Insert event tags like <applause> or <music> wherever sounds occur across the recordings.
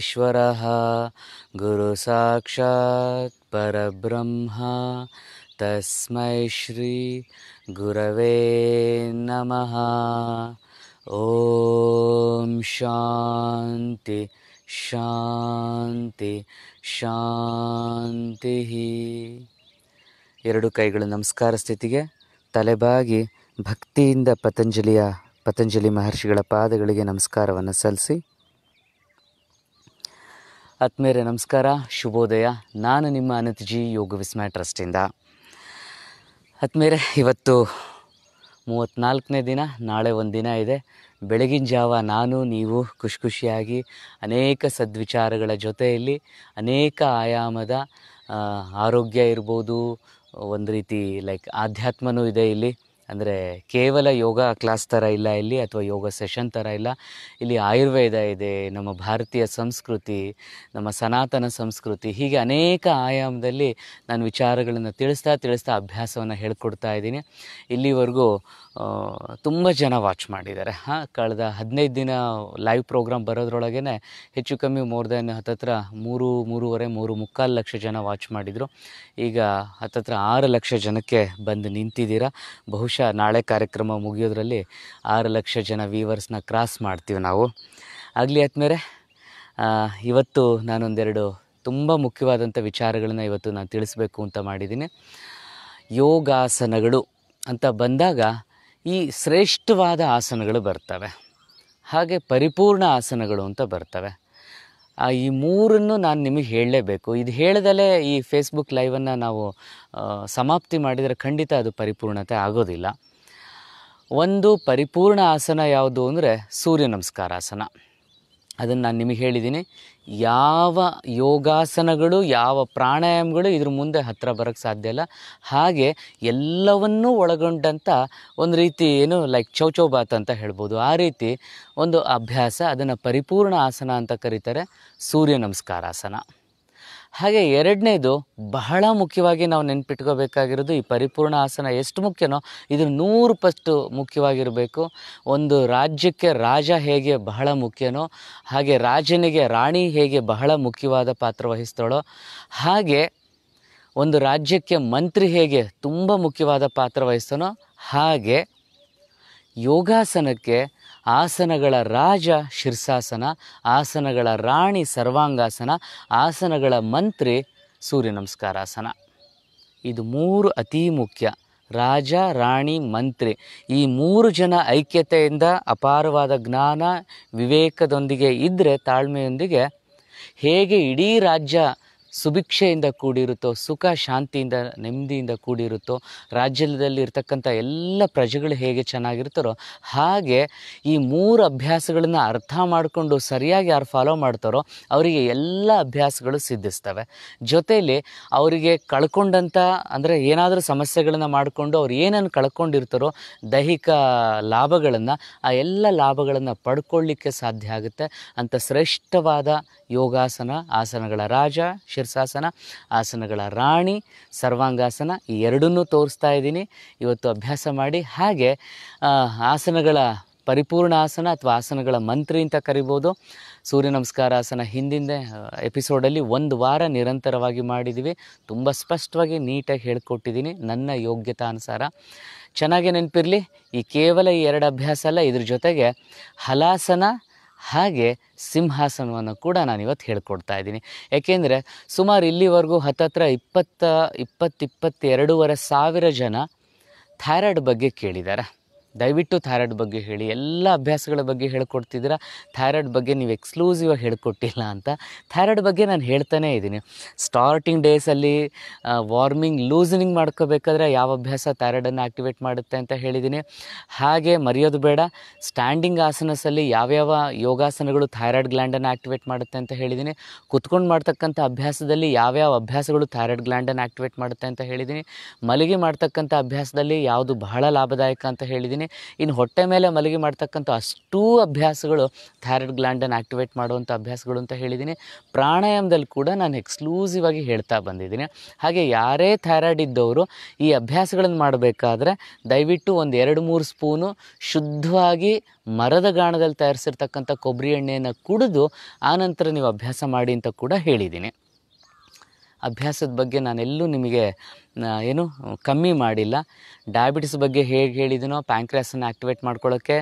ಗುರು ಸಾಕ್ಷಾತ್ ಸಾಕ್ಷಾತ್ ಪರಬ್ರಹ್ಮ श्री ಗುರವೇ नमः ನಮಃ ಶಾಂತಿ ಶಾಂತಿ ಶಾಂತಿ ಎರಡು ಕೈಗಳು ನಮಸ್ಕಾರ ಸ್ಥಿತಿಗೆ ತಲೆಬಾಗಿ ಭಕ್ತಿಯಿಂದ ಪತಂಜಲಿಯ ಪತಂಜಲಿ ಮಹರ್ಷಿಗಳ ಪಾದಗಳಿಗೆ ನಮಸ್ಕಾರವನ್ನು ಸಲ್ಲಿಸಿ ಆತ್ಮೇರೆ ನಮಸ್ಕಾರ ಶುಭೋದಯ ನಾನು ನಿಮ್ಮ ಅನಂತಜಿ ಯೋಗ ವಿಸ್ಮಯ ಟ್ರಸ್ಟಿಂದ ಆತ್ಮೇರೆ ಇವತ್ತು ಮೂವತ್ತ್ನಾಲ್ಕನೇ ದಿನ ನಾಳೆ ಒಂದು ದಿನ ಇದೆ ಬೆಳಗಿನ ಜಾವ ನಾನು ನೀವು ಖುಷಿ ಖುಷಿಯಾಗಿ ಅನೇಕ ಸದ್ವಿಚಾರಗಳ ಜೊತೆಯಲ್ಲಿ ಅನೇಕ ಆಯಾಮದ ಆರೋಗ್ಯ ಇರ್ಬೋದು ಒಂದು ರೀತಿ ಲೈಕ್ ಆಧ್ಯಾತ್ಮನೂ ಇದೆ ಇಲ್ಲಿ ಅಂದರೆ ಕೇವಲ ಯೋಗ ಕ್ಲಾಸ್ ಥರ ಇಲ್ಲ ಇಲ್ಲಿ ಅಥವಾ ಯೋಗ ಸೆಷನ್ ಥರ ಇಲ್ಲ ಇಲ್ಲಿ ಆಯುರ್ವೇದ ಇದೆ ನಮ್ಮ ಭಾರತೀಯ ಸಂಸ್ಕೃತಿ ನಮ್ಮ ಸನಾತನ ಸಂಸ್ಕೃತಿ ಹೀಗೆ ಅನೇಕ ಆಯಾಮದಲ್ಲಿ ನಾನು ವಿಚಾರಗಳನ್ನು ತಿಳಿಸ್ತಾ ತಿಳಿಸ್ತಾ ಅಭ್ಯಾಸವನ್ನು ಹೇಳ್ಕೊಡ್ತಾ ಇದ್ದೀನಿ ಇಲ್ಲಿವರೆಗೂ ತುಂಬ ಜನ ವಾಚ್ ಮಾಡಿದ್ದಾರೆ ಹಾಂ ಕಳೆದ ಹದಿನೈದು ದಿನ ಲೈವ್ ಪ್ರೋಗ್ರಾಮ್ ಬರೋದ್ರೊಳಗೇ ಹೆಚ್ಚು ಕಮ್ಮಿ ಮೋರ್ ದೆನ್ ಹತ್ತತ್ರ ಮೂರು ಮೂರುವರೆ ಮೂರು ಮುಕ್ಕಾಲು ಲಕ್ಷ ಜನ ವಾಚ್ ಮಾಡಿದರು ಈಗ ಹತ್ತತ್ರ ಆರು ಲಕ್ಷ ಜನಕ್ಕೆ ಬಂದು ನಿಂತಿದ್ದೀರಾ ಬಹುಶಃ ನಾಳೆ ಕಾರ್ಯಕ್ರಮ ಮುಗಿಯೋದ್ರಲ್ಲಿ ಆರು ಲಕ್ಷ ಜನ ವೀವರ್ಸ್ನ ಕ್ರಾಸ್ ಮಾಡ್ತೀವಿ ನಾವು ಆಗಲಿ ಆದ್ಮೇಲೆ ಇವತ್ತು ನಾನೊಂದೆರಡು ತುಂಬ ಮುಖ್ಯವಾದಂಥ ವಿಚಾರಗಳನ್ನ ಇವತ್ತು ನಾನು ತಿಳಿಸ್ಬೇಕು ಅಂತ ಮಾಡಿದ್ದೀನಿ ಯೋಗಾಸನಗಳು ಅಂತ ಬಂದಾಗ ಈ ಶ್ರೇಷ್ಠವಾದ ಆಸನಗಳು ಬರ್ತವೆ ಹಾಗೆ ಪರಿಪೂರ್ಣ ಆಸನಗಳು ಅಂತ ಬರ್ತವೆ ಈ ಮೂರನ್ನು ನಾನು ನಿಮಗೆ ಹೇಳಲೇಬೇಕು ಇದು ಹೇಳದಲ್ಲೇ ಈ ಫೇಸ್ಬುಕ್ ಲೈವನ್ನು ನಾವು ಸಮಾಪ್ತಿ ಮಾಡಿದರೆ ಖಂಡಿತ ಅದು ಪರಿಪೂರ್ಣತೆ ಆಗೋದಿಲ್ಲ ಒಂದು ಪರಿಪೂರ್ಣ ಆಸನ ಯಾವುದು ಅಂದರೆ ಸೂರ್ಯ ನಮಸ್ಕಾರಾಸನ ಅದನ್ನು ನಾನು ನಿಮಗೆ ಹೇಳಿದ್ದೀನಿ ಯಾವ ಯೋಗಾಸನಗಳು ಯಾವ ಪ್ರಾಣಾಯಾಮಗಳು ಇದ್ರ ಮುಂದೆ ಹತ್ತಿರ ಬರೋಕ್ಕೆ ಸಾಧ್ಯ ಇಲ್ಲ ಹಾಗೆ ಎಲ್ಲವನ್ನೂ ಒಳಗೊಂಡಂಥ ಒಂದು ರೀತಿ ಏನು ಲೈಕ್ ಚೌಚೌಬಾತ್ ಅಂತ ಹೇಳ್ಬೋದು ಆ ರೀತಿ ಒಂದು ಅಭ್ಯಾಸ ಅದನ್ನು ಪರಿಪೂರ್ಣ ಆಸನ ಅಂತ ಕರೀತಾರೆ ಸೂರ್ಯ ನಮಸ್ಕಾರಾಸನ ಹಾಗೆ ಎರಡನೇದು ಬಹಳ ಮುಖ್ಯವಾಗಿ ನಾವು ನೆನ್ಪಿಟ್ಕೋಬೇಕಾಗಿರೋದು ಈ ಪರಿಪೂರ್ಣ ಆಸನ ಎಷ್ಟು ಮುಖ್ಯನೋ ಇದು ನೂರು ಪಷ್ಟು ಮುಖ್ಯವಾಗಿರಬೇಕು ಒಂದು ರಾಜ್ಯಕ್ಕೆ ರಾಜ ಹೇಗೆ ಬಹಳ ಮುಖ್ಯನೋ ಹಾಗೆ ರಾಜನಿಗೆ ರಾಣಿ ಹೇಗೆ ಬಹಳ ಮುಖ್ಯವಾದ ಪಾತ್ರ ವಹಿಸ್ತಾಳೋ ಹಾಗೆ ಒಂದು ರಾಜ್ಯಕ್ಕೆ ಮಂತ್ರಿ ಹೇಗೆ ತುಂಬ ಮುಖ್ಯವಾದ ಪಾತ್ರ ವಹಿಸ್ತಾನೋ ಹಾಗೆ ಯೋಗಾಸನಕ್ಕೆ ಆಸನಗಳ ರಾಜ ಶಿರ್ಸಾಸನ ಆಸನಗಳ ರಾಣಿ ಸರ್ವಾಂಗಾಸನ ಆಸನಗಳ ಮಂತ್ರಿ ಸೂರ್ಯ ನಮಸ್ಕಾರಾಸನ ಇದು ಮೂರು ಅತೀ ಮುಖ್ಯ ರಾಜ ರಾಣಿ ಮಂತ್ರಿ ಈ ಮೂರು ಜನ ಐಕ್ಯತೆಯಿಂದ ಅಪಾರವಾದ ಜ್ಞಾನ ವಿವೇಕದೊಂದಿಗೆ ಇದ್ದರೆ ತಾಳ್ಮೆಯೊಂದಿಗೆ ಹೇಗೆ ಇಡೀ ರಾಜ್ಯ ಸುಭಿಕ್ಷೆಯಿಂದ ಕೂಡಿರುತ್ತೋ ಸುಖ ಶಾಂತಿಯಿಂದ ನೆಮ್ಮದಿಯಿಂದ ಕೂಡಿರುತ್ತೋ ರಾಜ್ಯದಲ್ಲಿ ಇರ್ತಕ್ಕಂಥ ಎಲ್ಲ ಪ್ರಜೆಗಳು ಹೇಗೆ ಚೆನ್ನಾಗಿರ್ತಾರೋ ಹಾಗೆ ಈ ಮೂರು ಅಭ್ಯಾಸಗಳನ್ನು ಅರ್ಥ ಮಾಡಿಕೊಂಡು ಸರಿಯಾಗಿ ಯಾರು ಫಾಲೋ ಮಾಡ್ತಾರೋ ಅವರಿಗೆ ಎಲ್ಲ ಅಭ್ಯಾಸಗಳು ಸಿದ್ಧಿಸ್ತವೆ ಜೊತೆಯಲ್ಲಿ ಅವರಿಗೆ ಕಳ್ಕೊಂಡಂಥ ಅಂದರೆ ಏನಾದರೂ ಸಮಸ್ಯೆಗಳನ್ನು ಮಾಡಿಕೊಂಡು ಅವ್ರು ಏನನ್ನು ಕಳ್ಕೊಂಡಿರ್ತಾರೋ ದೈಹಿಕ ಲಾಭಗಳನ್ನು ಆ ಎಲ್ಲ ಲಾಭಗಳನ್ನು ಪಡ್ಕೊಳ್ಳಿಕ್ಕೆ ಸಾಧ್ಯ ಆಗುತ್ತೆ ಅಂಥ ಶ್ರೇಷ್ಠವಾದ ಯೋಗಾಸನ ಆಸನಗಳ ರಾಜ ಶೀರ್ಷಾಸನ ಆಸನಗಳ ರಾಣಿ ಸರ್ವಾಂಗಾಸನ ಈ ಎರಡನ್ನೂ ತೋರಿಸ್ತಾ ಇದ್ದೀನಿ ಇವತ್ತು ಅಭ್ಯಾಸ ಮಾಡಿ ಹಾಗೆ ಆಸನಗಳ ಪರಿಪೂರ್ಣ ಆಸನ ಅಥವಾ ಆಸನಗಳ ಮಂತ್ರಿ ಅಂತ ಕರಿಬೋದು ಸೂರ್ಯ ನಮಸ್ಕಾರ ಆಸನ ಹಿಂದಿನ ಎಪಿಸೋಡಲ್ಲಿ ಒಂದು ವಾರ ನಿರಂತರವಾಗಿ ಮಾಡಿದ್ದೀವಿ ತುಂಬ ಸ್ಪಷ್ಟವಾಗಿ ನೀಟಾಗಿ ಹೇಳ್ಕೊಟ್ಟಿದ್ದೀನಿ ನನ್ನ ಅನುಸಾರ ಚೆನ್ನಾಗಿ ನೆನಪಿರಲಿ ಈ ಕೇವಲ ಈ ಎರಡು ಅಭ್ಯಾಸ ಅಲ್ಲ ಇದ್ರ ಜೊತೆಗೆ ಹಲಾಸನ ಹಾಗೆ ಸಿಂಹಾಸನವನ್ನು ಕೂಡ ನಾನಿವತ್ತು ಹೇಳ್ಕೊಡ್ತಾ ಇದ್ದೀನಿ ಏಕೆಂದರೆ ಸುಮಾರು ಇಲ್ಲಿವರೆಗೂ ಹತ್ತತ್ರ ಇಪ್ಪತ್ತ ಇಪ್ಪತ್ತಿಪ್ಪತ್ತೆರಡೂವರೆ ಸಾವಿರ ಜನ ಥೈರಾಯ್ಡ್ ಬಗ್ಗೆ ಕೇಳಿದ್ದಾರೆ ದಯವಿಟ್ಟು ಥೈರಾಯ್ಡ್ ಬಗ್ಗೆ ಹೇಳಿ ಎಲ್ಲ ಅಭ್ಯಾಸಗಳ ಬಗ್ಗೆ ಹೇಳ್ಕೊಡ್ತಿದ್ದೀರಾ ಥೈರಾಯ್ಡ್ ಬಗ್ಗೆ ನೀವು ಎಕ್ಸ್ಕ್ಲೂಸಿವಾಗಿ ಹೇಳ್ಕೊಟ್ಟಿಲ್ಲ ಅಂತ ಥೈರಾಯ್ಡ್ ಬಗ್ಗೆ ನಾನು ಹೇಳ್ತಾನೇ ಇದ್ದೀನಿ ಸ್ಟಾರ್ಟಿಂಗ್ ಡೇಸಲ್ಲಿ ವಾರ್ಮಿಂಗ್ ಲೂಸನಿಂಗ್ ಮಾಡ್ಕೋಬೇಕಾದ್ರೆ ಯಾವ ಅಭ್ಯಾಸ ಥೈರಾಯ್ಡನ್ನು ಆ್ಯಕ್ಟಿವೇಟ್ ಮಾಡುತ್ತೆ ಅಂತ ಹೇಳಿದ್ದೀನಿ ಹಾಗೆ ಮರೆಯೋದು ಬೇಡ ಸ್ಟ್ಯಾಂಡಿಂಗ್ ಆಸನಸಲ್ಲಿ ಯಾವ್ಯಾವ ಯೋಗಾಸನಗಳು ಥೈರಾಯ್ಡ್ ಗ್ಲ್ಯಾಂಡನ್ನು ಆ್ಯಕ್ಟಿವೇಟ್ ಮಾಡುತ್ತೆ ಅಂತ ಹೇಳಿದ್ದೀನಿ ಕುತ್ಕೊಂಡು ಮಾಡ್ತಕ್ಕಂಥ ಅಭ್ಯಾಸದಲ್ಲಿ ಯಾವ್ಯಾವ ಅಭ್ಯಾಸಗಳು ಥೈರಾಯ್ಡ್ ಗ್ಲ್ಯಾಂಡನ್ನು ಆ್ಯಕ್ಟಿವೇಟ್ ಮಾಡುತ್ತೆ ಅಂತ ಹೇಳಿದ್ದೀನಿ ಮಲಗಿ ಮಾಡ್ತಕ್ಕಂಥ ಅಭ್ಯಾಸದಲ್ಲಿ ಯಾವುದು ಬಹಳ ಲಾಭದಾಯಕ ಅಂತ ಹೇಳಿದ್ದೀನಿ ಇನ್ನು ಹೊಟ್ಟೆ ಮೇಲೆ ಮಲಗಿ ಮಾಡ್ತಕ್ಕಂಥ ಅಷ್ಟೂ ಅಭ್ಯಾಸಗಳು ಥೈರಾಯ್ಡ್ ಗ್ಲ್ಯಾಂಡನ್ನು ಆ್ಯಕ್ಟಿವೇಟ್ ಮಾಡುವಂಥ ಅಭ್ಯಾಸಗಳು ಅಂತ ಹೇಳಿದ್ದೀನಿ ಪ್ರಾಣಾಯಾಮದಲ್ಲಿ ಕೂಡ ನಾನು ಎಕ್ಸ್ಕ್ಲೂಸಿವ್ ಆಗಿ ಹೇಳ್ತಾ ಬಂದಿದ್ದೀನಿ ಹಾಗೆ ಯಾರೇ ಥೈರಾಯ್ಡ್ ಇದ್ದವರು ಈ ಅಭ್ಯಾಸಗಳನ್ನು ಮಾಡಬೇಕಾದ್ರೆ ದಯವಿಟ್ಟು ಒಂದು ಎರಡು ಮೂರು ಸ್ಪೂನು ಶುದ್ಧವಾಗಿ ಮರದ ಗಾಣದಲ್ಲಿ ತಯಾರಿಸಿರ್ತಕ್ಕಂಥ ಕೊಬ್ಬರಿ ಎಣ್ಣೆಯನ್ನು ಕುಡಿದು ಆನಂತರ ನೀವು ಅಭ್ಯಾಸ ಮಾಡಿ ಅಂತ ಕೂಡ ಹೇಳಿದ್ದೀನಿ ಅಭ್ಯಾಸದ ಬಗ್ಗೆ ನಾನೆಲ್ಲೂ ನಿಮಗೆ ಏನು ಕಮ್ಮಿ ಮಾಡಿಲ್ಲ ಡಯಾಬಿಟಿಸ್ ಬಗ್ಗೆ ಹೇಗೆ ಹೇಳಿದನೋ ಪ್ಯಾಂಕ್ರಿಯಾಸನ್ನು ಆ್ಯಕ್ಟಿವೇಟ್ ಮಾಡ್ಕೊಳ್ಳೋಕ್ಕೆ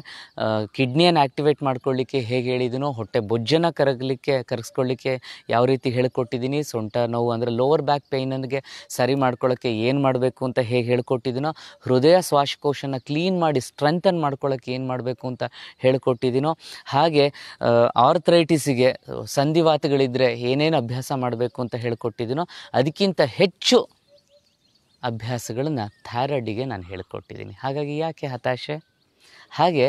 ಕಿಡ್ನಿಯನ್ನು ಆ್ಯಕ್ಟಿವೇಟ್ ಮಾಡ್ಕೊಳ್ಳಿಕ್ಕೆ ಹೇಗೆ ಹೇಳಿದನೋ ಹೊಟ್ಟೆ ಬೊಜ್ಜನ್ನು ಕರಗಲಿಕ್ಕೆ ಕರೆಸ್ಕೊಳ್ಳಿಕ್ಕೆ ಯಾವ ರೀತಿ ಹೇಳಿಕೊಟ್ಟಿದ್ದೀನಿ ಸೊಂಟ ನೋವು ಅಂದರೆ ಲೋವರ್ ಬ್ಯಾಕ್ ಪೇಯ್ನನ್ಗೆ ಸರಿ ಮಾಡ್ಕೊಳ್ಳೋಕ್ಕೆ ಏನು ಮಾಡಬೇಕು ಅಂತ ಹೇಗೆ ಹೇಳ್ಕೊಟ್ಟಿದ್ದೀನೋ ಹೃದಯ ಶ್ವಾಸಕೋಶನ ಕ್ಲೀನ್ ಮಾಡಿ ಸ್ಟ್ರೆಂಥನ್ ಮಾಡ್ಕೊಳ್ಳೋಕ್ಕೆ ಏನು ಮಾಡಬೇಕು ಅಂತ ಹೇಳ್ಕೊಟ್ಟಿದ್ದೀನೋ ಹಾಗೆ ಆರ್ಥ್ರೈಟಿಸಿಗೆ ಸಂಧಿವಾತಗಳಿದ್ದರೆ ಏನೇನು ಅಭ್ಯಾಸ ಮಾಡಬೇಕು ಅಂತ ಹೇಳ್ಕೊಟ್ಟಿದ್ದೀನೋ ಅದಕ್ಕಿಂತ ಹೆಚ್ಚು ಅಭ್ಯಾಸಗಳನ್ನು ಥೈರಾಯ್ಡಿಗೆ ನಾನು ಹೇಳಿಕೊಟ್ಟಿದ್ದೀನಿ ಹಾಗಾಗಿ ಯಾಕೆ ಹತಾಶೆ ಹಾಗೆ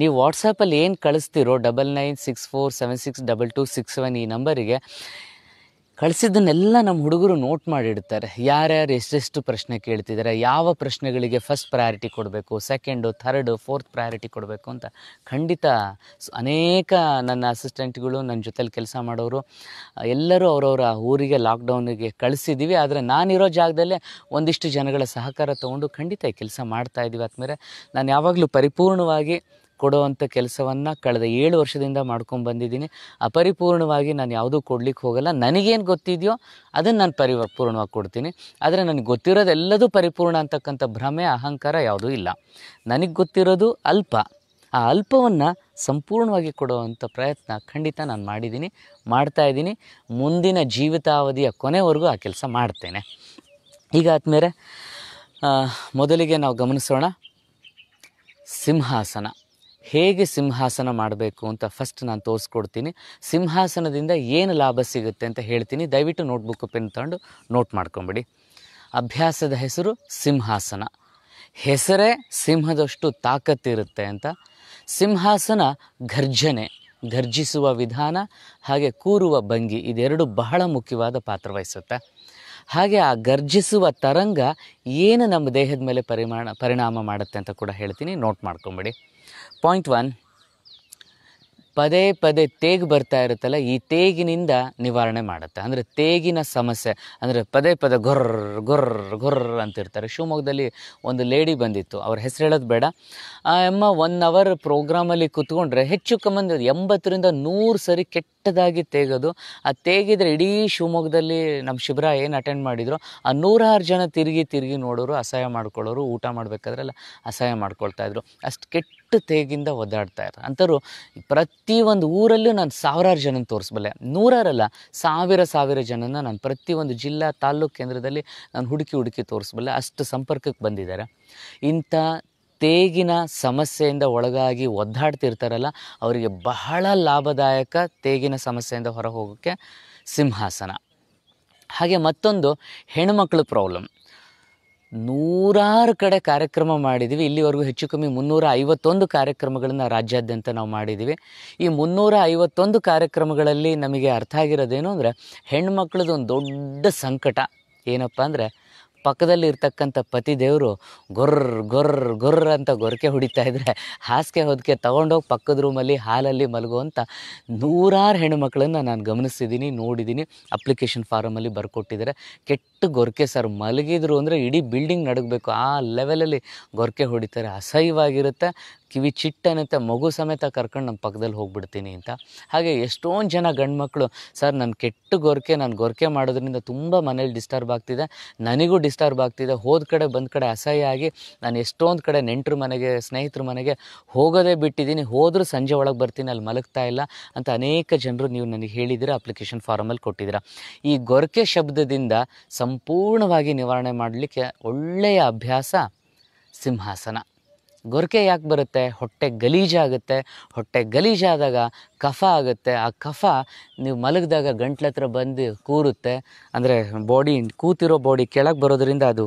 ನೀವು ವಾಟ್ಸಪ್ಪಲ್ಲಿ ಏನು ಕಳಿಸ್ತೀರೋ double nine six four seven six double two six seven ಈ ನಂಬರಿಗೆ ಕಳಿಸಿದ್ದನ್ನೆಲ್ಲ ನಮ್ಮ ಹುಡುಗರು ನೋಟ್ ಮಾಡಿಡ್ತಾರೆ ಯಾರ್ಯಾರು ಎಷ್ಟೆಷ್ಟು ಪ್ರಶ್ನೆ ಕೇಳ್ತಿದ್ದಾರೆ ಯಾವ ಪ್ರಶ್ನೆಗಳಿಗೆ ಫಸ್ಟ್ ಪ್ರಯಾರಿಟಿ ಕೊಡಬೇಕು ಸೆಕೆಂಡು ಥರ್ಡು ಫೋರ್ತ್ ಪ್ರಯಾರಿಟಿ ಕೊಡಬೇಕು ಅಂತ ಖಂಡಿತ ಅನೇಕ ನನ್ನ ಅಸಿಸ್ಟೆಂಟ್ಗಳು ನನ್ನ ಜೊತೇಲಿ ಕೆಲಸ ಮಾಡೋರು ಎಲ್ಲರೂ ಅವರವರ ಊರಿಗೆ ಲಾಕ್ಡೌನಿಗೆ ಕಳಿಸಿದ್ದೀವಿ ಆದರೆ ನಾನಿರೋ ಜಾಗದಲ್ಲೇ ಒಂದಿಷ್ಟು ಜನಗಳ ಸಹಕಾರ ತೊಗೊಂಡು ಖಂಡಿತ ಕೆಲಸ ಮಾಡ್ತಾ ಇದ್ದೀವಿ ಆದಮೇಲೆ ನಾನು ಯಾವಾಗಲೂ ಪರಿಪೂರ್ಣವಾಗಿ ಕೊಡುವಂಥ ಕೆಲಸವನ್ನು ಕಳೆದ ಏಳು ವರ್ಷದಿಂದ ಮಾಡ್ಕೊಂಡು ಬಂದಿದ್ದೀನಿ ಅಪರಿಪೂರ್ಣವಾಗಿ ನಾನು ಯಾವುದೂ ಕೊಡ್ಲಿಕ್ಕೆ ಹೋಗಲ್ಲ ನನಗೇನು ಗೊತ್ತಿದೆಯೋ ಅದನ್ನು ನಾನು ಪರಿಪೂರ್ಣವಾಗಿ ಕೊಡ್ತೀನಿ ಆದರೆ ನನಗೆ ಗೊತ್ತಿರೋದೆಲ್ಲದೂ ಪರಿಪೂರ್ಣ ಅಂತಕ್ಕಂಥ ಭ್ರಮೆ ಅಹಂಕಾರ ಯಾವುದೂ ಇಲ್ಲ ನನಗೆ ಗೊತ್ತಿರೋದು ಅಲ್ಪ ಆ ಅಲ್ಪವನ್ನು ಸಂಪೂರ್ಣವಾಗಿ ಕೊಡುವಂಥ ಪ್ರಯತ್ನ ಖಂಡಿತ ನಾನು ಮಾಡಿದ್ದೀನಿ ಮಾಡ್ತಾಯಿದ್ದೀನಿ ಮುಂದಿನ ಜೀವಿತಾವಧಿಯ ಕೊನೆವರೆಗೂ ಆ ಕೆಲಸ ಮಾಡ್ತೇನೆ ಈಗ ಮೊದಲಿಗೆ ನಾವು ಗಮನಿಸೋಣ ಸಿಂಹಾಸನ ಹೇಗೆ ಸಿಂಹಾಸನ ಮಾಡಬೇಕು ಅಂತ ಫಸ್ಟ್ ನಾನು ತೋರಿಸ್ಕೊಡ್ತೀನಿ ಸಿಂಹಾಸನದಿಂದ ಏನು ಲಾಭ ಸಿಗುತ್ತೆ ಅಂತ ಹೇಳ್ತೀನಿ ದಯವಿಟ್ಟು ನೋಟ್ಬುಕ್ ಪೆನ್ ತಗೊಂಡು ನೋಟ್ ಮಾಡ್ಕೊಂಬಿಡಿ ಅಭ್ಯಾಸದ ಹೆಸರು ಸಿಂಹಾಸನ ಹೆಸರೇ ಸಿಂಹದಷ್ಟು ತಾಕತ್ತಿರುತ್ತೆ ಅಂತ ಸಿಂಹಾಸನ ಘರ್ಜನೆ ಘರ್ಜಿಸುವ ವಿಧಾನ ಹಾಗೆ ಕೂರುವ ಭಂಗಿ ಇದೆರಡು ಬಹಳ ಮುಖ್ಯವಾದ ಪಾತ್ರ ವಹಿಸುತ್ತೆ ಹಾಗೆ ಆ ಗರ್ಜಿಸುವ ತರಂಗ ಏನು ನಮ್ಮ ದೇಹದ ಮೇಲೆ ಪರಿಮಾಣ ಪರಿಣಾಮ ಮಾಡುತ್ತೆ ಅಂತ ಕೂಡ ಹೇಳ್ತೀನಿ ನೋಟ್ ಮಾಡ್ಕೊಂಬಿಡಿ ಪಾಯಿಂಟ್ ಒನ್ ಪದೇ ಪದೇ ತೇಗ್ ಬರ್ತಾ ಇರುತ್ತಲ್ಲ ಈ ತೇಗಿನಿಂದ ನಿವಾರಣೆ ಮಾಡುತ್ತೆ ಅಂದರೆ ತೇಗಿನ ಸಮಸ್ಯೆ ಅಂದರೆ ಪದೇ ಪದೇ ಗೊರ್ರ್ ಗೊರ್ರ್ ಅಂತ ಇರ್ತಾರೆ ಶಿವಮೊಗ್ಗದಲ್ಲಿ ಒಂದು ಲೇಡಿ ಬಂದಿತ್ತು ಅವ್ರ ಹೆಸರು ಹೇಳೋದು ಬೇಡ ಆ ಅಮ್ಮ ಒನ್ ಅವರ್ ಪ್ರೋಗ್ರಾಮಲ್ಲಿ ಕೂತ್ಕೊಂಡ್ರೆ ಹೆಚ್ಚು ಕಮ್ಮಿ ಎಂಬತ್ತರಿಂದ ನೂರು ಸರಿ ಕೆಟ್ಟದಾಗಿ ತೇಗೋದು ಆ ತೇಗಿದ್ರೆ ಇಡೀ ಶಿವಮೊಗ್ಗದಲ್ಲಿ ನಮ್ಮ ಶಿಬಿರ ಏನು ಅಟೆಂಡ್ ಮಾಡಿದ್ರು ಆ ನೂರಾರು ಜನ ತಿರುಗಿ ತಿರುಗಿ ನೋಡೋರು ಅಸಹಾಯ ಮಾಡ್ಕೊಳ್ಳೋರು ಊಟ ಮಾಡಬೇಕಾದ್ರೆಲ್ಲ ಮಾಡ್ಕೊಳ್ತಾ ಮಾಡ್ಕೊಳ್ತಾಯಿದ್ರು ಅಷ್ಟು ಕೆಟ್ಟ ಅಷ್ಟು ತೇಗಿಂದ ಒದ್ದಾಡ್ತಾ ಇದ್ದಾರೆ ಪ್ರತಿ ಪ್ರತಿಯೊಂದು ಊರಲ್ಲೂ ನಾನು ಸಾವಿರಾರು ಜನನ ತೋರಿಸ್ಬಲ್ಲೆ ನೂರಾರಲ್ಲ ಸಾವಿರ ಸಾವಿರ ಜನನ ನಾನು ಪ್ರತಿಯೊಂದು ಜಿಲ್ಲಾ ತಾಲ್ಲೂಕು ಕೇಂದ್ರದಲ್ಲಿ ನಾನು ಹುಡುಕಿ ಹುಡುಕಿ ತೋರಿಸ್ಬಲ್ಲೆ ಅಷ್ಟು ಸಂಪರ್ಕಕ್ಕೆ ಬಂದಿದ್ದಾರೆ ಇಂಥ ತೇಗಿನ ಸಮಸ್ಯೆಯಿಂದ ಒಳಗಾಗಿ ಒದ್ದಾಡ್ತಿರ್ತಾರಲ್ಲ ಅವರಿಗೆ ಬಹಳ ಲಾಭದಾಯಕ ತೇಗಿನ ಸಮಸ್ಯೆಯಿಂದ ಹೊರ ಹೋಗೋಕ್ಕೆ ಸಿಂಹಾಸನ ಹಾಗೆ ಮತ್ತೊಂದು ಹೆಣ್ಮಕ್ಳ ಪ್ರಾಬ್ಲಮ್ ನೂರಾರು ಕಡೆ ಕಾರ್ಯಕ್ರಮ ಮಾಡಿದ್ದೀವಿ ಇಲ್ಲಿವರೆಗೂ ಹೆಚ್ಚು ಕಮ್ಮಿ ಮುನ್ನೂರ ಐವತ್ತೊಂದು ಕಾರ್ಯಕ್ರಮಗಳನ್ನು ರಾಜ್ಯಾದ್ಯಂತ ನಾವು ಮಾಡಿದ್ದೀವಿ ಈ ಮುನ್ನೂರ ಐವತ್ತೊಂದು ಕಾರ್ಯಕ್ರಮಗಳಲ್ಲಿ ನಮಗೆ ಅರ್ಥ ಆಗಿರೋದೇನು ಅಂದರೆ ಹೆಣ್ಮಕ್ಳದ್ದು ಒಂದು ದೊಡ್ಡ ಸಂಕಟ ಏನಪ್ಪ ಅಂದರೆ ಪಕ್ಕದಲ್ಲಿ ಇರ್ತಕ್ಕಂಥ ಪತಿ ದೇವರು ಗೊರ್ರ್ ಗೊರ್ರ್ ಗೊರ್ರ್ ಅಂತ ಗೊರಕೆ ಹೊಡಿತಾ ಇದ್ರೆ ಹಾಸಿಗೆ ಹೊದಿಕೆ ತಗೊಂಡೋಗಿ ಪಕ್ಕದ ರೂಮಲ್ಲಿ ಹಾಲಲ್ಲಿ ಮಲಗುವಂಥ ನೂರಾರು ಹೆಣ್ಣುಮಕ್ಕಳನ್ನು ನಾನು ಗಮನಿಸಿದ್ದೀನಿ ನೋಡಿದ್ದೀನಿ ಅಪ್ಲಿಕೇಶನ್ ಫಾರಮಲ್ಲಿ ಬರ್ಕೊಟ್ಟಿದ್ದಾರೆ ಕೆಟ್ಟ ಗೊರಕೆ ಸರ್ ಮಲಗಿದ್ರು ಅಂದರೆ ಇಡೀ ಬಿಲ್ಡಿಂಗ್ ನಡಗಬೇಕು ಆ ಲೆವೆಲಲ್ಲಿ ಗೊರಕೆ ಹೊಡಿತಾರೆ ಅಸಹ್ಯವಾಗಿರುತ್ತೆ ಕಿವಿ ಚಿಟ್ಟನಂತೆ ಮಗು ಸಮೇತ ಕರ್ಕೊಂಡು ನಮ್ಮ ಪಕ್ಕದಲ್ಲಿ ಹೋಗ್ಬಿಡ್ತೀನಿ ಅಂತ ಹಾಗೆ ಎಷ್ಟೊಂದು ಜನ ಗಂಡು ಮಕ್ಕಳು ಸರ್ ನನ್ನ ಕೆಟ್ಟ ಗೊರಕೆ ನಾನು ಗೊರಕೆ ಮಾಡೋದ್ರಿಂದ ತುಂಬ ಮನೇಲಿ ಡಿಸ್ಟರ್ಬ್ ಆಗ್ತಿದೆ ನನಗೂ ಡಿಸ್ಟರ್ಬ್ ಆಗ್ತಿದೆ ಹೋದ ಕಡೆ ಬಂದ ಕಡೆ ಅಸಹ್ಯ ಆಗಿ ನಾನು ಎಷ್ಟೊಂದು ಕಡೆ ನೆಂಟರು ಮನೆಗೆ ಸ್ನೇಹಿತರ ಮನೆಗೆ ಹೋಗೋದೇ ಬಿಟ್ಟಿದ್ದೀನಿ ಹೋದರೂ ಸಂಜೆ ಒಳಗೆ ಬರ್ತೀನಿ ಅಲ್ಲಿ ಮಲಗ್ತಾ ಇಲ್ಲ ಅಂತ ಅನೇಕ ಜನರು ನೀವು ನನಗೆ ಹೇಳಿದಿರ ಅಪ್ಲಿಕೇಶನ್ ಫಾರ್ಮಲ್ಲಿ ಕೊಟ್ಟಿದ್ದೀರ ಈ ಗೊರಕೆ ಶಬ್ದದಿಂದ ಸಂಪೂರ್ಣವಾಗಿ ನಿವಾರಣೆ ಮಾಡಲಿಕ್ಕೆ ಒಳ್ಳೆಯ ಅಭ್ಯಾಸ ಸಿಂಹಾಸನ ಗೊರಕೆ ಯಾಕೆ ಬರುತ್ತೆ ಹೊಟ್ಟೆ ಗಲೀಜಾಗುತ್ತೆ ಹೊಟ್ಟೆ ಗಲೀಜಾದಾಗ ಕಫ ಆಗುತ್ತೆ ಆ ಕಫ ನೀವು ಮಲಗಿದಾಗ ಹತ್ರ ಬಂದು ಕೂರುತ್ತೆ ಅಂದರೆ ಬಾಡಿ ಕೂತಿರೋ ಬಾಡಿ ಕೆಳಗೆ ಬರೋದರಿಂದ ಅದು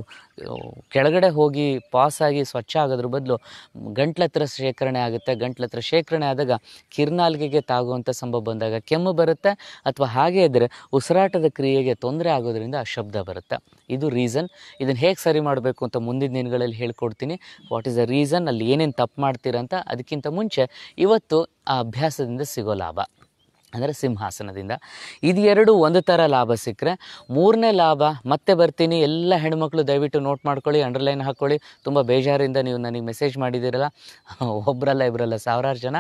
ಕೆಳಗಡೆ ಹೋಗಿ ಪಾಸಾಗಿ ಸ್ವಚ್ಛ ಆಗೋದ್ರ ಬದಲು ಹತ್ರ ಶೇಖರಣೆ ಆಗುತ್ತೆ ಹತ್ರ ಶೇಖರಣೆ ಆದಾಗ ಕಿರ್ನಾಲ್ಗೆಗೆ ತಾಗುವಂಥ ಸಂಭವ ಬಂದಾಗ ಕೆಮ್ಮು ಬರುತ್ತೆ ಅಥವಾ ಹಾಗೆ ಇದ್ದರೆ ಉಸಿರಾಟದ ಕ್ರಿಯೆಗೆ ತೊಂದರೆ ಆಗೋದ್ರಿಂದ ಶಬ್ದ ಬರುತ್ತೆ ಇದು ರೀಸನ್ ಇದನ್ನು ಹೇಗೆ ಸರಿ ಮಾಡಬೇಕು ಅಂತ ಮುಂದಿನ ದಿನಗಳಲ್ಲಿ ಹೇಳ್ಕೊಡ್ತೀನಿ ವಾಟ್ ಈಸ್ ದ ರೀಸನ್ ಅಲ್ಲಿ ಏನೇನು ತಪ್ಪು ಮಾಡ್ತೀರಂತ ಅದಕ್ಕಿಂತ ಮುಂಚೆ ಇವತ್ತು ಆ ಅಭ್ಯಾಸದಿಂದ ಸಿಗೋ ಲಾಭ ಅಂದರೆ ಸಿಂಹಾಸನದಿಂದ ಇದು ಎರಡು ಒಂದು ಥರ ಲಾಭ ಸಿಕ್ಕರೆ ಮೂರನೇ ಲಾಭ ಮತ್ತೆ ಬರ್ತೀನಿ ಎಲ್ಲ ಹೆಣ್ಮಕ್ಳು ದಯವಿಟ್ಟು ನೋಟ್ ಮಾಡ್ಕೊಳ್ಳಿ ಅಂಡರ್ಲೈನ್ ಹಾಕ್ಕೊಳ್ಳಿ ತುಂಬ ಬೇಜಾರಿಂದ ನೀವು ನನಗೆ ಮೆಸೇಜ್ ಮಾಡಿದ್ದೀರಲ್ಲ ಒಬ್ಬರಲ್ಲ ಇಬ್ಬರಲ್ಲ ಸಾವಿರಾರು ಜನ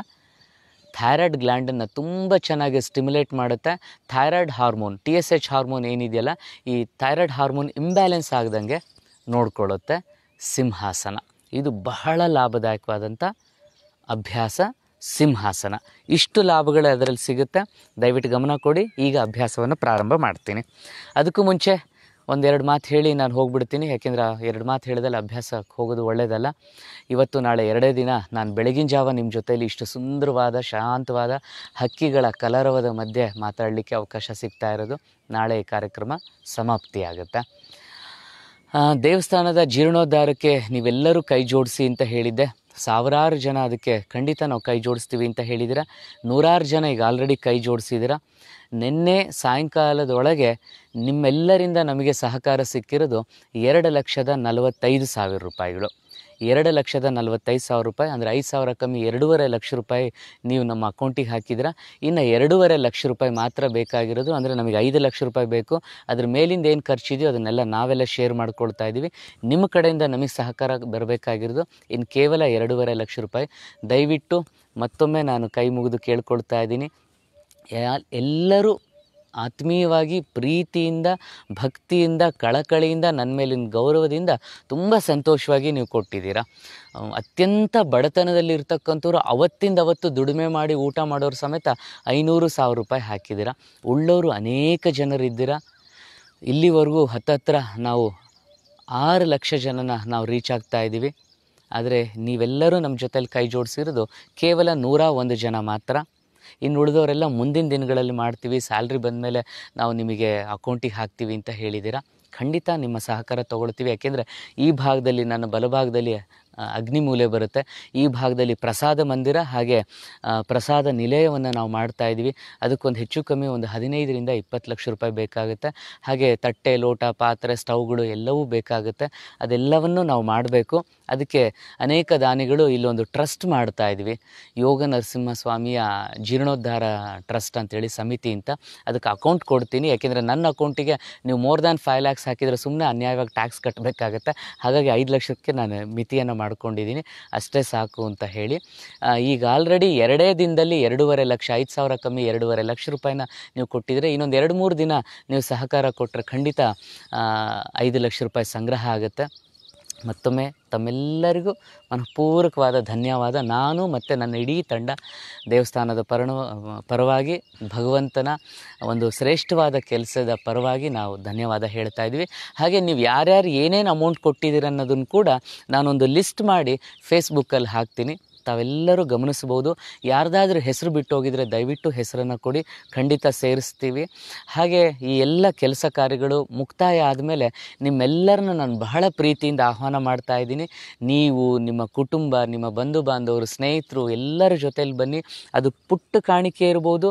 ಥೈರಾಯ್ಡ್ ಗ್ಲ್ಯಾಂಡನ್ನು ತುಂಬ ಚೆನ್ನಾಗಿ ಸ್ಟಿಮ್ಯುಲೇಟ್ ಮಾಡುತ್ತೆ thyroid hormone T S H hormone ಏನಿದೆಯಲ್ಲ ಈ ಥೈರಾಯ್ಡ್ ಹಾರ್ಮೋನ್ ಇಂಬ್ಯಾಲೆನ್ಸ್ ಆಗದಂಗೆ ನೋಡ್ಕೊಳ್ಳುತ್ತೆ ಸಿಂಹಾಸನ ಇದು ಬಹಳ ಲಾಭದಾಯಕವಾದಂಥ ಅಭ್ಯಾಸ ಸಿಂಹಾಸನ ಇಷ್ಟು ಲಾಭಗಳು ಅದರಲ್ಲಿ ಸಿಗುತ್ತೆ ದಯವಿಟ್ಟು ಗಮನ ಕೊಡಿ ಈಗ ಅಭ್ಯಾಸವನ್ನು ಪ್ರಾರಂಭ ಮಾಡ್ತೀನಿ ಅದಕ್ಕೂ ಮುಂಚೆ ಒಂದೆರಡು ಮಾತು ಹೇಳಿ ನಾನು ಹೋಗ್ಬಿಡ್ತೀನಿ ಯಾಕೆಂದ್ರೆ ಎರಡು ಮಾತು ಹೇಳಿದಲ್ಲಿ ಅಭ್ಯಾಸಕ್ಕೆ ಹೋಗೋದು ಒಳ್ಳೆಯದಲ್ಲ ಇವತ್ತು ನಾಳೆ ಎರಡೇ ದಿನ ನಾನು ಬೆಳಗಿನ ಜಾವ ನಿಮ್ಮ ಜೊತೆಯಲ್ಲಿ ಇಷ್ಟು ಸುಂದರವಾದ ಶಾಂತವಾದ ಹಕ್ಕಿಗಳ ಕಲರವದ ಮಧ್ಯೆ ಮಾತಾಡಲಿಕ್ಕೆ ಅವಕಾಶ ಸಿಗ್ತಾ ಇರೋದು ನಾಳೆ ಈ ಕಾರ್ಯಕ್ರಮ ಸಮಾಪ್ತಿಯಾಗುತ್ತೆ ದೇವಸ್ಥಾನದ ಜೀರ್ಣೋದ್ಧಾರಕ್ಕೆ ನೀವೆಲ್ಲರೂ ಕೈ ಜೋಡಿಸಿ ಅಂತ ಹೇಳಿದ್ದೆ ಸಾವಿರಾರು ಜನ ಅದಕ್ಕೆ ಖಂಡಿತ ನಾವು ಕೈ ಜೋಡಿಸ್ತೀವಿ ಅಂತ ಹೇಳಿದಿರ ನೂರಾರು ಜನ ಈಗ ಆಲ್ರೆಡಿ ಕೈ ಜೋಡಿಸಿದಿರ ನಿನ್ನೆ ಸಾಯಂಕಾಲದೊಳಗೆ ನಿಮ್ಮೆಲ್ಲರಿಂದ ನಮಗೆ ಸಹಕಾರ ಸಿಕ್ಕಿರೋದು ಎರಡು ಲಕ್ಷದ ನಲವತ್ತೈದು ಸಾವಿರ ರೂಪಾಯಿಗಳು ಎರಡು ಲಕ್ಷದ ನಲವತ್ತೈದು ಸಾವಿರ ರೂಪಾಯಿ ಅಂದರೆ ಐದು ಸಾವಿರ ಕಮ್ಮಿ ಎರಡೂವರೆ ಲಕ್ಷ ರೂಪಾಯಿ ನೀವು ನಮ್ಮ ಅಕೌಂಟಿಗೆ ಹಾಕಿದ್ರೆ ಇನ್ನು ಎರಡೂವರೆ ಲಕ್ಷ ರೂಪಾಯಿ ಮಾತ್ರ ಬೇಕಾಗಿರೋದು ಅಂದರೆ ನಮಗೆ ಐದು ಲಕ್ಷ ರೂಪಾಯಿ ಬೇಕು ಅದ್ರ ಮೇಲಿಂದ ಏನು ಖರ್ಚಿದೆಯೋ ಅದನ್ನೆಲ್ಲ ನಾವೆಲ್ಲ ಶೇರ್ ಮಾಡ್ಕೊಳ್ತಾ ಇದ್ದೀವಿ ನಿಮ್ಮ ಕಡೆಯಿಂದ ನಮಗೆ ಸಹಕಾರ ಬರಬೇಕಾಗಿರೋದು ಇನ್ನು ಕೇವಲ ಎರಡೂವರೆ ಲಕ್ಷ ರೂಪಾಯಿ ದಯವಿಟ್ಟು ಮತ್ತೊಮ್ಮೆ ನಾನು ಕೈ ಮುಗಿದು ಕೇಳ್ಕೊಳ್ತಾ ಇದ್ದೀನಿ ಎಲ್ಲರೂ ಆತ್ಮೀಯವಾಗಿ ಪ್ರೀತಿಯಿಂದ ಭಕ್ತಿಯಿಂದ ಕಳಕಳಿಯಿಂದ ನನ್ನ ಮೇಲಿನ ಗೌರವದಿಂದ ತುಂಬ ಸಂತೋಷವಾಗಿ ನೀವು ಕೊಟ್ಟಿದ್ದೀರಾ ಅತ್ಯಂತ ಬಡತನದಲ್ಲಿರ್ತಕ್ಕಂಥವ್ರು ಅವತ್ತಿಂದ ಅವತ್ತು ದುಡಿಮೆ ಮಾಡಿ ಊಟ ಮಾಡೋರು ಸಮೇತ ಐನೂರು ಸಾವಿರ ರೂಪಾಯಿ ಹಾಕಿದ್ದೀರ ಉಳ್ಳೋರು ಅನೇಕ ಜನರಿದ್ದೀರ ಇಲ್ಲಿವರೆಗೂ ಹತ್ತತ್ರ ನಾವು ಆರು ಲಕ್ಷ ಜನನ ನಾವು ರೀಚ್ ಆಗ್ತಾ ಇದ್ದೀವಿ ಆದರೆ ನೀವೆಲ್ಲರೂ ನಮ್ಮ ಜೊತೇಲಿ ಕೈ ಜೋಡಿಸಿರೋದು ಕೇವಲ ನೂರ ಒಂದು ಜನ ಮಾತ್ರ ಇನ್ನು ಉಳಿದವರೆಲ್ಲ ಮುಂದಿನ ದಿನಗಳಲ್ಲಿ ಮಾಡ್ತೀವಿ ಸ್ಯಾಲ್ರಿ ಬಂದಮೇಲೆ ನಾವು ನಿಮಗೆ ಅಕೌಂಟಿಗೆ ಹಾಕ್ತೀವಿ ಅಂತ ಹೇಳಿದ್ದೀರಾ ಖಂಡಿತ ನಿಮ್ಮ ಸಹಕಾರ ತಗೊಳ್ತೀವಿ ಯಾಕೆಂದರೆ ಈ ಭಾಗದಲ್ಲಿ ನನ್ನ ಬಲಭಾಗದಲ್ಲಿ ಅಗ್ನಿ ಮೂಲೆ ಬರುತ್ತೆ ಈ ಭಾಗದಲ್ಲಿ ಪ್ರಸಾದ ಮಂದಿರ ಹಾಗೆ ಪ್ರಸಾದ ನಿಲಯವನ್ನು ನಾವು ಮಾಡ್ತಾ ಇದ್ದೀವಿ ಅದಕ್ಕೊಂದು ಹೆಚ್ಚು ಕಮ್ಮಿ ಒಂದು ಹದಿನೈದರಿಂದ ಇಪ್ಪತ್ತು ಲಕ್ಷ ರೂಪಾಯಿ ಬೇಕಾಗುತ್ತೆ ಹಾಗೆ ತಟ್ಟೆ ಲೋಟ ಪಾತ್ರೆ ಸ್ಟೌಗಳು ಎಲ್ಲವೂ ಬೇಕಾಗುತ್ತೆ ಅದೆಲ್ಲವನ್ನು ನಾವು ಮಾಡಬೇಕು ಅದಕ್ಕೆ ಅನೇಕ ದಾನಿಗಳು ಇಲ್ಲೊಂದು ಟ್ರಸ್ಟ್ ಮಾಡ್ತಾ ಇದ್ವಿ ಯೋಗ ನರಸಿಂಹಸ್ವಾಮಿಯ ಜೀರ್ಣೋದ್ಧಾರ ಟ್ರಸ್ಟ್ ಅಂತೇಳಿ ಸಮಿತಿ ಅಂತ ಅದಕ್ಕೆ ಅಕೌಂಟ್ ಕೊಡ್ತೀನಿ ಯಾಕೆಂದರೆ ನನ್ನ ಅಕೌಂಟಿಗೆ ನೀವು ಮೋರ್ ದ್ಯಾನ್ ಫೈವ್ ಲ್ಯಾಕ್ಸ್ ಹಾಕಿದರೆ ಸುಮ್ಮನೆ ಅನ್ಯಾಯವಾಗಿ ಟ್ಯಾಕ್ಸ್ ಕಟ್ಟಬೇಕಾಗತ್ತೆ ಹಾಗಾಗಿ ಐದು ಲಕ್ಷಕ್ಕೆ ನಾನು ಮಿತಿಯನ್ನು ಮಾಡ್ಕೊಂಡಿದ್ದೀನಿ ಅಷ್ಟೇ ಸಾಕು ಅಂತ ಹೇಳಿ ಈಗ ಆಲ್ರೆಡಿ ಎರಡೇ ದಿನದಲ್ಲಿ ಎರಡೂವರೆ ಲಕ್ಷ ಐದು ಸಾವಿರ ಕಮ್ಮಿ ಎರಡೂವರೆ ಲಕ್ಷ ರೂಪಾಯಿನ ನೀವು ಕೊಟ್ಟಿದರೆ ಇನ್ನೊಂದು ಎರಡು ಮೂರು ದಿನ ನೀವು ಸಹಕಾರ ಕೊಟ್ಟರೆ ಖಂಡಿತ ಐದು ಲಕ್ಷ ರೂಪಾಯಿ ಸಂಗ್ರಹ ಆಗುತ್ತೆ ಮತ್ತೊಮ್ಮೆ ತಮ್ಮೆಲ್ಲರಿಗೂ ಮನಃಪೂರ್ವಕವಾದ ಧನ್ಯವಾದ ನಾನು ಮತ್ತು ನನ್ನ ಇಡೀ ತಂಡ ದೇವಸ್ಥಾನದ ಪರಣ ಪರವಾಗಿ ಭಗವಂತನ ಒಂದು ಶ್ರೇಷ್ಠವಾದ ಕೆಲಸದ ಪರವಾಗಿ ನಾವು ಧನ್ಯವಾದ ಹೇಳ್ತಾ ಇದ್ವಿ ಹಾಗೆ ನೀವು ಯಾರ್ಯಾರು ಏನೇನು ಅಮೌಂಟ್ ಕೊಟ್ಟಿದ್ದೀರ ಅನ್ನೋದನ್ನು ಕೂಡ ನಾನೊಂದು ಲಿಸ್ಟ್ ಮಾಡಿ ಫೇಸ್ಬುಕ್ಕಲ್ಲಿ ಹಾಕ್ತೀನಿ ತಾವೆಲ್ಲರೂ ಗಮನಿಸಬಹುದು ಯಾರ್ದಾದ್ರೂ ಹೆಸರು ಬಿಟ್ಟು ಹೋಗಿದರೆ ದಯವಿಟ್ಟು ಹೆಸರನ್ನು ಕೊಡಿ ಖಂಡಿತ ಸೇರಿಸ್ತೀವಿ ಹಾಗೆ ಈ ಎಲ್ಲ ಕೆಲಸ ಕಾರ್ಯಗಳು ಮುಕ್ತಾಯ ಆದಮೇಲೆ ನಿಮ್ಮೆಲ್ಲರನ್ನ ನಾನು ಬಹಳ ಪ್ರೀತಿಯಿಂದ ಆಹ್ವಾನ ಮಾಡ್ತಾ ಇದ್ದೀನಿ ನೀವು ನಿಮ್ಮ ಕುಟುಂಬ ನಿಮ್ಮ ಬಂಧು ಬಾಂಧವರು ಸ್ನೇಹಿತರು ಎಲ್ಲರ ಜೊತೆಯಲ್ಲಿ ಬನ್ನಿ ಅದು ಪುಟ್ಟ ಕಾಣಿಕೆ ಇರ್ಬೋದು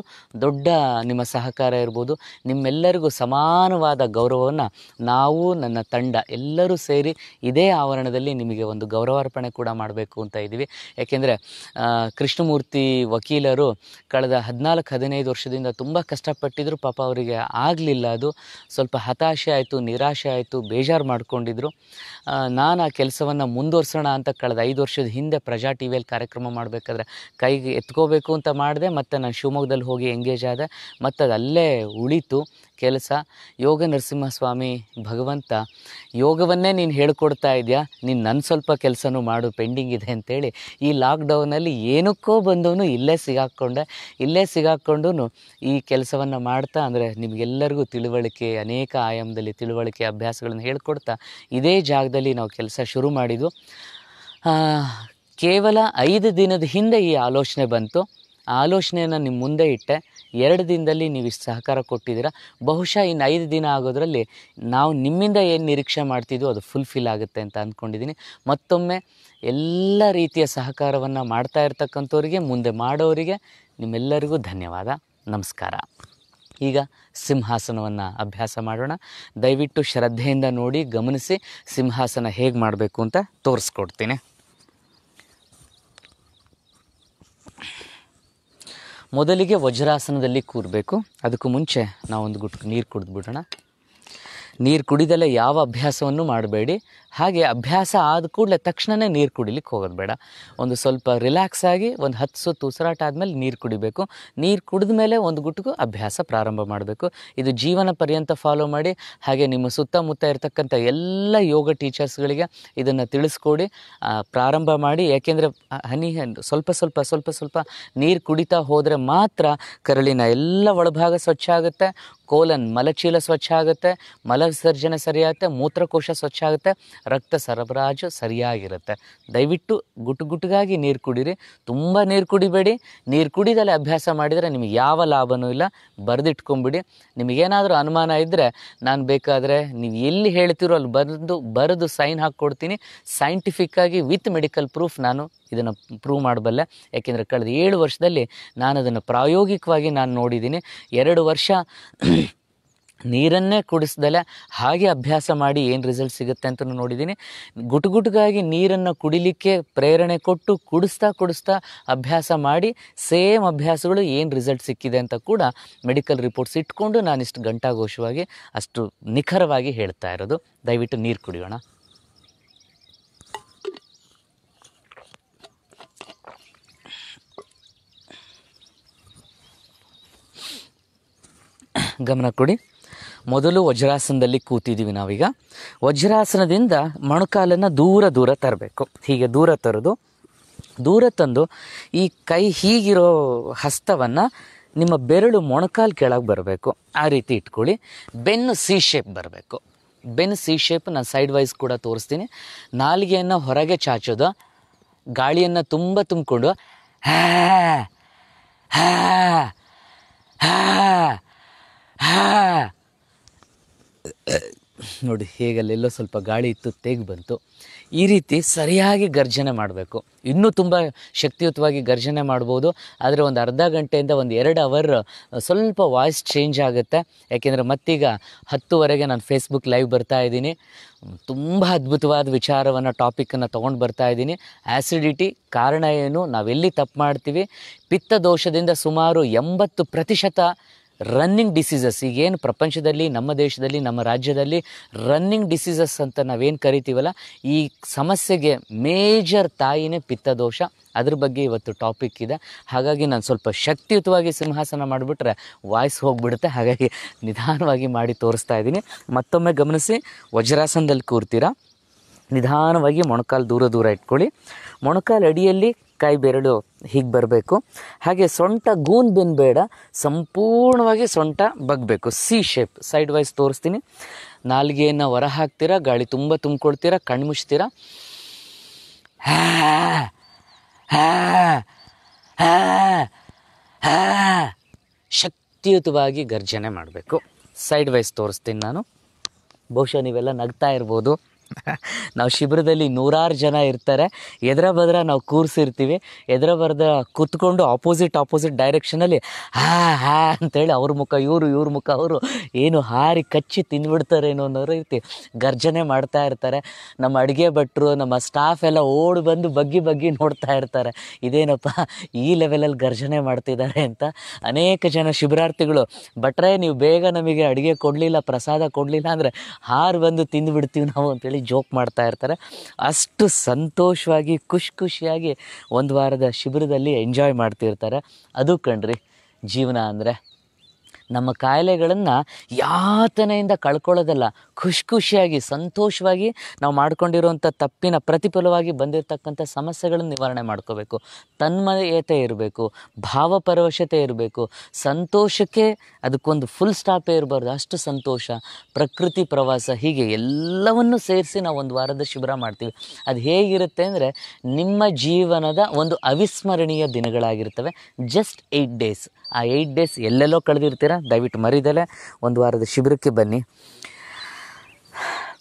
ದೊಡ್ಡ ನಿಮ್ಮ ಸಹಕಾರ ಇರ್ಬೋದು ನಿಮ್ಮೆಲ್ಲರಿಗೂ ಸಮಾನವಾದ ಗೌರವವನ್ನು ನಾವು ನನ್ನ ತಂಡ ಎಲ್ಲರೂ ಸೇರಿ ಇದೇ ಆವರಣದಲ್ಲಿ ನಿಮಗೆ ಒಂದು ಗೌರವಾರ್ಪಣೆ ಕೂಡ ಮಾಡಬೇಕು ಅಂತ ಇದ್ದೀವಿ ಯಾಕೆಂದರೆ ಏಕೆಂದರೆ ಕೃಷ್ಣಮೂರ್ತಿ ವಕೀಲರು ಕಳೆದ ಹದಿನಾಲ್ಕು ಹದಿನೈದು ವರ್ಷದಿಂದ ತುಂಬ ಕಷ್ಟಪಟ್ಟಿದ್ರು ಪಾಪ ಅವರಿಗೆ ಆಗಲಿಲ್ಲ ಅದು ಸ್ವಲ್ಪ ಹತಾಶೆ ಆಯಿತು ನಿರಾಶೆ ಆಯಿತು ಬೇಜಾರು ಮಾಡಿಕೊಂಡಿದ್ರು ನಾನು ಆ ಕೆಲಸವನ್ನು ಮುಂದುವರ್ಸೋಣ ಅಂತ ಕಳೆದ ಐದು ವರ್ಷದ ಹಿಂದೆ ಪ್ರಜಾ ಟಿ ವಿಯಲ್ಲಿ ಕಾರ್ಯಕ್ರಮ ಮಾಡಬೇಕಾದ್ರೆ ಕೈಗೆ ಎತ್ಕೋಬೇಕು ಅಂತ ಮಾಡಿದೆ ಮತ್ತು ನಾನು ಶಿವಮೊಗ್ಗದಲ್ಲಿ ಹೋಗಿ ಎಂಗೇಜ್ ಆದೆ ಮತ್ತು ಅದು ಅಲ್ಲೇ ಉಳಿತು ಕೆಲಸ ಯೋಗ ನರಸಿಂಹಸ್ವಾಮಿ ಭಗವಂತ ಯೋಗವನ್ನೇ ನೀನು ಹೇಳ್ಕೊಡ್ತಾ ಇದೆಯಾ ನೀನು ನನ್ನ ಸ್ವಲ್ಪ ಕೆಲಸನೂ ಮಾಡು ಪೆಂಡಿಂಗ್ ಇದೆ ಅಂತೇಳಿ ಈ ಲಾಕ್ಡೌನಲ್ಲಿ ಏನಕ್ಕೋ ಬಂದವನು ಇಲ್ಲೇ ಸಿಗಾಕ್ಕೊಂಡೆ ಇಲ್ಲೇ ಸಿಗಾಕ್ಕೊಂಡು ಈ ಕೆಲಸವನ್ನು ಮಾಡ್ತಾ ಅಂದರೆ ನಿಮಗೆಲ್ಲರಿಗೂ ತಿಳುವಳಿಕೆ ಅನೇಕ ಆಯಾಮದಲ್ಲಿ ತಿಳುವಳಿಕೆ ಅಭ್ಯಾಸಗಳನ್ನು ಹೇಳ್ಕೊಡ್ತಾ ಇದೇ ಜಾಗದಲ್ಲಿ ನಾವು ಕೆಲಸ ಶುರು ಮಾಡಿದ್ದು ಕೇವಲ ಐದು ದಿನದ ಹಿಂದೆ ಈ ಆಲೋಚನೆ ಬಂತು ಆಲೋಚನೆಯನ್ನು ನಿಮ್ಮ ಮುಂದೆ ಇಟ್ಟೆ ಎರಡು ದಿನದಲ್ಲಿ ನೀವು ಇಷ್ಟು ಸಹಕಾರ ಕೊಟ್ಟಿದ್ದೀರಾ ಬಹುಶಃ ಇನ್ನು ಐದು ದಿನ ಆಗೋದ್ರಲ್ಲಿ ನಾವು ನಿಮ್ಮಿಂದ ಏನು ನಿರೀಕ್ಷೆ ಮಾಡ್ತಿದ್ವೋ ಅದು ಫುಲ್ಫಿಲ್ ಆಗುತ್ತೆ ಅಂತ ಅಂದ್ಕೊಂಡಿದ್ದೀನಿ ಮತ್ತೊಮ್ಮೆ ಎಲ್ಲ ರೀತಿಯ ಸಹಕಾರವನ್ನು ಮಾಡ್ತಾ ಇರ್ತಕ್ಕಂಥವ್ರಿಗೆ ಮುಂದೆ ಮಾಡೋರಿಗೆ ನಿಮ್ಮೆಲ್ಲರಿಗೂ ಧನ್ಯವಾದ ನಮಸ್ಕಾರ ಈಗ ಸಿಂಹಾಸನವನ್ನು ಅಭ್ಯಾಸ ಮಾಡೋಣ ದಯವಿಟ್ಟು ಶ್ರದ್ಧೆಯಿಂದ ನೋಡಿ ಗಮನಿಸಿ ಸಿಂಹಾಸನ ಹೇಗೆ ಮಾಡಬೇಕು ಅಂತ ತೋರಿಸ್ಕೊಡ್ತೀನಿ ಮೊದಲಿಗೆ ವಜ್ರಾಸನದಲ್ಲಿ ಕೂರಬೇಕು ಅದಕ್ಕೂ ಮುಂಚೆ ನಾವೊಂದು ಗುಟ್ ನೀರು ಕುಡಿದ್ಬಿಡೋಣ ನೀರು ಕುಡಿದಲೇ ಯಾವ ಅಭ್ಯಾಸವನ್ನು ಮಾಡಬೇಡಿ ಹಾಗೆ ಅಭ್ಯಾಸ ಆದ ಕೂಡಲೇ ತಕ್ಷಣವೇ ನೀರು ಕುಡಿಲಿಕ್ಕೆ ಹೋಗೋದು ಬೇಡ ಒಂದು ಸ್ವಲ್ಪ ರಿಲ್ಯಾಕ್ಸ್ ಆಗಿ ಒಂದು ಹತ್ತು ಸುತ್ತು ಉಸಿರಾಟ ಆದಮೇಲೆ ನೀರು ಕುಡಿಬೇಕು ನೀರು ಕುಡಿದ ಮೇಲೆ ಒಂದು ಗುಟ್ಟಿಗೂ ಅಭ್ಯಾಸ ಪ್ರಾರಂಭ ಮಾಡಬೇಕು ಇದು ಜೀವನ ಪರ್ಯಂತ ಫಾಲೋ ಮಾಡಿ ಹಾಗೆ ನಿಮ್ಮ ಸುತ್ತಮುತ್ತ ಇರತಕ್ಕಂಥ ಎಲ್ಲ ಯೋಗ ಟೀಚರ್ಸ್ಗಳಿಗೆ ಇದನ್ನು ತಿಳಿಸ್ಕೊಡಿ ಪ್ರಾರಂಭ ಮಾಡಿ ಯಾಕೆಂದರೆ ಹನಿ ಸ್ವಲ್ಪ ಸ್ವಲ್ಪ ಸ್ವಲ್ಪ ಸ್ವಲ್ಪ ನೀರು ಕುಡಿತಾ ಹೋದರೆ ಮಾತ್ರ ಕರಳಿನ ಎಲ್ಲ ಒಳಭಾಗ ಸ್ವಚ್ಛ ಆಗುತ್ತೆ ಕೋಲನ್ ಮಲಚೀಲ ಸ್ವಚ್ಛ ಆಗುತ್ತೆ ಮಲವಿಸರ್ಜನೆ ಸರಿಯಾಗುತ್ತೆ ಮೂತ್ರಕೋಶ ಸ್ವಚ್ಛ ಆಗುತ್ತೆ ರಕ್ತ ಸರಬರಾಜು ಸರಿಯಾಗಿರುತ್ತೆ ದಯವಿಟ್ಟು ಗುಟು ಗುಟುಗಾಗಿ ನೀರು ಕುಡೀರಿ ತುಂಬ ನೀರು ಕುಡಿಬೇಡಿ ನೀರು ಕುಡಿದಲ್ಲಿ ಅಭ್ಯಾಸ ಮಾಡಿದರೆ ನಿಮಗೆ ಯಾವ ಲಾಭವೂ ಇಲ್ಲ ಬರೆದಿಟ್ಕೊಂಬಿಡಿ ನಿಮಗೇನಾದರೂ ಅನುಮಾನ ಇದ್ದರೆ ನಾನು ಬೇಕಾದರೆ ನೀವು ಎಲ್ಲಿ ಹೇಳ್ತಿರೋ ಅಲ್ಲಿ ಬರೆದು ಬರೆದು ಸೈನ್ ಹಾಕ್ಕೊಡ್ತೀನಿ ಸೈಂಟಿಫಿಕ್ಕಾಗಿ ವಿತ್ ಮೆಡಿಕಲ್ ಪ್ರೂಫ್ ನಾನು ಇದನ್ನು ಪ್ರೂವ್ ಮಾಡಬಲ್ಲೆ ಯಾಕೆಂದರೆ ಕಳೆದ ಏಳು ವರ್ಷದಲ್ಲಿ ನಾನು ಅದನ್ನು ಪ್ರಾಯೋಗಿಕವಾಗಿ ನಾನು ನೋಡಿದ್ದೀನಿ ಎರಡು ವರ್ಷ ನೀರನ್ನೇ ಕುಡಿಸ್ದಲೆ ಹಾಗೆ ಅಭ್ಯಾಸ ಮಾಡಿ ಏನು ರಿಸಲ್ಟ್ ಸಿಗುತ್ತೆ ಅಂತ ನೋಡಿದ್ದೀನಿ ಗುಟುಗುಟುಗಾಗಿ ನೀರನ್ನು ಕುಡಿಲಿಕ್ಕೆ ಪ್ರೇರಣೆ ಕೊಟ್ಟು ಕುಡಿಸ್ತಾ ಕುಡಿಸ್ತಾ ಅಭ್ಯಾಸ ಮಾಡಿ ಸೇಮ್ ಅಭ್ಯಾಸಗಳು ಏನು ರಿಸಲ್ಟ್ ಸಿಕ್ಕಿದೆ ಅಂತ ಕೂಡ ಮೆಡಿಕಲ್ ರಿಪೋರ್ಟ್ಸ್ ಇಟ್ಕೊಂಡು ನಾನಿಷ್ಟು ಗಂಟಾಘೋಷವಾಗಿ ಅಷ್ಟು ನಿಖರವಾಗಿ ಹೇಳ್ತಾ ಇರೋದು ದಯವಿಟ್ಟು ನೀರು ಕುಡಿಯೋಣ ಗಮನ ಕೊಡಿ ಮೊದಲು ವಜ್ರಾಸನದಲ್ಲಿ ಕೂತಿದ್ದೀವಿ ನಾವೀಗ ವಜ್ರಾಸನದಿಂದ ಮೊಣಕಾಲನ್ನು ದೂರ ದೂರ ತರಬೇಕು ಹೀಗೆ ದೂರ ತರೋದು ದೂರ ತಂದು ಈ ಕೈ ಹೀಗಿರೋ ಹಸ್ತವನ್ನು ನಿಮ್ಮ ಬೆರಳು ಮೊಣಕಾಲು ಕೆಳಗೆ ಬರಬೇಕು ಆ ರೀತಿ ಇಟ್ಕೊಳ್ಳಿ ಬೆನ್ನು ಸಿ ಶೇಪ್ ಬರಬೇಕು ಬೆನ್ನು ಸಿ ಶೇಪ್ ನಾನು ಸೈಡ್ ವೈಸ್ ಕೂಡ ತೋರಿಸ್ತೀನಿ ನಾಲಿಗೆಯನ್ನು ಹೊರಗೆ ಚಾಚೋದು ಗಾಳಿಯನ್ನು ತುಂಬ ತುಂಬಿಕೊಂಡು ಹ ಹ್ಯಾ ನೋಡಿ ಹೇಗಲ್ಲೆಲ್ಲೋ ಸ್ವಲ್ಪ ಗಾಳಿ ಇತ್ತು ತೇಗ್ ಬಂತು ಈ ರೀತಿ ಸರಿಯಾಗಿ ಗರ್ಜನೆ ಮಾಡಬೇಕು ಇನ್ನೂ ತುಂಬ ಶಕ್ತಿಯುತವಾಗಿ ಗರ್ಜನೆ ಮಾಡ್ಬೋದು ಆದರೆ ಒಂದು ಅರ್ಧ ಗಂಟೆಯಿಂದ ಒಂದು ಎರಡು ಅವರ್ ಸ್ವಲ್ಪ ವಾಯ್ಸ್ ಚೇಂಜ್ ಆಗುತ್ತೆ ಯಾಕೆಂದರೆ ಮತ್ತೀಗ ಹತ್ತುವರೆಗೆ ನಾನು ಫೇಸ್ಬುಕ್ ಲೈವ್ ಬರ್ತಾ ಇದ್ದೀನಿ ತುಂಬ ಅದ್ಭುತವಾದ ವಿಚಾರವನ್ನು ಟಾಪಿಕನ್ನು ತೊಗೊಂಡು ಬರ್ತಾ ಇದ್ದೀನಿ ಆ್ಯಸಿಡಿಟಿ ಕಾರಣ ಏನು ನಾವೆಲ್ಲಿ ತಪ್ಪು ಮಾಡ್ತೀವಿ ಪಿತ್ತ ದೋಷದಿಂದ ಸುಮಾರು ಎಂಬತ್ತು ಪ್ರತಿಶತ ರನ್ನಿಂಗ್ ಡಿಸೀಸಸ್ ಈಗೇನು ಪ್ರಪಂಚದಲ್ಲಿ ನಮ್ಮ ದೇಶದಲ್ಲಿ ನಮ್ಮ ರಾಜ್ಯದಲ್ಲಿ ರನ್ನಿಂಗ್ ಡಿಸೀಸಸ್ ಅಂತ ನಾವೇನು ಕರಿತೀವಲ್ಲ ಈ ಸಮಸ್ಯೆಗೆ ಮೇಜರ್ ತಾಯಿನೇ ಪಿತ್ತದೋಷ ಅದ್ರ ಬಗ್ಗೆ ಇವತ್ತು ಟಾಪಿಕ್ ಇದೆ ಹಾಗಾಗಿ ನಾನು ಸ್ವಲ್ಪ ಶಕ್ತಿಯುತವಾಗಿ ಸಿಂಹಾಸನ ಮಾಡಿಬಿಟ್ರೆ ವಾಯ್ಸ್ ಹೋಗಿಬಿಡುತ್ತೆ ಹಾಗಾಗಿ ನಿಧಾನವಾಗಿ ಮಾಡಿ ತೋರಿಸ್ತಾ ಇದ್ದೀನಿ ಮತ್ತೊಮ್ಮೆ ಗಮನಿಸಿ ವಜ್ರಾಸನದಲ್ಲಿ ಕೂರ್ತೀರಾ ನಿಧಾನವಾಗಿ ಮೊಣಕಾಲು ದೂರ ದೂರ ಇಟ್ಕೊಳ್ಳಿ ಮೊಣಕಾಲು ಅಡಿಯಲ್ಲಿ ಕೈ ಬೆರಳು ಹೀಗೆ ಬರಬೇಕು ಹಾಗೆ ಸೊಂಟ ಗೂನ್ ಬಿನ್ ಬೇಡ ಸಂಪೂರ್ಣವಾಗಿ ಸೊಂಟ ಬಗ್ಬೇಕು ಸಿ ಶೇಪ್ ಸೈಡ್ ವೈಸ್ ತೋರಿಸ್ತೀನಿ ನಾಲ್ಗೆಯನ್ನು ಹೊರ ಹಾಕ್ತೀರಾ ಗಾಳಿ ತುಂಬ ತುಂಬಿಕೊಳ್ತೀರಾ ಕಣ್ಣು ಮುಚ್ತೀರಾ ಶಕ್ತಿಯುತವಾಗಿ ಗರ್ಜನೆ ಮಾಡಬೇಕು ಸೈಡ್ ವೈಸ್ ತೋರಿಸ್ತೀನಿ ನಾನು ಬಹುಶಃ ನೀವೆಲ್ಲ ನಗ್ತಾ ಇರ್ಬೋದು <laughs> ನಾವು ಶಿಬಿರದಲ್ಲಿ ನೂರಾರು ಜನ ಇರ್ತಾರೆ ಎದುರ ಬದ್ರ ನಾವು ಕೂರಿಸಿರ್ತೀವಿ ಎದುರ ಬದ್ರ ಕೂತ್ಕೊಂಡು ಆಪೋಸಿಟ್ ಆಪೋಸಿಟ್ ಡೈರೆಕ್ಷನಲ್ಲಿ ಹಾ ಹಾ ಅಂತೇಳಿ ಅವ್ರ ಮುಖ ಇವರು ಇವ್ರ ಮುಖ ಅವರು ಏನು ಹಾರಿ ಕಚ್ಚಿ ತಿಂದ್ಬಿಡ್ತಾರೇನೋ ಅನ್ನೋರು ಇರ್ತೀವಿ ಗರ್ಜನೆ ಮಾಡ್ತಾ ಇರ್ತಾರೆ ನಮ್ಮ ಅಡುಗೆ ಭಟ್ರು ನಮ್ಮ ಸ್ಟಾಫ್ ಎಲ್ಲ ಓಡಿ ಬಂದು ಬಗ್ಗಿ ಬಗ್ಗಿ ನೋಡ್ತಾ ಇರ್ತಾರೆ ಇದೇನಪ್ಪ ಈ ಲೆವೆಲಲ್ಲಿ ಗರ್ಜನೆ ಮಾಡ್ತಿದ್ದಾರೆ ಅಂತ ಅನೇಕ ಜನ ಶಿಬಿರಾರ್ಥಿಗಳು ಬಟ್ರೆ ನೀವು ಬೇಗ ನಮಗೆ ಅಡುಗೆ ಕೊಡಲಿಲ್ಲ ಪ್ರಸಾದ ಕೊಡಲಿಲ್ಲ ಅಂದರೆ ಹಾರು ಬಂದು ತಿಂದುಬಿಡ್ತೀವಿ ನಾವು ಅಂತೇಳಿ ಜೋಕ್ ಮಾಡ್ತಾ ಇರ್ತಾರೆ ಅಷ್ಟು ಸಂತೋಷವಾಗಿ ಖುಷಿ ಖುಷಿಯಾಗಿ ಒಂದು ವಾರದ ಶಿಬಿರದಲ್ಲಿ ಎಂಜಾಯ್ ಮಾಡ್ತಿರ್ತಾರೆ ಅದು ಕಣ್ರಿ ಜೀವನ ಅಂದರೆ ನಮ್ಮ ಕಾಯಿಲೆಗಳನ್ನು ಯಾತನೆಯಿಂದ ಕಳ್ಕೊಳ್ಳೋದಲ್ಲ ಖುಷಿ ಖುಷಿಯಾಗಿ ಸಂತೋಷವಾಗಿ ನಾವು ಮಾಡ್ಕೊಂಡಿರುವಂಥ ತಪ್ಪಿನ ಪ್ರತಿಫಲವಾಗಿ ಬಂದಿರತಕ್ಕಂಥ ಸಮಸ್ಯೆಗಳನ್ನು ನಿವಾರಣೆ ಮಾಡ್ಕೋಬೇಕು ತನ್ಮಯತೆ ಇರಬೇಕು ಭಾವಪರವಶತೆ ಇರಬೇಕು ಸಂತೋಷಕ್ಕೆ ಅದಕ್ಕೊಂದು ಫುಲ್ ಸ್ಟಾಪೇ ಇರಬಾರ್ದು ಅಷ್ಟು ಸಂತೋಷ ಪ್ರಕೃತಿ ಪ್ರವಾಸ ಹೀಗೆ ಎಲ್ಲವನ್ನು ಸೇರಿಸಿ ನಾವು ಒಂದು ವಾರದ ಶಿಬಿರ ಮಾಡ್ತೀವಿ ಅದು ಹೇಗಿರುತ್ತೆ ಅಂದರೆ ನಿಮ್ಮ ಜೀವನದ ಒಂದು ಅವಿಸ್ಮರಣೀಯ ದಿನಗಳಾಗಿರ್ತವೆ ಜಸ್ಟ್ ಏಯ್ಟ್ ಡೇಸ್ ಆ ಏಯ್ಟ್ ಡೇಸ್ ಎಲ್ಲೆಲ್ಲೋ ಕಳೆದಿರ್ತೀರ ದಯವಿಟ್ಟು ಮರಿದಲೇ ಒಂದು ವಾರದ ಶಿಬಿರಕ್ಕೆ ಬನ್ನಿ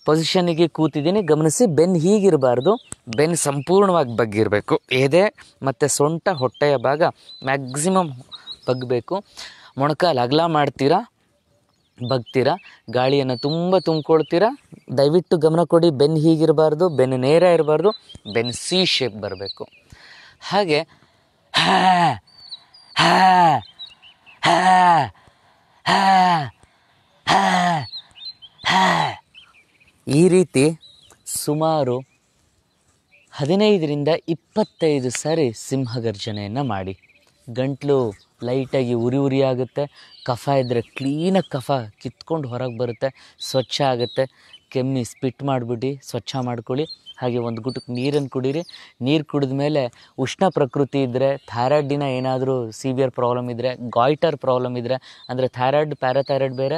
ಪೊಸಿಷನಿಗೆ ಕೂತಿದ್ದೀನಿ ಗಮನಿಸಿ ಬೆನ್ನು ಹೀಗಿರಬಾರ್ದು ಬೆನ್ನು ಸಂಪೂರ್ಣವಾಗಿ ಬಗ್ಗಿರಬೇಕು ಎದೆ ಮತ್ತು ಸೊಂಟ ಹೊಟ್ಟೆಯ ಭಾಗ ಮ್ಯಾಕ್ಸಿಮಮ್ ಬಗ್ಗಬೇಕು ಮೊಣಕಾಲು ಅಗಲ ಮಾಡ್ತೀರಾ ಬಗ್ತೀರಾ ಗಾಳಿಯನ್ನು ತುಂಬ ತುಂಬ್ಕೊಳ್ತೀರಾ ದಯವಿಟ್ಟು ಗಮನ ಕೊಡಿ ಬೆನ್ನು ಹೀಗಿರಬಾರ್ದು ಬೆನ್ನು ನೇರ ಇರಬಾರ್ದು ಬೆನ್ನು ಸಿ ಶೇಪ್ ಬರಬೇಕು ಹಾಗೆ ಹಾ ಹಾ ಈ ರೀತಿ ಸುಮಾರು ಹದಿನೈದರಿಂದ ಇಪ್ಪತ್ತೈದು ಸಾರಿ ಸಿಂಹಗರ್ಜನೆಯನ್ನು ಮಾಡಿ ಗಂಟ್ಲು ಲೈಟಾಗಿ ಉರಿ ಉರಿ ಆಗುತ್ತೆ ಕಫ ಇದ್ದರೆ ಕ್ಲೀನಾಗಿ ಕಫ ಕಿತ್ಕೊಂಡು ಹೊರಗೆ ಬರುತ್ತೆ ಸ್ವಚ್ಛ ಆಗುತ್ತೆ ಕೆಮ್ಮಿ ಸ್ಪಿಟ್ ಮಾಡಿಬಿಟ್ಟು ಸ್ವಚ್ಛ ಮಾಡ್ಕೊಳ್ಳಿ ಹಾಗೆ ಒಂದು ಗುಟುಕು ನೀರನ್ನು ಕುಡೀರಿ ನೀರು ಕುಡಿದ ಮೇಲೆ ಉಷ್ಣ ಪ್ರಕೃತಿ ಇದ್ದರೆ ಥೈರಾಯ್ಡಿನ ಏನಾದರೂ ಸಿವಿಯರ್ ಪ್ರಾಬ್ಲಮ್ ಇದ್ದರೆ ಗಾಯ್ಟರ್ ಪ್ರಾಬ್ಲಮ್ ಇದ್ದರೆ ಅಂದರೆ ಥೈರಾಯ್ಡ್ ಪ್ಯಾರಾಥೈರಾಯ್ಡ್ ಬೇರೆ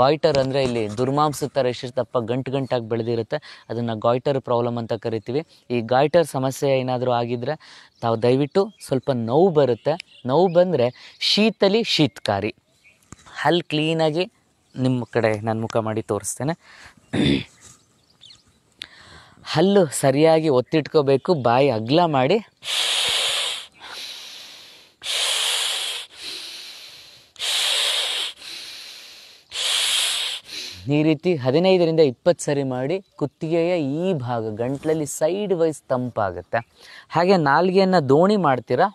ಗಾಯ್ಟರ್ ಅಂದರೆ ಇಲ್ಲಿ ದುರ್ಮಾಂಸದ ಥರ ಎಷ್ಟು ಗಂಟು ಗಂಟಾಗಿ ಬೆಳೆದಿರುತ್ತೆ ಅದನ್ನು ಗಾಯ್ಟರ್ ಪ್ರಾಬ್ಲಮ್ ಅಂತ ಕರಿತೀವಿ ಈ ಗಾಯ್ಟರ್ ಸಮಸ್ಯೆ ಏನಾದರೂ ಆಗಿದ್ದರೆ ತಾವು ದಯವಿಟ್ಟು ಸ್ವಲ್ಪ ನೋವು ಬರುತ್ತೆ ನೋವು ಬಂದರೆ ಶೀತಲಿ ಶೀತಕಾರಿ ಅಲ್ಲಿ ಕ್ಲೀನಾಗಿ ನಿಮ್ಮ ಕಡೆ ನಾನು ಮುಖ ಮಾಡಿ ತೋರಿಸ್ತೇನೆ ಹಲ್ಲು ಸರಿಯಾಗಿ ಒತ್ತಿಟ್ಕೋಬೇಕು ಬಾಯಿ ಅಗ್ಲ ಮಾಡಿ ಈ ರೀತಿ ಹದಿನೈದರಿಂದ ಇಪ್ಪತ್ತು ಸರಿ ಮಾಡಿ ಕುತ್ತಿಗೆಯ ಈ ಭಾಗ ಗಂಟ್ಲಲ್ಲಿ ಸೈಡ್ ವೈಸ್ ತಂಪಾಗುತ್ತೆ ಹಾಗೆ ನಾಲ್ಗೆಯನ್ನು ದೋಣಿ ಮಾಡ್ತೀರಾ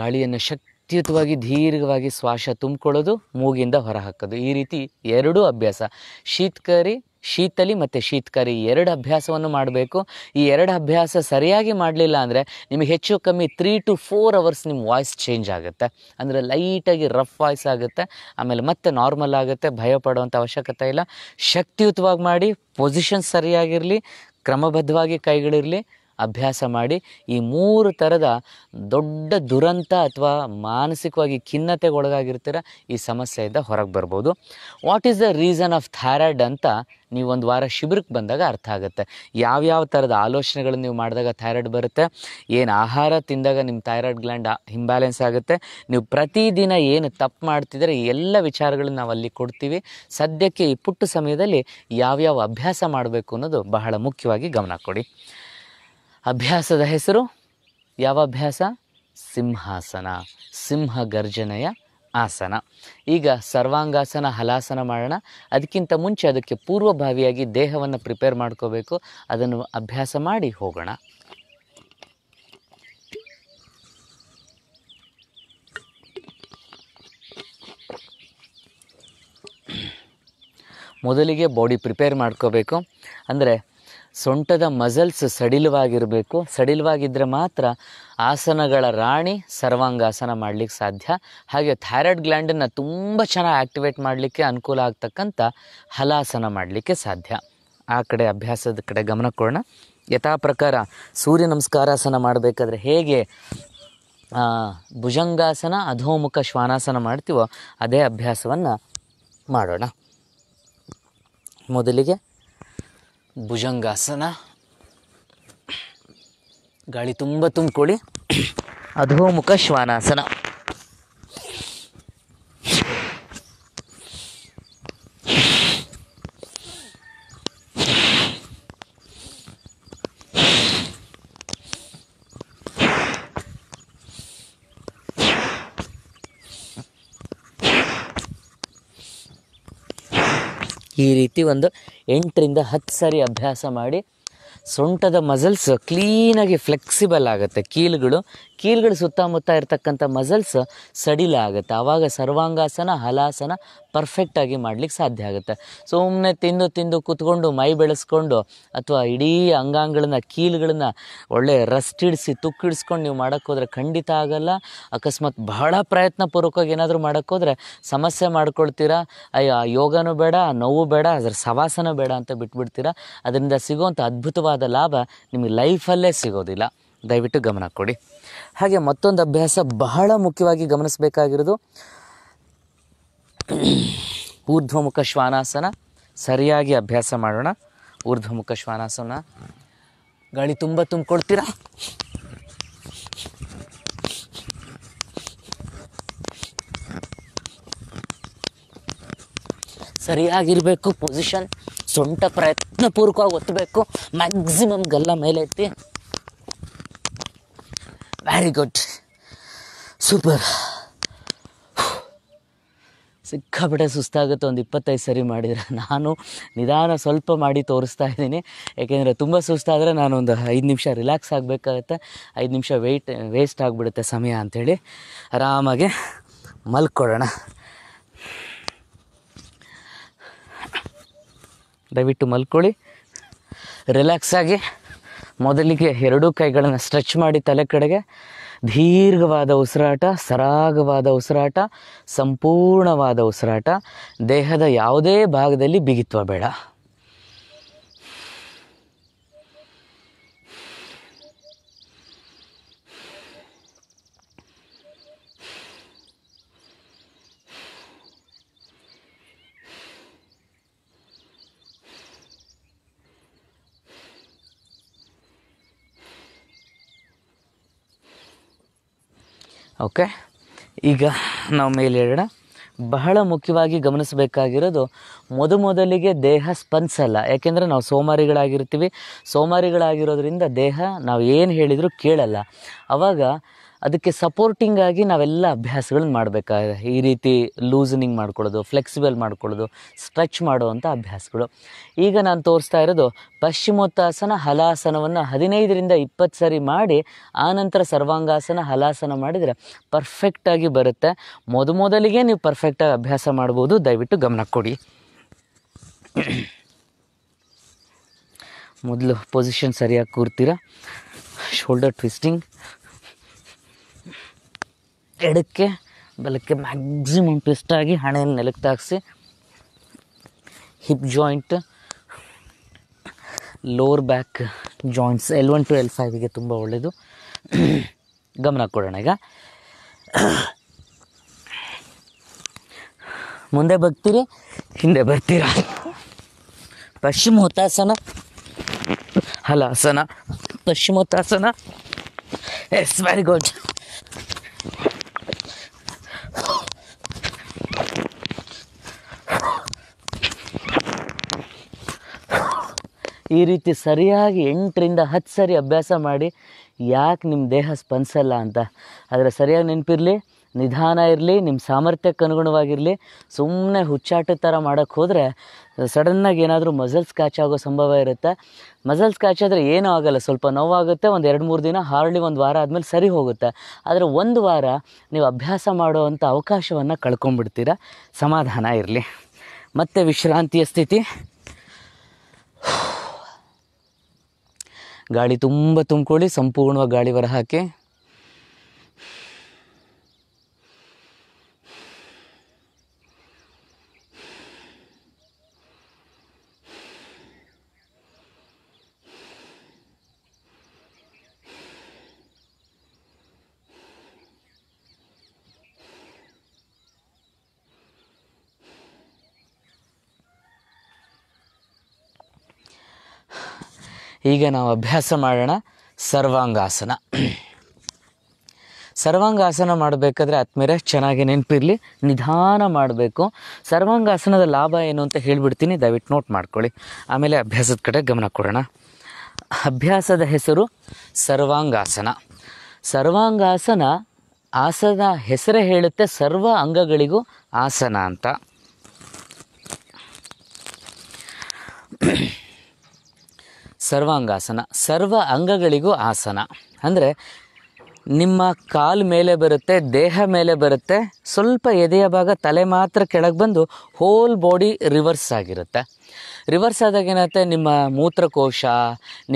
ಗಾಳಿಯನ್ನು ಶಕ್ತಿ ವಿದ್ಯುತ್ವಾಗಿ ದೀರ್ಘವಾಗಿ ಶ್ವಾಸ ತುಂಬಿಕೊಳ್ಳೋದು ಮೂಗಿಂದ ಹೊರಹಾಕೋದು ಈ ರೀತಿ ಎರಡೂ ಅಭ್ಯಾಸ ಶೀತಕರಿ ಶೀತಲಿ ಮತ್ತು ಶೀತಕರಿ ಎರಡು ಅಭ್ಯಾಸವನ್ನು ಮಾಡಬೇಕು ಈ ಎರಡು ಅಭ್ಯಾಸ ಸರಿಯಾಗಿ ಮಾಡಲಿಲ್ಲ ಅಂದರೆ ನಿಮಗೆ ಹೆಚ್ಚು ಕಮ್ಮಿ ತ್ರೀ ಟು ಫೋರ್ ಅವರ್ಸ್ ನಿಮ್ಮ ವಾಯ್ಸ್ ಚೇಂಜ್ ಆಗುತ್ತೆ ಅಂದರೆ ಲೈಟಾಗಿ ರಫ್ ವಾಯ್ಸ್ ಆಗುತ್ತೆ ಆಮೇಲೆ ಮತ್ತೆ ನಾರ್ಮಲ್ ಆಗುತ್ತೆ ಭಯ ಪಡುವಂಥ ಅವಶ್ಯಕತೆ ಇಲ್ಲ ಶಕ್ತಿಯುತವಾಗಿ ಮಾಡಿ ಪೊಸಿಷನ್ ಸರಿಯಾಗಿರಲಿ ಕ್ರಮಬದ್ಧವಾಗಿ ಕೈಗಳಿರಲಿ ಅಭ್ಯಾಸ ಮಾಡಿ ಈ ಮೂರು ಥರದ ದೊಡ್ಡ ದುರಂತ ಅಥವಾ ಮಾನಸಿಕವಾಗಿ ಖಿನ್ನತೆಗೊಳಗಾಗಿರ್ತೀರ ಈ ಸಮಸ್ಯೆಯಿಂದ ಹೊರಗೆ ಬರ್ಬೋದು what is the reason of thyroid ಅಂತ ನೀವು ಒಂದು ವಾರ ಶಿಬಿರಕ್ಕೆ ಬಂದಾಗ ಅರ್ಥ ಆಗುತ್ತೆ ಯಾವ್ಯಾವ ಥರದ ಆಲೋಚನೆಗಳನ್ನು ನೀವು ಮಾಡಿದಾಗ ಥೈರಾಯ್ಡ್ ಬರುತ್ತೆ ಏನು ಆಹಾರ ತಿಂದಾಗ ನಿಮ್ಮ ಥೈರಾಯ್ಡ್ ಗ್ಲ್ಯಾಂಡ್ ಇಂಬ್ಯಾಲೆನ್ಸ್ ಆಗುತ್ತೆ ನೀವು ಪ್ರತಿದಿನ ಏನು ತಪ್ಪು ಮಾಡ್ತಿದ್ರೆ ಎಲ್ಲ ವಿಚಾರಗಳನ್ನು ನಾವು ಅಲ್ಲಿ ಕೊಡ್ತೀವಿ ಸದ್ಯಕ್ಕೆ ಈ ಪುಟ್ಟ ಸಮಯದಲ್ಲಿ ಯಾವ್ಯಾವ ಅಭ್ಯಾಸ ಮಾಡಬೇಕು ಅನ್ನೋದು ಬಹಳ ಮುಖ್ಯವಾಗಿ ಗಮನ ಕೊಡಿ ಅಭ್ಯಾಸದ ಹೆಸರು ಯಾವ ಅಭ್ಯಾಸ ಸಿಂಹಾಸನ ಸಿಂಹ ಗರ್ಜನೆಯ ಆಸನ ಈಗ ಸರ್ವಾಂಗಾಸನ ಹಲಾಸನ ಮಾಡೋಣ ಅದಕ್ಕಿಂತ ಮುಂಚೆ ಅದಕ್ಕೆ ಪೂರ್ವಭಾವಿಯಾಗಿ ದೇಹವನ್ನು ಪ್ರಿಪೇರ್ ಮಾಡ್ಕೋಬೇಕು ಅದನ್ನು ಅಭ್ಯಾಸ ಮಾಡಿ ಹೋಗೋಣ ಮೊದಲಿಗೆ ಬಾಡಿ ಪ್ರಿಪೇರ್ ಮಾಡ್ಕೋಬೇಕು ಅಂದರೆ ಸೊಂಟದ ಮಸಲ್ಸ್ ಸಡಿಲವಾಗಿರಬೇಕು ಸಡಿಲವಾಗಿದ್ದರೆ ಮಾತ್ರ ಆಸನಗಳ ರಾಣಿ ಸರ್ವಾಂಗಾಸನ ಮಾಡಲಿಕ್ಕೆ ಸಾಧ್ಯ ಹಾಗೆ ಥೈರಾಯ್ಡ್ ಗ್ಲ್ಯಾಂಡನ್ನು ತುಂಬ ಚೆನ್ನಾಗಿ ಆ್ಯಕ್ಟಿವೇಟ್ ಮಾಡಲಿಕ್ಕೆ ಅನುಕೂಲ ಆಗ್ತಕ್ಕಂಥ ಹಲಾಸನ ಮಾಡಲಿಕ್ಕೆ ಸಾಧ್ಯ ಆ ಕಡೆ ಅಭ್ಯಾಸದ ಕಡೆ ಗಮನ ಕೊಡೋಣ ಯಥಾ ಪ್ರಕಾರ ಸೂರ್ಯ ನಮಸ್ಕಾರಾಸನ ಮಾಡಬೇಕಾದ್ರೆ ಹೇಗೆ ಭುಜಂಗಾಸನ ಅಧೋಮುಖ ಶ್ವಾನಾಸನ ಮಾಡ್ತೀವೋ ಅದೇ ಅಭ್ಯಾಸವನ್ನು ಮಾಡೋಣ ಮೊದಲಿಗೆ ಭುಜಂಗಾಸನ ಗಾಳಿ ತುಂಬ ತುಂಬಿಕೊಳ್ಳಿ ಅಧೋಮುಖ ಶ್ವಾನಾಸನ ಈ ರೀತಿ ಒಂದು ಎಂಟರಿಂದ ಹತ್ತು ಸಾರಿ ಅಭ್ಯಾಸ ಮಾಡಿ ಸೊಂಟದ ಮಸಲ್ಸ್ ಕ್ಲೀನಾಗಿ ಫ್ಲೆಕ್ಸಿಬಲ್ ಆಗುತ್ತೆ ಕೀಲುಗಳು ಕೀಲ್ಗಳು ಸುತ್ತಮುತ್ತ ಇರತಕ್ಕಂಥ ಮಸಲ್ಸ್ ಸಡಿಲ ಆಗುತ್ತೆ ಆವಾಗ ಸರ್ವಾಂಗಾಸನ ಹಲಾಸನ ಪರ್ಫೆಕ್ಟಾಗಿ ಮಾಡ್ಲಿಕ್ಕೆ ಸಾಧ್ಯ ಆಗುತ್ತೆ ಸುಮ್ಮನೆ ತಿಂದು ತಿಂದು ಕೂತ್ಕೊಂಡು ಮೈ ಬೆಳೆಸ್ಕೊಂಡು ಅಥವಾ ಇಡೀ ಅಂಗಾಂಗಗಳನ್ನ ಕೀಲುಗಳನ್ನ ಒಳ್ಳೆ ಹಿಡಿಸಿ ತುಕ್ಕಿಡಿಸ್ಕೊಂಡು ನೀವು ಮಾಡೋಕ್ಕೋದ್ರೆ ಖಂಡಿತ ಆಗಲ್ಲ ಅಕಸ್ಮಾತ್ ಬಹಳ ಪ್ರಯತ್ನಪೂರ್ವಕವಾಗಿ ಏನಾದರೂ ಮಾಡೋಕ್ಕೋದ್ರೆ ಸಮಸ್ಯೆ ಮಾಡ್ಕೊಳ್ತೀರಾ ಅಯ್ಯೋ ಯೋಗನೂ ಬೇಡ ನೋವು ಬೇಡ ಅದರ ಸವಾಸನೂ ಬೇಡ ಅಂತ ಬಿಟ್ಬಿಡ್ತೀರಾ ಅದರಿಂದ ಸಿಗುವಂಥ ಅದ್ಭುತವಾದ ಲಾಭ ನಿಮಗೆ ಲೈಫಲ್ಲೇ ಸಿಗೋದಿಲ್ಲ ದಯವಿಟ್ಟು ಗಮನ ಕೊಡಿ ಹಾಗೆ ಮತ್ತೊಂದು ಅಭ್ಯಾಸ ಬಹಳ ಮುಖ್ಯವಾಗಿ ಗಮನಿಸಬೇಕಾಗಿರೋದು ಊರ್ಧ್ವಮುಖ ಶ್ವಾನಾಸನ ಸರಿಯಾಗಿ ಅಭ್ಯಾಸ ಮಾಡೋಣ ಊರ್ಧ್ವಮುಖ ಶ್ವಾನಾಸನ ಗಾಳಿ ತುಂಬ ತುಂಬಿಕೊಳ್ತೀರಾ ಸರಿಯಾಗಿರಬೇಕು ಪೊಸಿಷನ್ ಸೊಂಟ ಪ್ರಯತ್ನಪೂರ್ವಕವಾಗಿ ಒತ್ತಬೇಕು ಮ್ಯಾಕ್ಸಿಮಮ್ ಗಲ್ಲ ಮೇಲೆ ಎತ್ತಿ ವೆರಿ ಗುಡ್ ಸೂಪರ್ ಸಿಕ್ಕಾಪಟ್ಟೆ ಸುಸ್ತಾಗುತ್ತೆ ಒಂದು ಇಪ್ಪತ್ತೈದು ಸರಿ ಮಾಡಿದರೆ ನಾನು ನಿಧಾನ ಸ್ವಲ್ಪ ಮಾಡಿ ತೋರಿಸ್ತಾ ಇದ್ದೀನಿ ಏಕೆಂದರೆ ತುಂಬ ಸುಸ್ತಾದರೆ ನಾನೊಂದು ಐದು ನಿಮಿಷ ರಿಲ್ಯಾಕ್ಸ್ ಆಗಬೇಕಾಗತ್ತೆ ಐದು ನಿಮಿಷ ವೆಯ್ಟ್ ವೇಸ್ಟ್ ಆಗಿಬಿಡುತ್ತೆ ಸಮಯ ಅಂಥೇಳಿ ಆರಾಮಾಗಿ ಮಲ್ಕೊಳ್ಳೋಣ ದಯವಿಟ್ಟು ಮಲ್ಕೊಳ್ಳಿ ರಿಲ್ಯಾಕ್ಸ್ ಆಗಿ ಮೊದಲಿಗೆ ಎರಡೂ ಕೈಗಳನ್ನು ಸ್ಟ್ರೆಚ್ ಮಾಡಿ ತಲೆ ಕಡೆಗೆ ದೀರ್ಘವಾದ ಉಸಿರಾಟ ಸರಾಗವಾದ ಉಸಿರಾಟ ಸಂಪೂರ್ಣವಾದ ಉಸಿರಾಟ ದೇಹದ ಯಾವುದೇ ಭಾಗದಲ್ಲಿ ಬಿಗಿತ್ವ ಬೇಡ ಓಕೆ ಈಗ ನಾವು ಮೇಲೆ ಹೇಳೋಣ ಬಹಳ ಮುಖ್ಯವಾಗಿ ಗಮನಿಸಬೇಕಾಗಿರೋದು ಮೊದಮೊದಲಿಗೆ ದೇಹ ಸ್ಪಂದಿಸಲ್ಲ ಯಾಕೆಂದರೆ ನಾವು ಸೋಮಾರಿಗಳಾಗಿರ್ತೀವಿ ಸೋಮಾರಿಗಳಾಗಿರೋದ್ರಿಂದ ದೇಹ ನಾವು ಏನು ಹೇಳಿದರೂ ಕೇಳಲ್ಲ ಆವಾಗ ಅದಕ್ಕೆ ಸಪೋರ್ಟಿಂಗ್ ಆಗಿ ನಾವೆಲ್ಲ ಅಭ್ಯಾಸಗಳನ್ನ ಮಾಡಬೇಕಾಗಿದೆ ಈ ರೀತಿ ಲೂಸನಿಂಗ್ ಮಾಡ್ಕೊಳ್ಳೋದು ಫ್ಲೆಕ್ಸಿಬಲ್ ಮಾಡ್ಕೊಳ್ಳೋದು ಸ್ಟ್ರೆಚ್ ಮಾಡುವಂಥ ಅಭ್ಯಾಸಗಳು ಈಗ ನಾನು ತೋರಿಸ್ತಾ ಇರೋದು ಪಶ್ಚಿಮೋತ್ತಾಸನ ಹಲಾಸನವನ್ನು ಹದಿನೈದರಿಂದ ಇಪ್ಪತ್ತು ಸರಿ ಮಾಡಿ ಆನಂತರ ಸರ್ವಾಂಗಾಸನ ಹಲಾಸನ ಮಾಡಿದರೆ ಪರ್ಫೆಕ್ಟಾಗಿ ಬರುತ್ತೆ ಮೊದಮೊದಲಿಗೆ ನೀವು ಪರ್ಫೆಕ್ಟಾಗಿ ಅಭ್ಯಾಸ ಮಾಡ್ಬೋದು ದಯವಿಟ್ಟು ಗಮನ ಕೊಡಿ ಮೊದಲು ಪೊಸಿಷನ್ ಸರಿಯಾಗಿ ಕೂರ್ತೀರಾ ಶೋಲ್ಡರ್ ಟ್ವಿಸ್ಟಿಂಗ್ ಎಡಕ್ಕೆ ಬಲಕ್ಕೆ ಮ್ಯಾಕ್ಸಿಮಮ್ ಟ್ವಿಸ್ಟಾಗಿ ಹಣೆಯನ್ನು ನೆಲಕ್ಕೆ ತಾಗಿಸಿ hip joint lower back joints L one to L ಫೈವಿಗೆ ತುಂಬ ಒಳ್ಳೆಯದು ಗಮನ ಕೊಡೋಣ ಈಗ ಮುಂದೆ ಬರ್ತೀರಿ ಹಿಂದೆ ಬರ್ತೀರ ಪಶ್ಚಿಮೋತ್ತಾಸನ ಹಲಾಸನ ಪಶ್ಚಿಮೋತ್ತಾಸನ ಎಸ್ ವೆರಿ ಗುಡ್ ಈ ರೀತಿ ಸರಿಯಾಗಿ ಎಂಟರಿಂದ ಹತ್ತು ಸರಿ ಅಭ್ಯಾಸ ಮಾಡಿ ಯಾಕೆ ನಿಮ್ಮ ದೇಹ ಸ್ಪಂದಿಸಲ್ಲ ಅಂತ ಆದರೆ ಸರಿಯಾಗಿ ನೆನಪಿರಲಿ ನಿಧಾನ ಇರಲಿ ನಿಮ್ಮ ಸಾಮರ್ಥ್ಯಕ್ಕೆ ಅನುಗುಣವಾಗಿರಲಿ ಸುಮ್ಮನೆ ಹುಚ್ಚಾಟದ ಥರ ಮಾಡೋಕ್ಕೆ ಹೋದರೆ ಸಡನ್ನಾಗಿ ಏನಾದರೂ ಮಸಲ್ಸ್ ಸ್ಕ್ಯಾಚ್ ಆಗೋ ಸಂಭವ ಇರುತ್ತೆ ಮಸಲ್ಸ್ ಕ್ಯಾಚ್ ಆದರೆ ಏನೂ ಆಗೋಲ್ಲ ಸ್ವಲ್ಪ ನೋವಾಗುತ್ತೆ ಒಂದು ಎರಡು ಮೂರು ದಿನ ಹಾರ್ಡ್ಲಿ ಒಂದು ವಾರ ಆದಮೇಲೆ ಸರಿ ಹೋಗುತ್ತೆ ಆದರೆ ಒಂದು ವಾರ ನೀವು ಅಭ್ಯಾಸ ಮಾಡುವಂಥ ಅವಕಾಶವನ್ನು ಕಳ್ಕೊಂಡ್ಬಿಡ್ತೀರ ಸಮಾಧಾನ ಇರಲಿ ಮತ್ತೆ ವಿಶ್ರಾಂತಿಯ ಸ್ಥಿತಿ ಗಾಳಿ ತುಂಬ ತುಂಬಿಕೊಳ್ಳಿ ಸಂಪೂರ್ಣವಾಗಿ ಗಾಳಿ ಹೊರಹಾಕಿ ಈಗ ನಾವು ಅಭ್ಯಾಸ ಮಾಡೋಣ ಸರ್ವಾಂಗಾಸನ ಸರ್ವಾಂಗಾಸನ ಮಾಡಬೇಕಾದ್ರೆ ಆತ್ಮೀರ ಚೆನ್ನಾಗಿ ನೆನಪಿರಲಿ ನಿಧಾನ ಮಾಡಬೇಕು ಸರ್ವಾಂಗಾಸನದ ಲಾಭ ಏನು ಅಂತ ಹೇಳಿಬಿಡ್ತೀನಿ ದಯವಿಟ್ಟು ನೋಟ್ ಮಾಡ್ಕೊಳ್ಳಿ ಆಮೇಲೆ ಅಭ್ಯಾಸದ ಕಡೆ ಗಮನ ಕೊಡೋಣ ಅಭ್ಯಾಸದ ಹೆಸರು ಸರ್ವಾಂಗಾಸನ ಸರ್ವಾಂಗಾಸನ ಆಸನ ಹೆಸರೇ ಹೇಳುತ್ತೆ ಸರ್ವ ಅಂಗಗಳಿಗೂ ಆಸನ ಅಂತ ಸರ್ವಾಂಗಾಸನ ಸರ್ವ ಅಂಗಗಳಿಗೂ ಆಸನ ಅಂದರೆ ನಿಮ್ಮ ಕಾಲು ಮೇಲೆ ಬರುತ್ತೆ ದೇಹ ಮೇಲೆ ಬರುತ್ತೆ ಸ್ವಲ್ಪ ಎದೆಯ ಭಾಗ ತಲೆ ಮಾತ್ರ ಕೆಳಗೆ ಬಂದು ಹೋಲ್ ಬಾಡಿ ರಿವರ್ಸ್ ಆಗಿರುತ್ತೆ ರಿವರ್ಸ್ ಆದಾಗ ಏನತ್ತೆ ನಿಮ್ಮ ಮೂತ್ರಕೋಶ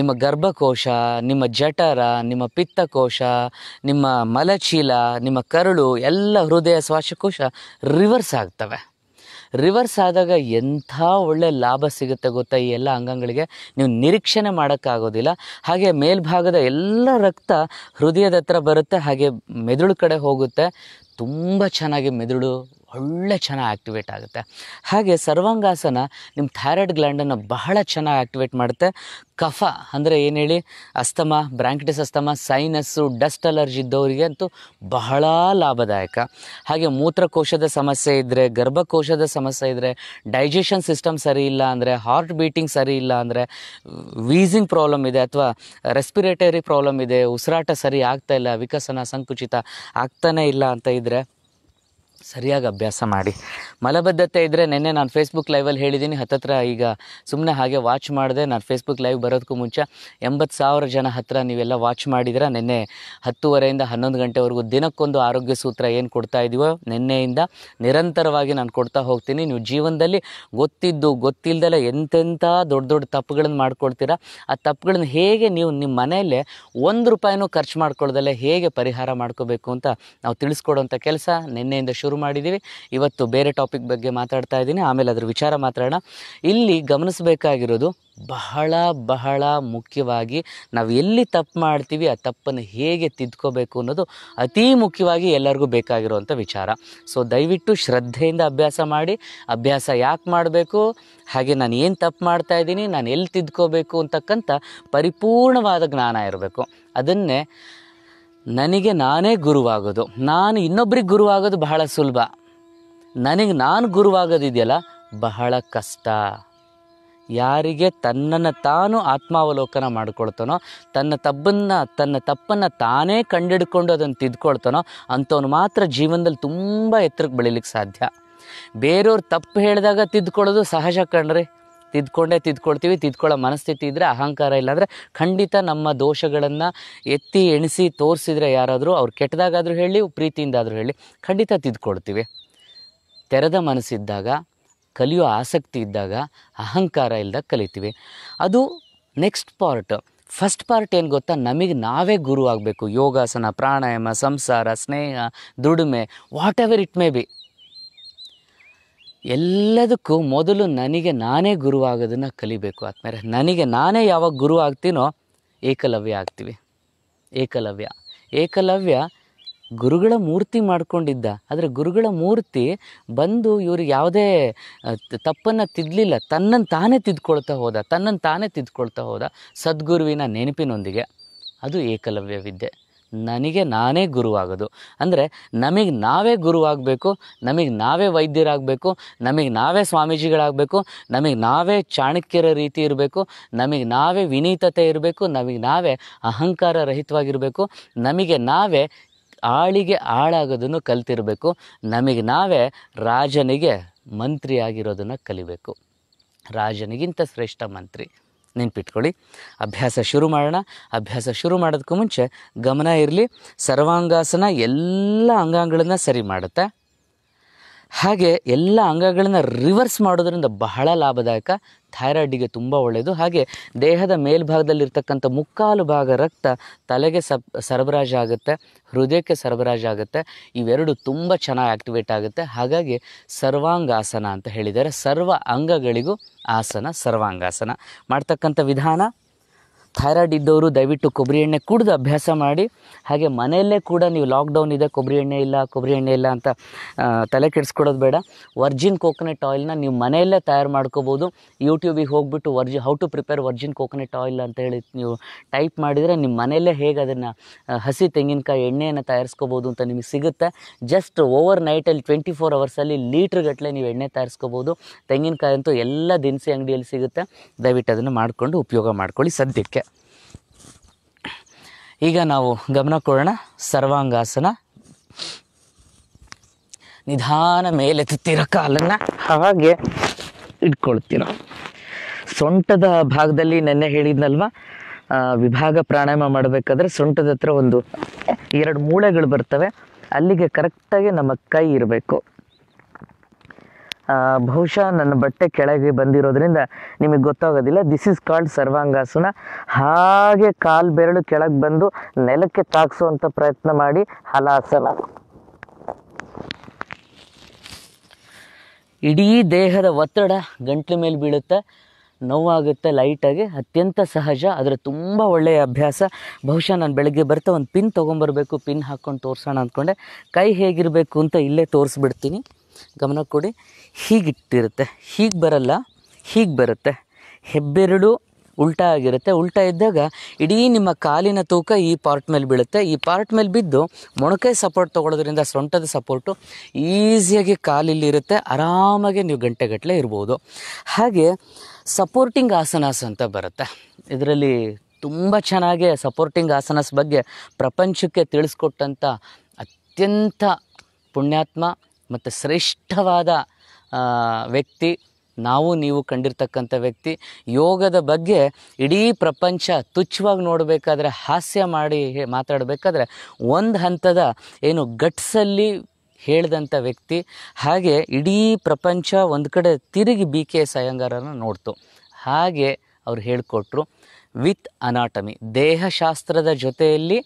ನಿಮ್ಮ ಗರ್ಭಕೋಶ ನಿಮ್ಮ ಜಠರ ನಿಮ್ಮ ಪಿತ್ತಕೋಶ ನಿಮ್ಮ ಮಲಚೀಲ ನಿಮ್ಮ ಕರುಳು ಎಲ್ಲ ಹೃದಯ ಶ್ವಾಸಕೋಶ ರಿವರ್ಸ್ ಆಗ್ತವೆ ರಿವರ್ಸ್ ಆದಾಗ ಎಂಥ ಒಳ್ಳೆ ಲಾಭ ಸಿಗುತ್ತೆ ಗೊತ್ತಾ ಈ ಎಲ್ಲ ಅಂಗಗಳಿಗೆ ನೀವು ನಿರೀಕ್ಷಣೆ ಮಾಡೋಕ್ಕಾಗೋದಿಲ್ಲ ಹಾಗೆ ಮೇಲ್ಭಾಗದ ಎಲ್ಲ ರಕ್ತ ಹೃದಯದ ಹತ್ರ ಬರುತ್ತೆ ಹಾಗೆ ಮೆದುಳು ಕಡೆ ಹೋಗುತ್ತೆ ತುಂಬ ಚೆನ್ನಾಗಿ ಮೆದುಳು ಒಳ್ಳೆ ಚೆನ್ನಾಗಿ ಆ್ಯಕ್ಟಿವೇಟ್ ಆಗುತ್ತೆ ಹಾಗೆ ಸರ್ವಾಂಗಾಸನ ನಿಮ್ಮ ಥೈರಾಯ್ಡ್ ಗ್ಲ್ಯಾಂಡನ್ನು ಬಹಳ ಚೆನ್ನಾಗಿ ಆ್ಯಕ್ಟಿವೇಟ್ ಮಾಡುತ್ತೆ ಕಫ ಅಂದರೆ ಏನು ಹೇಳಿ asthma bronchitis asthma sinus dust allergy ಇದ್ದವರಿಗೆ ಅಂತೂ ಬಹಳ ಲಾಭದಾಯಕ ಹಾಗೆ ಮೂತ್ರಕೋಶದ ಸಮಸ್ಯೆ ಇದ್ದರೆ ಗರ್ಭಕೋಶದ ಸಮಸ್ಯೆ ಇದ್ದರೆ ಡೈಜೆಷನ್ ಸಿಸ್ಟಮ್ ಸರಿ ಇಲ್ಲ ಅಂದರೆ ಹಾರ್ಟ್ ಬೀಟಿಂಗ್ ಸರಿ ಇಲ್ಲ ಅಂದರೆ ವೀಸಿಂಗ್ ಪ್ರಾಬ್ಲಮ್ ಇದೆ ಅಥವಾ ರೆಸ್ಪಿರೇಟರಿ ಪ್ರಾಬ್ಲಮ್ ಇದೆ ಉಸಿರಾಟ ಸರಿ ಆಗ್ತಾ ಇಲ್ಲ ವಿಕಸನ ಸಂಕುಚಿತ ಆಗ್ತಾನೇ ಇಲ್ಲ ಅಂತ ಇದ್ದರೆ ಸರಿಯಾಗಿ ಅಭ್ಯಾಸ ಮಾಡಿ ಮಲಬದ್ಧತೆ ಇದ್ದರೆ ನಿನ್ನೆ ನಾನು ಫೇಸ್ಬುಕ್ ಲೈವಲ್ಲಿ ಹೇಳಿದ್ದೀನಿ ಹತ್ತತ್ರ ಈಗ ಸುಮ್ಮನೆ ಹಾಗೆ ವಾಚ್ ಮಾಡಿದೆ ನಾನು ಫೇಸ್ಬುಕ್ ಲೈವ್ ಬರೋದಕ್ಕೂ ಮುಂಚೆ ಎಂಬತ್ತು ಸಾವಿರ ಜನ ಹತ್ತಿರ ನೀವೆಲ್ಲ ವಾಚ್ ಮಾಡಿದ್ರೆ ನಿನ್ನೆ ಹತ್ತುವರೆಯಿಂದ ಹನ್ನೊಂದು ಗಂಟೆವರೆಗೂ ದಿನಕ್ಕೊಂದು ಆರೋಗ್ಯ ಸೂತ್ರ ಏನು ಕೊಡ್ತಾ ಇದೀವೋ ನಿನ್ನೆಯಿಂದ ನಿರಂತರವಾಗಿ ನಾನು ಕೊಡ್ತಾ ಹೋಗ್ತೀನಿ ನೀವು ಜೀವನದಲ್ಲಿ ಗೊತ್ತಿದ್ದು ಗೊತ್ತಿಲ್ಲದೆ ಎಂತೆಂಥ ದೊಡ್ಡ ದೊಡ್ಡ ತಪ್ಪುಗಳನ್ನು ಮಾಡ್ಕೊಳ್ತೀರಾ ಆ ತಪ್ಪುಗಳನ್ನ ಹೇಗೆ ನೀವು ನಿಮ್ಮ ಮನೆಯಲ್ಲೇ ಒಂದು ರೂಪಾಯಿನೂ ಖರ್ಚು ಮಾಡ್ಕೊಳ್ಳ್ದಲ್ಲೇ ಹೇಗೆ ಪರಿಹಾರ ಮಾಡ್ಕೋಬೇಕು ಅಂತ ನಾವು ತಿಳಿಸ್ಕೊಡೋಂಥ ಕೆಲಸ ನಿನ್ನೆಯಿಂದ ಶುರು ಮಾಡಿದ್ದೀವಿ ಇವತ್ತು ಬೇರೆ ಟಾಪಿಕ್ ಬಗ್ಗೆ ಮಾತಾಡ್ತಾ ಇದ್ದೀನಿ ಆಮೇಲೆ ಅದರ ವಿಚಾರ ಮಾತಾಡೋಣ ಇಲ್ಲಿ ಗಮನಿಸಬೇಕಾಗಿರೋದು ಬಹಳ ಬಹಳ ಮುಖ್ಯವಾಗಿ ನಾವು ಎಲ್ಲಿ ತಪ್ಪು ಮಾಡ್ತೀವಿ ಆ ತಪ್ಪನ್ನು ಹೇಗೆ ತಿದ್ಕೋಬೇಕು ಅನ್ನೋದು ಅತೀ ಮುಖ್ಯವಾಗಿ ಎಲ್ಲರಿಗೂ ಬೇಕಾಗಿರುವಂಥ ವಿಚಾರ ಸೊ ದಯವಿಟ್ಟು ಶ್ರದ್ಧೆಯಿಂದ ಅಭ್ಯಾಸ ಮಾಡಿ ಅಭ್ಯಾಸ ಯಾಕೆ ಮಾಡಬೇಕು ಹಾಗೆ ನಾನು ಏನು ತಪ್ಪು ಮಾಡ್ತಾ ಇದ್ದೀನಿ ನಾನು ಎಲ್ಲಿ ತಿದ್ಕೋಬೇಕು ಅಂತಕ್ಕಂಥ ಪರಿಪೂರ್ಣವಾದ ಜ್ಞಾನ ಇರಬೇಕು ಅದನ್ನೇ ನನಗೆ ನಾನೇ ಗುರುವಾಗೋದು ನಾನು ಇನ್ನೊಬ್ರಿಗೆ ಗುರುವಾಗೋದು ಬಹಳ ಸುಲಭ ನನಗೆ ನಾನು ಗುರುವಾಗೋದಿದೆಯಲ್ಲ ಬಹಳ ಕಷ್ಟ ಯಾರಿಗೆ ತನ್ನನ್ನು ತಾನು ಆತ್ಮಾವಲೋಕನ ಮಾಡ್ಕೊಳ್ತಾನೋ ತನ್ನ ತಬ್ಬನ್ನು ತನ್ನ ತಪ್ಪನ್ನು ತಾನೇ ಕಂಡಿಡ್ಕೊಂಡು ಅದನ್ನು ತಿದ್ಕೊಳ್ತಾನೋ ಅಂಥವ್ನು ಮಾತ್ರ ಜೀವನದಲ್ಲಿ ತುಂಬ ಎತ್ತರಕ್ಕೆ ಬೆಳಿಲಿಕ್ಕೆ ಸಾಧ್ಯ ಬೇರೆಯವ್ರು ತಪ್ಪು ಹೇಳಿದಾಗ ತಿದ್ಕೊಳ್ಳೋದು ಸಹಜ ಕಣ್ರಿ ತಿದ್ಕೊಂಡೇ ತಿದ್ಕೊಳ್ತೀವಿ ತಿದ್ಕೊಳ್ಳೋ ಮನಸ್ಥಿತಿ ಇದ್ದರೆ ಅಹಂಕಾರ ಇಲ್ಲಾಂದರೆ ಖಂಡಿತ ನಮ್ಮ ದೋಷಗಳನ್ನು ಎತ್ತಿ ಎಣಿಸಿ ತೋರಿಸಿದ್ರೆ ಯಾರಾದರೂ ಅವ್ರು ಕೆಟ್ಟದಾಗಾದರೂ ಹೇಳಿ ಪ್ರೀತಿಯಿಂದಾದರೂ ಹೇಳಿ ಖಂಡಿತ ತಿದ್ಕೊಳ್ತೀವಿ ತೆರೆದ ಮನಸ್ಸಿದ್ದಾಗ ಕಲಿಯೋ ಆಸಕ್ತಿ ಇದ್ದಾಗ ಅಹಂಕಾರ ಇಲ್ದಾಗ ಕಲಿತೀವಿ ಅದು ನೆಕ್ಸ್ಟ್ ಪಾರ್ಟ್ ಫಸ್ಟ್ ಪಾರ್ಟ್ ಏನು ಗೊತ್ತಾ ನಮಗೆ ನಾವೇ ಗುರು ಆಗಬೇಕು ಯೋಗಾಸನ ಪ್ರಾಣಾಯಾಮ ಸಂಸಾರ ಸ್ನೇಹ ದುಡಿಮೆ whatever it may be ಎಲ್ಲದಕ್ಕೂ ಮೊದಲು ನನಗೆ ನಾನೇ ಗುರುವಾಗೋದನ್ನು ಕಲಿಬೇಕು ಆದಮೇಲೆ ನನಗೆ ನಾನೇ ಯಾವಾಗ ಗುರು ಆಗ್ತೀನೋ ಏಕಲವ್ಯ ಆಗ್ತೀವಿ ಏಕಲವ್ಯ ಏಕಲವ್ಯ ಗುರುಗಳ ಮೂರ್ತಿ ಮಾಡ್ಕೊಂಡಿದ್ದ ಆದರೆ ಗುರುಗಳ ಮೂರ್ತಿ ಬಂದು ಇವ್ರಿಗೆ ಯಾವುದೇ ತಪ್ಪನ್ನು ತಿದ್ದಲಿಲ್ಲ ತನ್ನನ್ನು ತಾನೇ ತಿದ್ಕೊಳ್ತಾ ಹೋದ ತನ್ನನ್ನು ತಾನೇ ತಿದ್ಕೊಳ್ತಾ ಹೋದ ಸದ್ಗುರುವಿನ ನೆನಪಿನೊಂದಿಗೆ ಅದು ಏಕಲವ್ಯ ವಿದ್ಯೆ ನನಗೆ ನಾನೇ ಗುರುವಾಗೋದು ಅಂದರೆ ನಮಗೆ ನಾವೇ ಗುರುವಾಗಬೇಕು ನಮಗೆ ನಾವೇ ವೈದ್ಯರಾಗಬೇಕು ನಮಗೆ ನಾವೇ ಸ್ವಾಮೀಜಿಗಳಾಗಬೇಕು ನಮಗೆ ನಾವೇ ಚಾಣಕ್ಯರ ರೀತಿ ಇರಬೇಕು ನಮಗೆ ನಾವೇ ವಿನೀತತೆ ಇರಬೇಕು ನಮಗೆ ನಾವೇ ಅಹಂಕಾರ ರಹಿತವಾಗಿರಬೇಕು ನಮಗೆ ನಾವೇ ಆಳಿಗೆ ಆಳಾಗೋದನ್ನು ಕಲ್ತಿರಬೇಕು ನಮಗೆ ನಾವೇ ರಾಜನಿಗೆ ಮಂತ್ರಿಯಾಗಿರೋದನ್ನು ಕಲಿಬೇಕು ರಾಜನಿಗಿಂತ ಶ್ರೇಷ್ಠ ಮಂತ್ರಿ ನೆನ್ಪಿಟ್ಕೊಳ್ಳಿ ಅಭ್ಯಾಸ ಶುರು ಮಾಡೋಣ ಅಭ್ಯಾಸ ಶುರು ಮಾಡೋದಕ್ಕೂ ಮುಂಚೆ ಗಮನ ಇರಲಿ ಸರ್ವಾಂಗಾಸನ ಎಲ್ಲ ಅಂಗಾಂಗಗಳನ್ನು ಸರಿ ಮಾಡುತ್ತೆ ಹಾಗೆ ಎಲ್ಲ ಅಂಗಗಳನ್ನು ರಿವರ್ಸ್ ಮಾಡೋದರಿಂದ ಬಹಳ ಲಾಭದಾಯಕ ಥೈರಾಯ್ಡಿಗೆ ತುಂಬ ಒಳ್ಳೆಯದು ಹಾಗೆ ದೇಹದ ಮೇಲ್ಭಾಗದಲ್ಲಿರ್ತಕ್ಕಂಥ ಮುಕ್ಕಾಲು ಭಾಗ ರಕ್ತ ತಲೆಗೆ ಸಬ್ ಸರಬರಾಜು ಆಗುತ್ತೆ ಹೃದಯಕ್ಕೆ ಸರಬರಾಜು ಆಗುತ್ತೆ ಇವೆರಡು ತುಂಬ ಚೆನ್ನಾಗಿ ಆ್ಯಕ್ಟಿವೇಟ್ ಆಗುತ್ತೆ ಹಾಗಾಗಿ ಸರ್ವಾಂಗಾಸನ ಅಂತ ಹೇಳಿದ್ದಾರೆ ಸರ್ವ ಅಂಗಗಳಿಗೂ ಆಸನ ಸರ್ವಾಂಗಾಸನ ಮಾಡ್ತಕ್ಕಂಥ ವಿಧಾನ ಥೈರಾಯ್ಡ್ ಇದ್ದವರು ದಯವಿಟ್ಟು ಕೊಬ್ಬರಿ ಎಣ್ಣೆ ಕುಡಿದು ಅಭ್ಯಾಸ ಮಾಡಿ ಹಾಗೆ ಮನೆಯಲ್ಲೇ ಕೂಡ ನೀವು ಲಾಕ್ಡೌನ್ ಇದೆ ಕೊಬ್ಬರಿ ಎಣ್ಣೆ ಇಲ್ಲ ಕೊಬ್ಬರಿ ಎಣ್ಣೆ ಇಲ್ಲ ಅಂತ ತಲೆ ಕೆಡಿಸ್ಕೊಡೋದು ಬೇಡ ವರ್ಜಿನ್ ಕೋಕೋನಟ್ ಆಯಿಲ್ನ ನೀವು ಮನೆಯಲ್ಲೇ ತಯಾರು ಮಾಡ್ಕೋಬೋದು ಯೂಟ್ಯೂಬಿಗೆ ಹೋಗ್ಬಿಟ್ಟು ವರ್ಜಿ how to prepare virgin coconut oil ಅಂತ ಹೇಳಿ ನೀವು ಟೈಪ್ ಮಾಡಿದರೆ ನಿಮ್ಮ ಮನೆಯಲ್ಲೇ ಹೇಗೆ ಅದನ್ನು ಹಸಿ ತೆಂಗಿನಕಾಯಿ ಎಣ್ಣೆಯನ್ನು ತಯಾರಿಸ್ಕೋಬೋದು ಅಂತ ನಿಮಗೆ ಸಿಗುತ್ತೆ ಜಸ್ಟ್ ಓವರ್ ನೈಟಲ್ಲಿ ಟ್ವೆಂಟಿ ಫೋರ್ ಅವರ್ಸಲ್ಲಿ ಲೀಟ್ರ್ಗಟ್ಟಲೆ ನೀವು ಎಣ್ಣೆ ತಯಾರಿಸ್ಕೋಬೋದು ತೆಂಗಿನಕಾಯಿ ಅಂತೂ ಎಲ್ಲ ದಿನಸಿ ಅಂಗಡಿಯಲ್ಲಿ ಸಿಗುತ್ತೆ ದಯವಿಟ್ಟು ಅದನ್ನು ಮಾಡಿಕೊಂಡು ಉಪಯೋಗ ಮಾಡ್ಕೊಳ್ಳಿ ಸದ್ಯಕ್ಕೆ ಈಗ ನಾವು ಗಮನ ಕೊಡೋಣ ಸರ್ವಾಂಗಾಸನ ನಿಧಾನ ಮೇಲೆತ್ತುತ್ತಿರೋ ಕಾಲನ್ನ ಹಾಗೆ ಇಟ್ಕೊಳ್ತೀರ ಸೊಂಟದ ಭಾಗದಲ್ಲಿ ನೆನ್ನೆ ಹೇಳಿದ್ನಲ್ವ ವಿಭಾಗ ಪ್ರಾಣಾಯಾಮ ಮಾಡಬೇಕಾದ್ರೆ ಸೊಂಟದ ಹತ್ರ ಒಂದು ಎರಡು ಮೂಳೆಗಳು ಬರ್ತವೆ ಅಲ್ಲಿಗೆ ಕರೆಕ್ಟಾಗಿ ನಮ್ಮ ಕೈ ಇರಬೇಕು ಬಹುಶಃ ನನ್ನ ಬಟ್ಟೆ ಕೆಳಗೆ ಬಂದಿರೋದ್ರಿಂದ ನಿಮಗೆ ಗೊತ್ತಾಗೋದಿಲ್ಲ ದಿಸ್ ಇಸ್ ಕಾಲ್ಡ್ ಸರ್ವಾಂಗಾಸನ ಹಾಗೆ ಕಾಲ್ ಬೆರಳು ಕೆಳಗೆ ಬಂದು ನೆಲಕ್ಕೆ ತಾಕ್ಸುವಂತ ಪ್ರಯತ್ನ ಮಾಡಿ ಹಲಾಸನ ಇಡೀ ದೇಹದ ಒತ್ತಡ ಗಂಟ್ಲು ಮೇಲೆ ಬೀಳುತ್ತೆ ನೋವಾಗುತ್ತೆ ಲೈಟಾಗಿ ಅತ್ಯಂತ ಸಹಜ ಆದರೆ ತುಂಬ ಒಳ್ಳೆಯ ಅಭ್ಯಾಸ ಬಹುಶಃ ನಾನು ಬೆಳಗ್ಗೆ ಬರ್ತಾ ಒಂದು ಪಿನ್ ತೊಗೊಂಬರ್ಬೇಕು ಪಿನ್ ಹಾಕ್ಕೊಂಡು ತೋರಿಸೋಣ ಅಂದ್ಕೊಂಡೆ ಕೈ ಹೇಗಿರಬೇಕು ಅಂತ ಇಲ್ಲೇ ತೋರಿಸ್ಬಿಡ್ತೀನಿ ಗಮನ ಕೊಡಿ ಹೀಗಿಟ್ಟಿರುತ್ತೆ ಹೀಗೆ ಬರಲ್ಲ ಹೀಗೆ ಬರುತ್ತೆ ಹೆಬ್ಬೆರಡು ಉಲ್ಟಾ ಆಗಿರುತ್ತೆ ಉಲ್ಟಾ ಇದ್ದಾಗ ಇಡೀ ನಿಮ್ಮ ಕಾಲಿನ ತೂಕ ಈ ಪಾರ್ಟ್ ಮೇಲೆ ಬೀಳುತ್ತೆ ಈ ಪಾರ್ಟ್ ಮೇಲೆ ಬಿದ್ದು ಮೊಣಕೈ ಸಪೋರ್ಟ್ ತೊಗೊಳೋದ್ರಿಂದ ಸೊಂಟದ ಸಪೋರ್ಟು ಈಸಿಯಾಗಿ ಕಾಲಿಲ್ಲಿರುತ್ತೆ ಆರಾಮಾಗಿ ನೀವು ಗಂಟೆಗಟ್ಟಲೆ ಇರ್ಬೋದು ಹಾಗೆ ಸಪೋರ್ಟಿಂಗ್ ಆಸನಾಸ್ ಅಂತ ಬರುತ್ತೆ ಇದರಲ್ಲಿ ತುಂಬ ಚೆನ್ನಾಗಿ ಸಪೋರ್ಟಿಂಗ್ ಆಸನಸ್ ಬಗ್ಗೆ ಪ್ರಪಂಚಕ್ಕೆ ತಿಳಿಸ್ಕೊಟ್ಟಂಥ ಅತ್ಯಂತ ಪುಣ್ಯಾತ್ಮ ಮತ್ತು ಶ್ರೇಷ್ಠವಾದ ವ್ಯಕ್ತಿ ನಾವು ನೀವು ಕಂಡಿರ್ತಕ್ಕಂಥ ವ್ಯಕ್ತಿ ಯೋಗದ ಬಗ್ಗೆ ಇಡೀ ಪ್ರಪಂಚ ತುಚ್ಛವಾಗಿ ನೋಡಬೇಕಾದ್ರೆ ಹಾಸ್ಯ ಮಾಡಿ ಮಾತಾಡಬೇಕಾದ್ರೆ ಒಂದು ಹಂತದ ಏನು ಗಟ್ಸಲ್ಲಿ ಹೇಳಿದಂಥ ವ್ಯಕ್ತಿ ಹಾಗೆ ಇಡೀ ಪ್ರಪಂಚ ಒಂದು ಕಡೆ ತಿರುಗಿ ಬಿ ಕೆ ಎಸ್ ಅಯ್ಯಂಗಾರನ್ನು ನೋಡ್ತು ಹಾಗೆ ಅವ್ರು ಹೇಳಿಕೊಟ್ರು ವಿತ್ ಅನಾಟಮಿ ದೇಹಶಾಸ್ತ್ರದ ಜೊತೆಯಲ್ಲಿ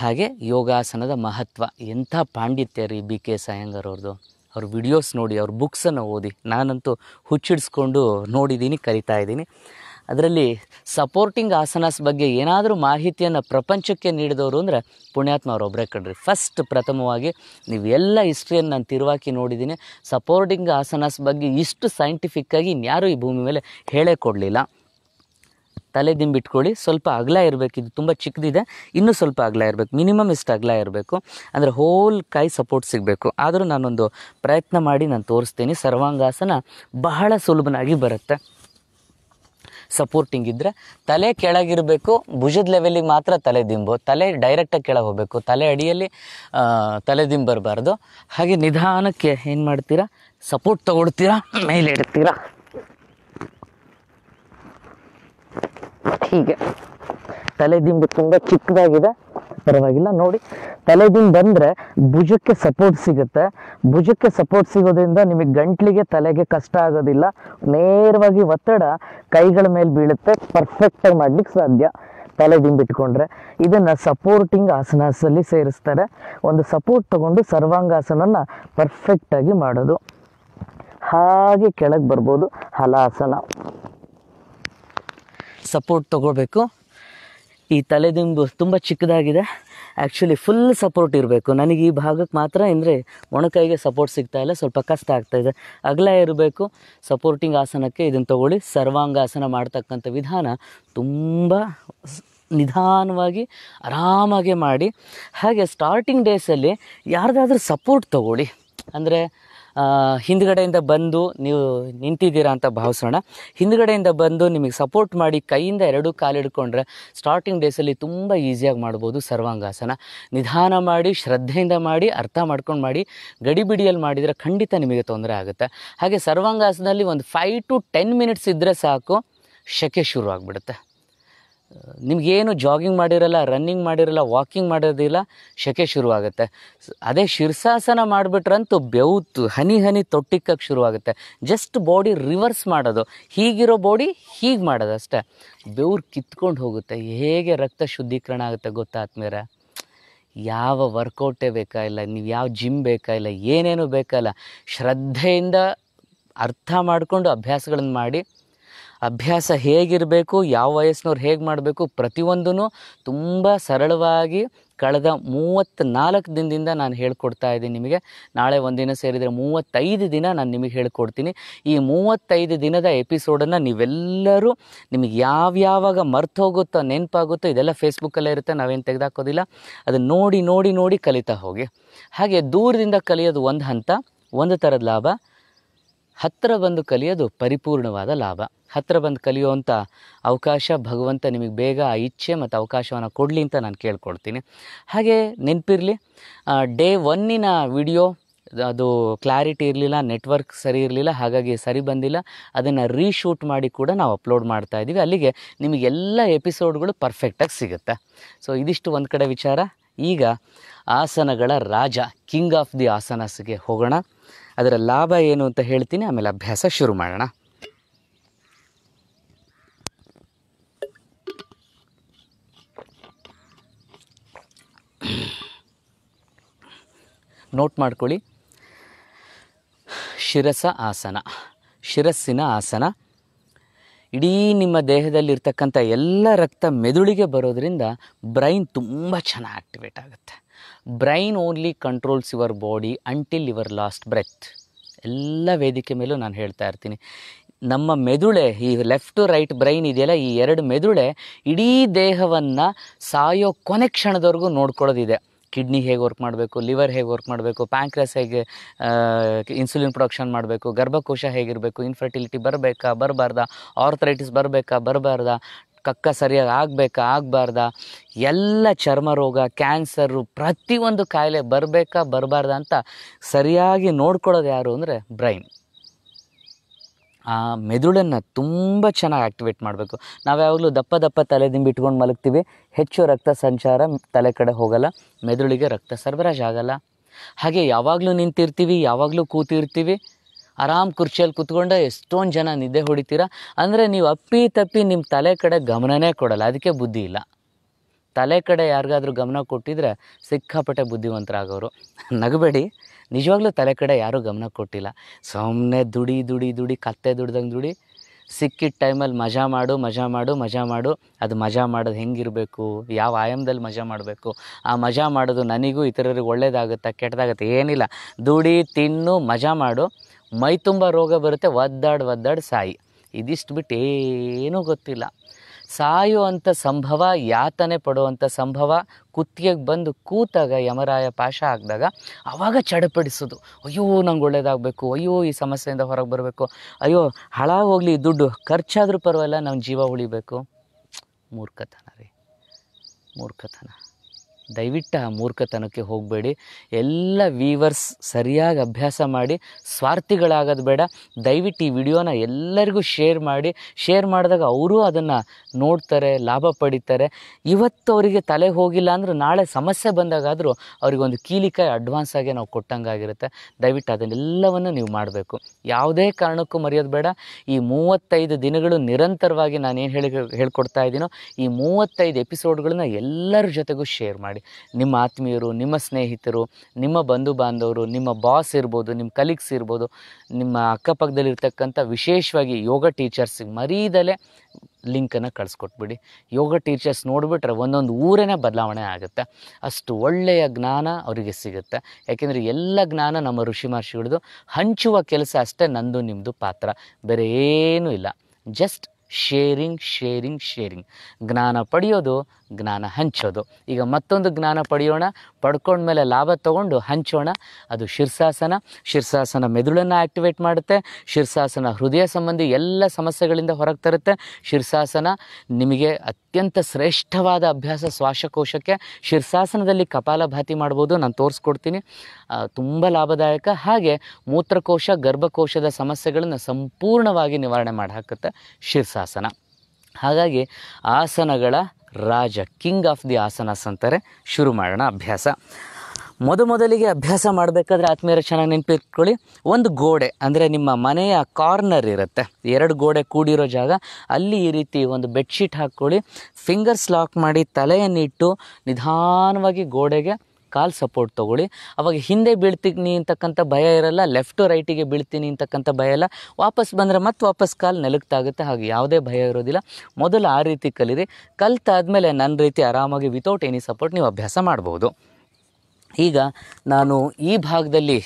ಹಾಗೆ ಯೋಗಾಸನದ ಮಹತ್ವ ಎಂಥ ಪಾಂಡಿತ್ಯ ರೀ ಬಿ ಕೆ ಸಾಯಂಗರ್ ಅವ್ರದ್ದು ಅವ್ರ ವಿಡಿಯೋಸ್ ನೋಡಿ ಅವ್ರ ಬುಕ್ಸನ್ನು ಓದಿ ನಾನಂತೂ ಹುಚ್ಚಿಡಿಸ್ಕೊಂಡು ನೋಡಿದ್ದೀನಿ ಕಲಿತಾ ಇದ್ದೀನಿ ಅದರಲ್ಲಿ ಸಪೋರ್ಟಿಂಗ್ ಆಸನಸ್ ಬಗ್ಗೆ ಏನಾದರೂ ಮಾಹಿತಿಯನ್ನು ಪ್ರಪಂಚಕ್ಕೆ ನೀಡಿದವರು ಅಂದರೆ ಪುಣ್ಯಾತ್ಮ ಅವರೊಬ್ಬರೇ ಕಣ್ರಿ ಫಸ್ಟ್ ಪ್ರಥಮವಾಗಿ ನೀವು ಹಿಸ್ಟ್ರಿಯನ್ನು ನಾನು ತಿರುವಾಕಿ ನೋಡಿದ್ದೀನಿ ಸಪೋರ್ಟಿಂಗ್ ಆಸನಸ್ ಬಗ್ಗೆ ಇಷ್ಟು ಸೈಂಟಿಫಿಕ್ಕಾಗಿ ಇನ್ಯಾರೂ ಈ ಭೂಮಿ ಮೇಲೆ ಹೇಳೇ ಕೊಡಲಿಲ್ಲ ತಲೆ ದಿಂಬಿಟ್ಕೊಳ್ಳಿ ಸ್ವಲ್ಪ ಅಗಲ ಇರಬೇಕು ಇದು ತುಂಬ ಚಿಕ್ಕದಿದೆ ಇನ್ನೂ ಸ್ವಲ್ಪ ಅಗಲ ಇರಬೇಕು ಮಿನಿಮಮ್ ಇಷ್ಟು ಅಗಲ ಇರಬೇಕು ಅಂದರೆ ಹೋಲ್ ಕೈ ಸಪೋರ್ಟ್ ಸಿಗಬೇಕು ಆದರೂ ನಾನೊಂದು ಪ್ರಯತ್ನ ಮಾಡಿ ನಾನು ತೋರಿಸ್ತೀನಿ ಸರ್ವಾಂಗಾಸನ ಬಹಳ ಸುಲಭನಾಗಿ ಬರುತ್ತೆ ಸಪೋರ್ಟಿಂಗ್ ಇದ್ದರೆ ತಲೆ ಕೆಳಗಿರಬೇಕು ಭುಜದ ಲೆವೆಲಿಗೆ ಮಾತ್ರ ತಲೆ ದಿಂಬು ತಲೆ ಡೈರೆಕ್ಟಾಗಿ ಕೆಳಗೆ ಹೋಗಬೇಕು ತಲೆ ಅಡಿಯಲ್ಲಿ ತಲೆ ದಿಂಬರಬಾರ್ದು ಹಾಗೆ ನಿಧಾನಕ್ಕೆ ಏನು ಮಾಡ್ತೀರಾ ಸಪೋರ್ಟ್ ತೊಗೊಳ್ತೀರಾ ಮೇಲೆ ಇಡ್ತೀರಾ ಹೀಗೆ ತಲೆ ದಿಂಬು ತುಂಬ ಚಿಕ್ಕದಾಗಿದೆ ಪರವಾಗಿಲ್ಲ ನೋಡಿ ತಲೆದಿಂದ ಬಂದರೆ ಭುಜಕ್ಕೆ ಸಪೋರ್ಟ್ ಸಿಗುತ್ತೆ ಭುಜಕ್ಕೆ ಸಪೋರ್ಟ್ ಸಿಗೋದ್ರಿಂದ ನಿಮಗೆ ಗಂಟ್ಲಿಗೆ ತಲೆಗೆ ಕಷ್ಟ ಆಗೋದಿಲ್ಲ ನೇರವಾಗಿ ಒತ್ತಡ ಕೈಗಳ ಮೇಲೆ ಬೀಳುತ್ತೆ ಪರ್ಫೆಕ್ಟಾಗಿ ಮಾಡ್ಲಿಕ್ಕೆ ಸಾಧ್ಯ ತಲೆ ದಿಂಬಿಟ್ಕೊಂಡ್ರೆ ಇದನ್ನು ಸಪೋರ್ಟಿಂಗ್ ಆಸನಾಸಲ್ಲಿ ಸೇರಿಸ್ತಾರೆ ಒಂದು ಸಪೋರ್ಟ್ ತಗೊಂಡು ಸರ್ವಾಂಗಾಸನನ ಪರ್ಫೆಕ್ಟಾಗಿ ಮಾಡೋದು ಹಾಗೆ ಕೆಳಗೆ ಬರ್ಬೋದು ಹಲಾಸನ ಸಪೋರ್ಟ್ ತೊಗೋಬೇಕು ಈ ತಲೆದಿಂಬು ತುಂಬ ಚಿಕ್ಕದಾಗಿದೆ ಆ್ಯಕ್ಚುಲಿ ಫುಲ್ ಸಪೋರ್ಟ್ ಇರಬೇಕು ನನಗೆ ಈ ಭಾಗಕ್ಕೆ ಮಾತ್ರ ಅಂದರೆ ಒಣಕೈಗೆ ಸಪೋರ್ಟ್ ಸಿಗ್ತಾ ಇಲ್ಲ ಸ್ವಲ್ಪ ಕಷ್ಟ ಆಗ್ತಾಯಿದೆ ಅಗಲ ಇರಬೇಕು ಸಪೋರ್ಟಿಂಗ್ ಆಸನಕ್ಕೆ ಇದನ್ನು ತೊಗೊಳ್ಳಿ ಸರ್ವಾಂಗಾಸನ ಮಾಡ್ತಕ್ಕಂಥ ವಿಧಾನ ತುಂಬ ನಿಧಾನವಾಗಿ ಆರಾಮಾಗೆ ಮಾಡಿ ಹಾಗೆ ಸ್ಟಾರ್ಟಿಂಗ್ ಡೇಸಲ್ಲಿ ಯಾರ್ದಾದ್ರೂ ಸಪೋರ್ಟ್ ತೊಗೊಳ್ಳಿ ಅಂದರೆ ಹಿಂದ್ಗಡೆಯಿಂದ ಬಂದು ನೀವು ನಿಂತಿದ್ದೀರಾ ಅಂತ ಭಾವಿಸೋಣ ಹಿಂದ್ಗಡೆಯಿಂದ ಬಂದು ನಿಮಗೆ ಸಪೋರ್ಟ್ ಮಾಡಿ ಕೈಯಿಂದ ಎರಡು ಕಾಲು ಹಿಡ್ಕೊಂಡ್ರೆ ಸ್ಟಾರ್ಟಿಂಗ್ ಡೇಸಲ್ಲಿ ತುಂಬ ಈಸಿಯಾಗಿ ಮಾಡ್ಬೋದು ಸರ್ವಾಂಗಾಸನ ನಿಧಾನ ಮಾಡಿ ಶ್ರದ್ಧೆಯಿಂದ ಮಾಡಿ ಅರ್ಥ ಮಾಡ್ಕೊಂಡು ಮಾಡಿ ಗಡಿಬಿಡಿಯಲ್ಲಿ ಮಾಡಿದರೆ ಖಂಡಿತ ನಿಮಗೆ ತೊಂದರೆ ಆಗುತ್ತೆ ಹಾಗೆ ಸರ್ವಾಂಗಾಸನದಲ್ಲಿ ಒಂದು ಫೈವ್ ಟು ಟೆನ್ ಮಿನಿಟ್ಸ್ ಇದ್ದರೆ ಸಾಕು ಶಕೆ ಶುರು ಆಗಿಬಿಡುತ್ತೆ ನಿಮಗೇನು ಜಾಗಿಂಗ್ ಮಾಡಿರಲ್ಲ ರನ್ನಿಂಗ್ ಮಾಡಿರಲ್ಲ ವಾಕಿಂಗ್ ಮಾಡಿರೋದಿಲ್ಲ ಶೆಕೆ ಶುರುವಾಗುತ್ತೆ ಅದೇ ಶಿರ್ಸಾಸನ ಮಾಡಿಬಿಟ್ರಂತೂ ಬೆವ್ತು ಹನಿ ಹನಿ ತೊಟ್ಟಿಕ್ಕಕ್ಕೆ ಶುರುವಾಗುತ್ತೆ ಜಸ್ಟ್ ಬಾಡಿ ರಿವರ್ಸ್ ಮಾಡೋದು ಹೀಗಿರೋ ಬಾಡಿ ಹೀಗೆ ಮಾಡೋದು ಅಷ್ಟೇ ಬೆವ್ರು ಕಿತ್ಕೊಂಡು ಹೋಗುತ್ತೆ ಹೇಗೆ ರಕ್ತ ಶುದ್ಧೀಕರಣ ಆಗುತ್ತೆ ಗೊತ್ತಾದ್ಮೇಲೆ ಯಾವ ವರ್ಕೌಟೇ ಬೇಕಾಗಿಲ್ಲ ನೀವು ಯಾವ ಜಿಮ್ ಬೇಕಾಗಿಲ್ಲ ಏನೇನು ಬೇಕಾಗಿಲ್ಲ ಶ್ರದ್ಧೆಯಿಂದ ಅರ್ಥ ಮಾಡಿಕೊಂಡು ಅಭ್ಯಾಸಗಳನ್ನು ಮಾಡಿ ಅಭ್ಯಾಸ ಹೇಗಿರಬೇಕು ಯಾವ ವಯಸ್ಸಿನವ್ರು ಹೇಗೆ ಮಾಡಬೇಕು ಪ್ರತಿಯೊಂದೂ ತುಂಬ ಸರಳವಾಗಿ ಕಳೆದ ಮೂವತ್ತ್ನಾಲ್ಕು ದಿನದಿಂದ ನಾನು ಹೇಳ್ಕೊಡ್ತಾ ಇದ್ದೀನಿ ನಿಮಗೆ ನಾಳೆ ಒಂದಿನ ಸೇರಿದರೆ ಮೂವತ್ತೈದು ದಿನ ನಾನು ನಿಮಗೆ ಹೇಳ್ಕೊಡ್ತೀನಿ ಈ ಮೂವತ್ತೈದು ದಿನದ ಎಪಿಸೋಡನ್ನು ನೀವೆಲ್ಲರೂ ನಿಮಗೆ ಯಾವ್ಯಾವಾಗ ಹೋಗುತ್ತೋ ನೆನಪಾಗುತ್ತೋ ಇದೆಲ್ಲ ಫೇಸ್ಬುಕ್ಕಲ್ಲೇ ಇರುತ್ತೆ ನಾವೇನು ತೆಗೆದಾಕೋದಿಲ್ಲ ಅದನ್ನು ನೋಡಿ ನೋಡಿ ನೋಡಿ ಕಲಿತಾ ಹೋಗಿ ಹಾಗೆ ದೂರದಿಂದ ಕಲಿಯೋದು ಒಂದು ಹಂತ ಒಂದು ಥರದ ಲಾಭ ಹತ್ತಿರ ಬಂದು ಕಲಿಯೋದು ಪರಿಪೂರ್ಣವಾದ ಲಾಭ ಹತ್ತಿರ ಬಂದು ಕಲಿಯುವಂಥ ಅವಕಾಶ ಭಗವಂತ ನಿಮಗೆ ಬೇಗ ಆ ಇಚ್ಛೆ ಮತ್ತು ಅವಕಾಶವನ್ನು ಕೊಡಲಿ ಅಂತ ನಾನು ಕೇಳ್ಕೊಳ್ತೀನಿ ಹಾಗೆ ನೆನಪಿರಲಿ ಡೇ ಒನ್ನಿನ ವಿಡಿಯೋ ಅದು ಕ್ಲಾರಿಟಿ ಇರಲಿಲ್ಲ ನೆಟ್ವರ್ಕ್ ಸರಿ ಇರಲಿಲ್ಲ ಹಾಗಾಗಿ ಸರಿ ಬಂದಿಲ್ಲ ಅದನ್ನು ರೀಶೂಟ್ ಮಾಡಿ ಕೂಡ ನಾವು ಅಪ್ಲೋಡ್ ಮಾಡ್ತಾ ಇದ್ದೀವಿ ಅಲ್ಲಿಗೆ ನಿಮಗೆಲ್ಲ ಎಪಿಸೋಡ್ಗಳು ಪರ್ಫೆಕ್ಟಾಗಿ ಸಿಗುತ್ತೆ ಸೊ ಇದಿಷ್ಟು ಒಂದು ಕಡೆ ವಿಚಾರ ಈಗ ಆಸನಗಳ ರಾಜ ಕಿಂಗ್ ಆಫ್ ದಿ ಆಸನಸ್ಗೆ ಹೋಗೋಣ ಅದರ ಲಾಭ ಏನು ಅಂತ ಹೇಳ್ತೀನಿ ಆಮೇಲೆ ಅಭ್ಯಾಸ ಶುರು ಮಾಡೋಣ ನೋಟ್ ಮಾಡ್ಕೊಳ್ಳಿ ಶಿರಸ ಆಸನ ಶಿರಸ್ಸಿನ ಆಸನ ಇಡೀ ನಿಮ್ಮ ದೇಹದಲ್ಲಿರ್ತಕ್ಕಂಥ ಎಲ್ಲ ರಕ್ತ ಮೆದುಳಿಗೆ ಬರೋದರಿಂದ ಬ್ರೈನ್ ತುಂಬ ಚೆನ್ನಾಗಿ ಆಕ್ಟಿವೇಟ್ ಆಗುತ್ತೆ brain only controls your body until your last breath ಎಲ್ಲ ವೇದಿಕೆ ಮೇಲೂ ನಾನು ಹೇಳ್ತಾ ಇರ್ತೀನಿ ನಮ್ಮ ಮೆದುಳೆ ಈ ಲೆಫ್ಟ್ ರೈಟ್ ಬ್ರೈನ್ ಇದೆಯಲ್ಲ ಈ ಎರಡು ಮೆದುಳೆ ಇಡೀ ದೇಹವನ್ನು ಸಾಯೋ ಕೊನೆ ಕ್ಷಣದವರೆಗೂ ನೋಡ್ಕೊಳ್ಳೋದಿದೆ ಕಿಡ್ನಿ ಹೇಗೆ ವರ್ಕ್ ಮಾಡಬೇಕು ಲಿವರ್ ಹೇಗೆ ವರ್ಕ್ ಮಾಡಬೇಕು ಪ್ಯಾಂಕ್ರಸ್ ಹೇಗೆ ಇನ್ಸುಲಿನ್ ಪ್ರೊಡಕ್ಷನ್ ಮಾಡಬೇಕು ಗರ್ಭಕೋಶ ಹೇಗಿರಬೇಕು ಇನ್ಫರ್ಟಿಲಿಟಿ ಬರಬೇಕಾ ಬರಬಾರ್ದ ಆರ್ಥರೈಟಿಸ್ ಬರಬೇಕಾ ಬರಬಾರ್ದ ಕಕ್ಕ ಸರಿಯಾಗಿ ಆಗಬೇಕಾ ಆಗಬಾರ್ದ ಎಲ್ಲ ಚರ್ಮ ರೋಗ ಕ್ಯಾನ್ಸರು ಪ್ರತಿಯೊಂದು ಕಾಯಿಲೆ ಬರಬೇಕಾ ಬರಬಾರ್ದ ಅಂತ ಸರಿಯಾಗಿ ನೋಡ್ಕೊಳ್ಳೋದು ಯಾರು ಅಂದರೆ ಬ್ರೈನ್ ಆ ಮೆದುಳನ್ನು ತುಂಬ ಚೆನ್ನಾಗಿ ಆ್ಯಕ್ಟಿವೇಟ್ ಮಾಡಬೇಕು ನಾವು ಯಾವಾಗಲೂ ದಪ್ಪ ದಪ್ಪ ತಲೆ ಇಟ್ಕೊಂಡು ಮಲಗ್ತೀವಿ ಹೆಚ್ಚು ರಕ್ತ ಸಂಚಾರ ತಲೆ ಕಡೆ ಹೋಗಲ್ಲ ಮೆದುಳಿಗೆ ರಕ್ತ ಸರಬರಾಜು ಆಗಲ್ಲ ಹಾಗೆ ಯಾವಾಗಲೂ ನಿಂತಿರ್ತೀವಿ ಯಾವಾಗಲೂ ಕೂತಿರ್ತೀವಿ ಆರಾಮ್ ಕುರ್ಚಿಯಲ್ಲಿ ಕುತ್ಕೊಂಡು ಎಷ್ಟೊಂದು ಜನ ನಿದ್ದೆ ಹೊಡಿತೀರ ಅಂದರೆ ನೀವು ಅಪ್ಪಿ ತಪ್ಪಿ ನಿಮ್ಮ ತಲೆ ಕಡೆ ಗಮನನೇ ಕೊಡಲ್ಲ ಅದಕ್ಕೆ ಬುದ್ಧಿ ಇಲ್ಲ ತಲೆ ಕಡೆ ಯಾರಿಗಾದ್ರೂ ಗಮನ ಕೊಟ್ಟಿದ್ರೆ ಸಿಕ್ಕಾಪಟ್ಟೆ ಬುದ್ಧಿವಂತರಾಗೋರು ನಗಬೇಡಿ ನಿಜವಾಗ್ಲೂ ತಲೆ ಕಡೆ ಯಾರೂ ಗಮನ ಕೊಟ್ಟಿಲ್ಲ ಸುಮ್ಮನೆ ದುಡಿ ದುಡಿ ದುಡಿ ಕತ್ತೆ ದುಡ್ದಂಗೆ ದುಡಿ ಸಿಕ್ಕಿದ ಟೈಮಲ್ಲಿ ಮಜಾ ಮಾಡು ಮಜಾ ಮಾಡು ಮಜಾ ಮಾಡು ಅದು ಮಜಾ ಮಾಡೋದು ಹೆಂಗಿರಬೇಕು ಯಾವ ಆಯಾಮದಲ್ಲಿ ಮಜಾ ಮಾಡಬೇಕು ಆ ಮಜಾ ಮಾಡೋದು ನನಗೂ ಇತರರಿಗೆ ಒಳ್ಳೇದಾಗುತ್ತಾ ಕೆಟ್ಟದಾಗುತ್ತೆ ಏನಿಲ್ಲ ದುಡಿ ತಿನ್ನು ಮಜಾ ಮಾಡು ಮೈ ತುಂಬ ರೋಗ ಬರುತ್ತೆ ಒದ್ದಾಡ್ ಒದ್ದಾಡ್ ಸಾಯಿ ಇದಿಷ್ಟು ಬಿಟ್ಟು ಏನೂ ಗೊತ್ತಿಲ್ಲ ಸಾಯುವಂಥ ಸಂಭವ ಯಾತನೆ ಪಡುವಂಥ ಸಂಭವ ಕುತ್ತಿಗೆ ಬಂದು ಕೂತಾಗ ಯಮರಾಯ ಪಾಶ ಆಗಿದಾಗ ಅವಾಗ ಚಡಪಡಿಸೋದು ಅಯ್ಯೋ ನಂಗೆ ಒಳ್ಳೇದಾಗಬೇಕು ಅಯ್ಯೋ ಈ ಸಮಸ್ಯೆಯಿಂದ ಹೊರಗೆ ಬರಬೇಕು ಅಯ್ಯೋ ಹಳ ಹೋಗಲಿ ದುಡ್ಡು ಖರ್ಚಾದರೂ ಪರವಾಗಿಲ್ಲ ನಮ್ಮ ಜೀವ ಉಳಿಬೇಕು ಮೂರ್ಖತನ ರೀ ಮೂರ್ಖತನ ದಯವಿಟ್ಟು ಆ ಮೂರ್ಖತನಕ್ಕೆ ಹೋಗಬೇಡಿ ಎಲ್ಲ ವೀವರ್ಸ್ ಸರಿಯಾಗಿ ಅಭ್ಯಾಸ ಮಾಡಿ ಸ್ವಾರ್ಥಿಗಳಾಗೋದು ಬೇಡ ದಯವಿಟ್ಟು ಈ ವಿಡಿಯೋನ ಎಲ್ಲರಿಗೂ ಶೇರ್ ಮಾಡಿ ಶೇರ್ ಮಾಡಿದಾಗ ಅವರು ಅದನ್ನು ನೋಡ್ತಾರೆ ಲಾಭ ಪಡಿತಾರೆ ಇವತ್ತು ಅವರಿಗೆ ತಲೆ ಹೋಗಿಲ್ಲ ಅಂದ್ರೆ ನಾಳೆ ಸಮಸ್ಯೆ ಬಂದಾಗಾದರೂ ಒಂದು ಕೀಲಿಕಾಯಿ ಅಡ್ವಾನ್ಸ್ ಆಗಿ ನಾವು ಕೊಟ್ಟಂಗಾಗಿರುತ್ತೆ ದಯವಿಟ್ಟು ಅದನ್ನೆಲ್ಲವನ್ನು ನೀವು ಮಾಡಬೇಕು ಯಾವುದೇ ಕಾರಣಕ್ಕೂ ಮರೆಯೋದು ಬೇಡ ಈ ಮೂವತ್ತೈದು ದಿನಗಳು ನಿರಂತರವಾಗಿ ನಾನು ಏನು ಹೇಳಿ ಹೇಳ್ಕೊಡ್ತಾ ಇದ್ದೀನೋ ಈ ಮೂವತ್ತೈದು ಎಪಿಸೋಡ್ಗಳನ್ನ ಎಲ್ಲರ ಜೊತೆಗೂ ಶೇರ್ ಮಾಡಿ ನಿಮ್ಮ ಆತ್ಮೀಯರು ನಿಮ್ಮ ಸ್ನೇಹಿತರು ನಿಮ್ಮ ಬಂಧು ಬಾಂಧವರು ನಿಮ್ಮ ಬಾಸ್ ಇರ್ಬೋದು ನಿಮ್ಮ ಕಲೀಗ್ಸ್ ಇರ್ಬೋದು ನಿಮ್ಮ ಅಕ್ಕಪಕ್ಕದಲ್ಲಿರ್ತಕ್ಕಂಥ ವಿಶೇಷವಾಗಿ ಯೋಗ ಟೀಚರ್ಸಿಗೆ ಮರೀದಲೇ ಲಿಂಕನ್ನು ಕಳಿಸ್ಕೊಟ್ಬಿಡಿ ಯೋಗ ಟೀಚರ್ಸ್ ನೋಡಿಬಿಟ್ರೆ ಒಂದೊಂದು ಊರೇನೇ ಬದಲಾವಣೆ ಆಗುತ್ತೆ ಅಷ್ಟು ಒಳ್ಳೆಯ ಜ್ಞಾನ ಅವರಿಗೆ ಸಿಗುತ್ತೆ ಯಾಕೆಂದರೆ ಎಲ್ಲ ಜ್ಞಾನ ನಮ್ಮ ಋಷಿ ಮಹರ್ಷಿಗಳದು ಹಂಚುವ ಕೆಲಸ ಅಷ್ಟೇ ನಂದು ನಿಮ್ಮದು ಪಾತ್ರ ಬೇರೆ ಏನೂ ಇಲ್ಲ ಜಸ್ಟ್ ಶೇರಿಂಗ್ ಶೇರಿಂಗ್ ಶೇರಿಂಗ್ ಜ್ಞಾನ ಪಡೆಯೋದು ಜ್ಞಾನ ಹಂಚೋದು ಈಗ ಮತ್ತೊಂದು ಜ್ಞಾನ ಪಡೆಯೋಣ ಪಡ್ಕೊಂಡ್ಮೇಲೆ ಲಾಭ ತೊಗೊಂಡು ಹಂಚೋಣ ಅದು ಶಿರ್ಸಾಸನ ಶಿರ್ಸಾಸನ ಮೆದುಳನ್ನು ಆ್ಯಕ್ಟಿವೇಟ್ ಮಾಡುತ್ತೆ ಶಿರ್ಸಾಸನ ಹೃದಯ ಸಂಬಂಧಿ ಎಲ್ಲ ಸಮಸ್ಯೆಗಳಿಂದ ಹೊರಗೆ ತರುತ್ತೆ ಶಿರ್ಸಾಸನ ನಿಮಗೆ ಅತ್ಯಂತ ಶ್ರೇಷ್ಠವಾದ ಅಭ್ಯಾಸ ಶ್ವಾಸಕೋಶಕ್ಕೆ ಶೀರ್ಷಾಸನದಲ್ಲಿ ಕಪಾಲಭಾತಿ ಮಾಡ್ಬೋದು ನಾನು ತೋರಿಸ್ಕೊಡ್ತೀನಿ ತುಂಬ ಲಾಭದಾಯಕ ಹಾಗೆ ಮೂತ್ರಕೋಶ ಗರ್ಭಕೋಶದ ಸಮಸ್ಯೆಗಳನ್ನು ಸಂಪೂರ್ಣವಾಗಿ ನಿವಾರಣೆ ಮಾಡಿ ಹಾಕುತ್ತೆ ಶೀರ್ಷಾಸನ ಹಾಗಾಗಿ ಆಸನಗಳ ರಾಜ ಕಿಂಗ್ ಆಫ್ ದಿ ಆಸನಾಸ್ ಅಂತಾರೆ ಶುರು ಮಾಡೋಣ ಅಭ್ಯಾಸ ಮೊದಮೊದಲಿಗೆ ಅಭ್ಯಾಸ ಮಾಡಬೇಕಾದ್ರೆ ಆತ್ಮೀಯರ ಚೆನ್ನಾಗಿ ನೆನಪಿಟ್ಕೊಳ್ಳಿ ಒಂದು ಗೋಡೆ ಅಂದರೆ ನಿಮ್ಮ ಮನೆಯ ಕಾರ್ನರ್ ಇರುತ್ತೆ ಎರಡು ಗೋಡೆ ಕೂಡಿರೋ ಜಾಗ ಅಲ್ಲಿ ಈ ರೀತಿ ಒಂದು ಬೆಡ್ಶೀಟ್ ಹಾಕ್ಕೊಳ್ಳಿ ಫಿಂಗರ್ಸ್ ಲಾಕ್ ಮಾಡಿ ತಲೆಯನ್ನಿಟ್ಟು ನಿಧಾನವಾಗಿ ಗೋಡೆಗೆ ಕಾಲ್ ಸಪೋರ್ಟ್ ತೊಗೊಳ್ಳಿ ಅವಾಗ ಹಿಂದೆ ಬೀಳ್ತೀನಿ ಅಂತಕ್ಕಂಥ ಭಯ ಇರಲ್ಲ ಲೆಫ್ಟು ರೈಟಿಗೆ ಬೀಳ್ತೀನಿ ಅಂತಕ್ಕಂಥ ಭಯ ಇಲ್ಲ ವಾಪಸ್ ಬಂದರೆ ಮತ್ತೆ ವಾಪಸ್ ಕಾಲು ನೆಲಕ್ತಾಗುತ್ತೆ ಹಾಗೆ ಯಾವುದೇ ಭಯ ಇರೋದಿಲ್ಲ ಮೊದಲು ಆ ರೀತಿ ಕಲಿರಿ ಕಲ್ತಾದಮೇಲೆ ನನ್ನ ರೀತಿ ಆರಾಮಾಗಿ ವಿತೌಟ್ ಎನಿ ಸಪೋರ್ಟ್ ನೀವು ಅಭ್ಯಾಸ ಮಾಡ್ಬೋದು ಈಗ ನಾನು ಈ ಭಾಗದಲ್ಲಿ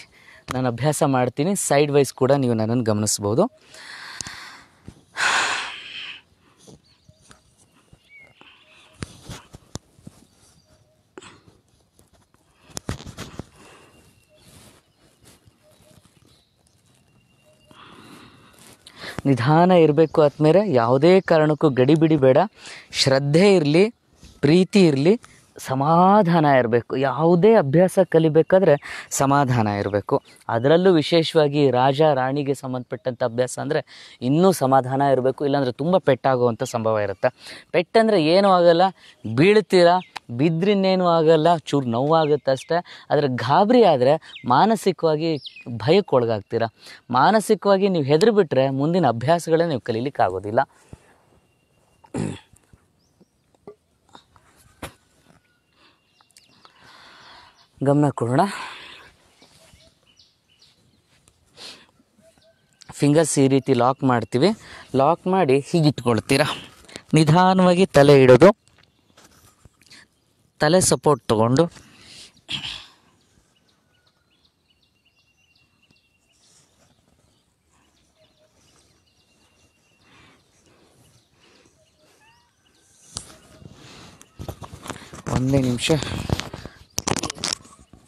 ನಾನು ಅಭ್ಯಾಸ ಮಾಡ್ತೀನಿ ಸೈಡ್ ವೈಸ್ ಕೂಡ ನೀವು ನನ್ನನ್ನು ಗಮನಿಸ್ಬೋದು ನಿಧಾನ ಇರಬೇಕು ಆದಮೇಲೆ ಯಾವುದೇ ಕಾರಣಕ್ಕೂ ಬಿಡಿ ಬೇಡ ಶ್ರದ್ಧೆ ಇರಲಿ ಪ್ರೀತಿ ಇರಲಿ ಸಮಾಧಾನ ಇರಬೇಕು ಯಾವುದೇ ಅಭ್ಯಾಸ ಕಲಿಬೇಕಾದ್ರೆ ಸಮಾಧಾನ ಇರಬೇಕು ಅದರಲ್ಲೂ ವಿಶೇಷವಾಗಿ ರಾಜ ರಾಣಿಗೆ ಸಂಬಂಧಪಟ್ಟಂಥ ಅಭ್ಯಾಸ ಅಂದರೆ ಇನ್ನೂ ಸಮಾಧಾನ ಇರಬೇಕು ಇಲ್ಲಾಂದರೆ ತುಂಬ ಪೆಟ್ಟಾಗುವಂಥ ಸಂಭವ ಇರುತ್ತೆ ಪೆಟ್ಟಂದರೆ ಏನೂ ಆಗೋಲ್ಲ ಬೀಳ್ತೀರಾ ಬಿದ್ರಿನ್ನೇನು ಆಗಲ್ಲ ಚೂರು ನೋವಾಗುತ್ತಷ್ಟೆ ಆದರೆ ಗಾಬರಿ ಆದರೆ ಮಾನಸಿಕವಾಗಿ ಒಳಗಾಗ್ತೀರ ಮಾನಸಿಕವಾಗಿ ನೀವು ಹೆದರಿಬಿಟ್ರೆ ಮುಂದಿನ ಅಭ್ಯಾಸಗಳೇ ನೀವು ಆಗೋದಿಲ್ಲ ಗಮನ ಕೊಡೋಣ ಫಿಂಗರ್ಸ್ ಈ ರೀತಿ ಲಾಕ್ ಮಾಡ್ತೀವಿ ಲಾಕ್ ಮಾಡಿ ಹೀಗಿಟ್ಕೊಳ್ತೀರಾ ನಿಧಾನವಾಗಿ ತಲೆ ಇಡೋದು ತಲೆ ಸಪೋರ್ಟ್ ತಗೊಂಡು ಒಂದೇ ನಿಮಿಷ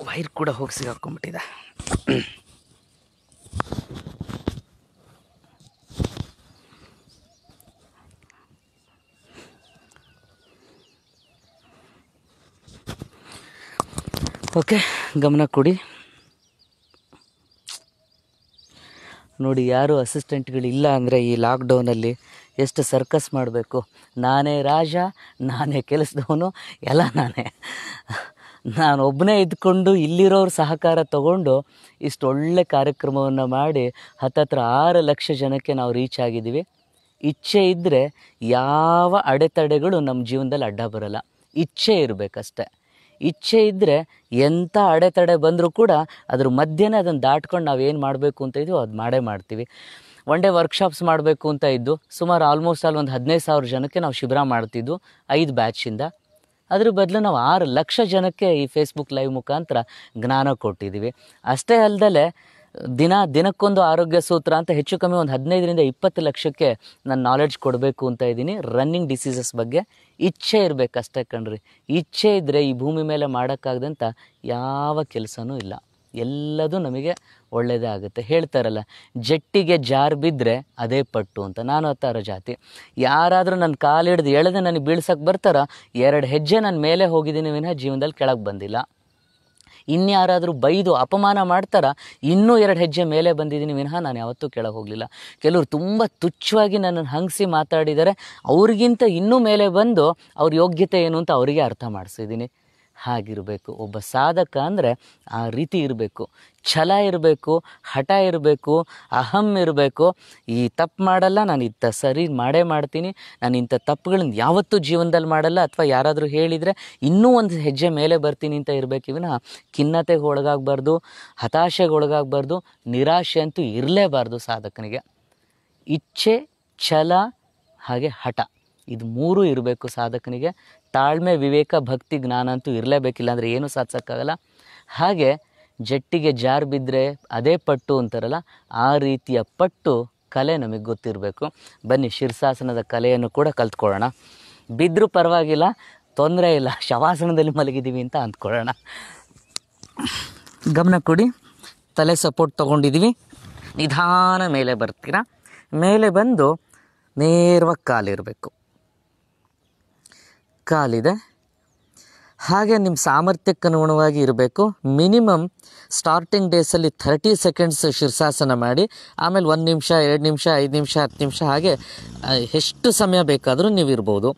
ವೈರ್ ಕೂಡ ಹೋಗಿ ಸಿಗಾಕೊಂಡ್ಬಿಟ್ಟಿದೆ ಓಕೆ ಗಮನ ಕೊಡಿ ನೋಡಿ ಯಾರು ಅಸಿಸ್ಟೆಂಟ್ಗಳಿಲ್ಲ ಅಂದರೆ ಈ ಲಾಕ್ಡೌನಲ್ಲಿ ಎಷ್ಟು ಸರ್ಕಸ್ ಮಾಡಬೇಕು ನಾನೇ ರಾಜ ನಾನೇ ಕೆಲಸದವನು ಎಲ್ಲ ನಾನೇ ನಾನು ಒಬ್ಬನೇ ಇದ್ಕೊಂಡು ಇಲ್ಲಿರೋರು ಸಹಕಾರ ತಗೊಂಡು ಇಷ್ಟೊಳ್ಳೆ ಕಾರ್ಯಕ್ರಮವನ್ನು ಮಾಡಿ ಹತ್ತತ್ರ ಆರು ಲಕ್ಷ ಜನಕ್ಕೆ ನಾವು ರೀಚ್ ಆಗಿದ್ದೀವಿ ಇಚ್ಛೆ ಇದ್ದರೆ ಯಾವ ಅಡೆತಡೆಗಳು ನಮ್ಮ ಜೀವನದಲ್ಲಿ ಅಡ್ಡ ಬರಲ್ಲ ಇಚ್ಛೆ ಇರಬೇಕಷ್ಟೆ ಇಚ್ಛೆ ಇದ್ದರೆ ಎಂಥ ಅಡೆತಡೆ ಬಂದರೂ ಕೂಡ ಅದ್ರ ಮಧ್ಯೆನೇ ಅದನ್ನು ದಾಟ್ಕೊಂಡು ನಾವು ಏನು ಮಾಡಬೇಕು ಅಂತ ಇದೀವೋ ಅದು ಮಾಡೇ ಮಾಡ್ತೀವಿ ಒನ್ ಡೇ ವರ್ಕ್ಶಾಪ್ಸ್ ಮಾಡಬೇಕು ಅಂತ ಇದ್ದು ಸುಮಾರು ಆಲ್ಮೋಸ್ಟ್ ಅಲ್ಲಿ ಒಂದು ಹದಿನೈದು ಸಾವಿರ ಜನಕ್ಕೆ ನಾವು ಶಿಬಿರ ಮಾಡ್ತಿದ್ದು ಐದು ಬ್ಯಾಚಿಂದ ಅದ್ರ ಬದಲು ನಾವು ಆರು ಲಕ್ಷ ಜನಕ್ಕೆ ಈ ಫೇಸ್ಬುಕ್ ಲೈವ್ ಮುಖಾಂತರ ಜ್ಞಾನ ಕೊಟ್ಟಿದ್ದೀವಿ ಅಷ್ಟೇ ಅಲ್ಲದಲ್ಲೇ ದಿನ ದಿನಕ್ಕೊಂದು ಆರೋಗ್ಯ ಸೂತ್ರ ಅಂತ ಹೆಚ್ಚು ಕಮ್ಮಿ ಒಂದು ಹದಿನೈದರಿಂದ ಇಪ್ಪತ್ತು ಲಕ್ಷಕ್ಕೆ ನಾನು ನಾಲೆಡ್ಜ್ ಕೊಡಬೇಕು ಅಂತ ಇದ್ದೀನಿ ರನ್ನಿಂಗ್ ಡಿಸೀಸಸ್ ಬಗ್ಗೆ ಇಚ್ಛೆ ಇರಬೇಕು ಅಷ್ಟೇ ಕಣ್ರಿ ಇಚ್ಛೆ ಇದ್ದರೆ ಈ ಭೂಮಿ ಮೇಲೆ ಮಾಡೋಕ್ಕಾಗ್ದಂಥ ಯಾವ ಕೆಲಸನೂ ಇಲ್ಲ ಎಲ್ಲದೂ ನಮಗೆ ಒಳ್ಳೆಯದೇ ಆಗುತ್ತೆ ಹೇಳ್ತಾರಲ್ಲ ಜಟ್ಟಿಗೆ ಜಾರ್ ಬಿದ್ದರೆ ಅದೇ ಪಟ್ಟು ಅಂತ ನಾನು ಅತ್ತಾರ ಜಾತಿ ಯಾರಾದರೂ ನನ್ನ ಕಾಲಿಡ್ದು ಎಳೆದು ನನಗೆ ಬೀಳ್ಸೋಕ್ಕೆ ಬರ್ತಾರೋ ಎರಡು ಹೆಜ್ಜೆ ನಾನು ಮೇಲೆ ಹೋಗಿದ್ದೀನಿ ವಿನಃ ಜೀವನದಲ್ಲಿ ಕೆಳಗೆ ಬಂದಿಲ್ಲ ಇನ್ಯಾರಾದರೂ ಬೈದು ಅಪಮಾನ ಮಾಡ್ತಾರ ಇನ್ನೂ ಎರಡು ಹೆಜ್ಜೆ ಮೇಲೆ ಬಂದಿದ್ದೀನಿ ವಿನಃ ನಾನು ಯಾವತ್ತೂ ಕೆಳಗೆ ಹೋಗಲಿಲ್ಲ ಕೆಲವರು ತುಂಬ ತುಚ್ಛವಾಗಿ ನನ್ನನ್ನು ಹಂಗಿಸಿ ಮಾತಾಡಿದ್ದಾರೆ ಅವ್ರಿಗಿಂತ ಇನ್ನೂ ಮೇಲೆ ಬಂದು ಅವ್ರ ಯೋಗ್ಯತೆ ಏನು ಅಂತ ಅವರಿಗೆ ಅರ್ಥ ಮಾಡಿಸಿದ್ದೀನಿ ಹಾಗಿರಬೇಕು ಒಬ್ಬ ಸಾಧಕ ಅಂದರೆ ಆ ರೀತಿ ಇರಬೇಕು ಛಲ ಇರಬೇಕು ಹಠ ಇರಬೇಕು ಅಹಂ ಇರಬೇಕು ಈ ತಪ್ಪು ಮಾಡಲ್ಲ ನಾನು ಇಂಥ ಸರಿ ಮಾಡೇ ಮಾಡ್ತೀನಿ ನಾನು ಇಂಥ ತಪ್ಪುಗಳನ್ನ ಯಾವತ್ತೂ ಜೀವನದಲ್ಲಿ ಮಾಡಲ್ಲ ಅಥವಾ ಯಾರಾದರೂ ಹೇಳಿದರೆ ಇನ್ನೂ ಒಂದು ಹೆಜ್ಜೆ ಮೇಲೆ ಬರ್ತೀನಿ ಅಂತ ಇರಬೇಕು ಇವನ ಖಿನ್ನತೆಗೆ ಒಳಗಾಗಬಾರ್ದು ಹತಾಶೆಗೆ ಒಳಗಾಗಬಾರ್ದು ನಿರಾಶೆ ಅಂತೂ ಇರಲೇಬಾರ್ದು ಸಾಧಕನಿಗೆ ಇಚ್ಛೆ ಛಲ ಹಾಗೆ ಹಠ ಇದು ಮೂರೂ ಇರಬೇಕು ಸಾಧಕನಿಗೆ ತಾಳ್ಮೆ ವಿವೇಕ ಭಕ್ತಿ ಜ್ಞಾನ ಅಂತೂ ಇರಲೇಬೇಕಿಲ್ಲ ಅಂದರೆ ಏನೂ ಸಾಧಿಸೋಕ್ಕಾಗಲ್ಲ ಹಾಗೆ ಜಟ್ಟಿಗೆ ಜಾರ್ ಬಿದ್ದರೆ ಅದೇ ಪಟ್ಟು ಅಂತಾರಲ್ಲ ಆ ರೀತಿಯ ಪಟ್ಟು ಕಲೆ ನಮಗೆ ಗೊತ್ತಿರಬೇಕು ಬನ್ನಿ ಶಿರ್ಷಾಸನದ ಕಲೆಯನ್ನು ಕೂಡ ಕಲ್ತ್ಕೊಳ್ಳೋಣ ಬಿದ್ದರೂ ಪರವಾಗಿಲ್ಲ ತೊಂದರೆ ಇಲ್ಲ ಶವಾಸನದಲ್ಲಿ ಮಲಗಿದ್ದೀವಿ ಅಂತ ಅಂದ್ಕೊಳ್ಳೋಣ ಗಮನ ಕೊಡಿ ತಲೆ ಸಪೋರ್ಟ್ ತೊಗೊಂಡಿದ್ದೀವಿ ನಿಧಾನ ಮೇಲೆ ಬರ್ತೀರಾ ಮೇಲೆ ಬಂದು ನೇರವಾಗಿ ಕಾಲಿರಬೇಕು ಕಾಲಿದೆ ಹಾಗೆ ನಿಮ್ಮ ಸಾಮರ್ಥ್ಯಕ್ಕನುಗುಣವಾಗಿ ಇರಬೇಕು ಮಿನಿಮಮ್ ಸ್ಟಾರ್ಟಿಂಗ್ ಡೇಸಲ್ಲಿ ಥರ್ಟಿ ಸೆಕೆಂಡ್ಸ್ ಶಿರ್ಸಾಸನ ಮಾಡಿ ಆಮೇಲೆ ಒಂದು ನಿಮಿಷ ಎರಡು ನಿಮಿಷ ಐದು ನಿಮಿಷ ಹತ್ತು ನಿಮಿಷ ಹಾಗೆ ಎಷ್ಟು ಸಮಯ ಬೇಕಾದರೂ ನೀವು ಇರ್ಬೋದು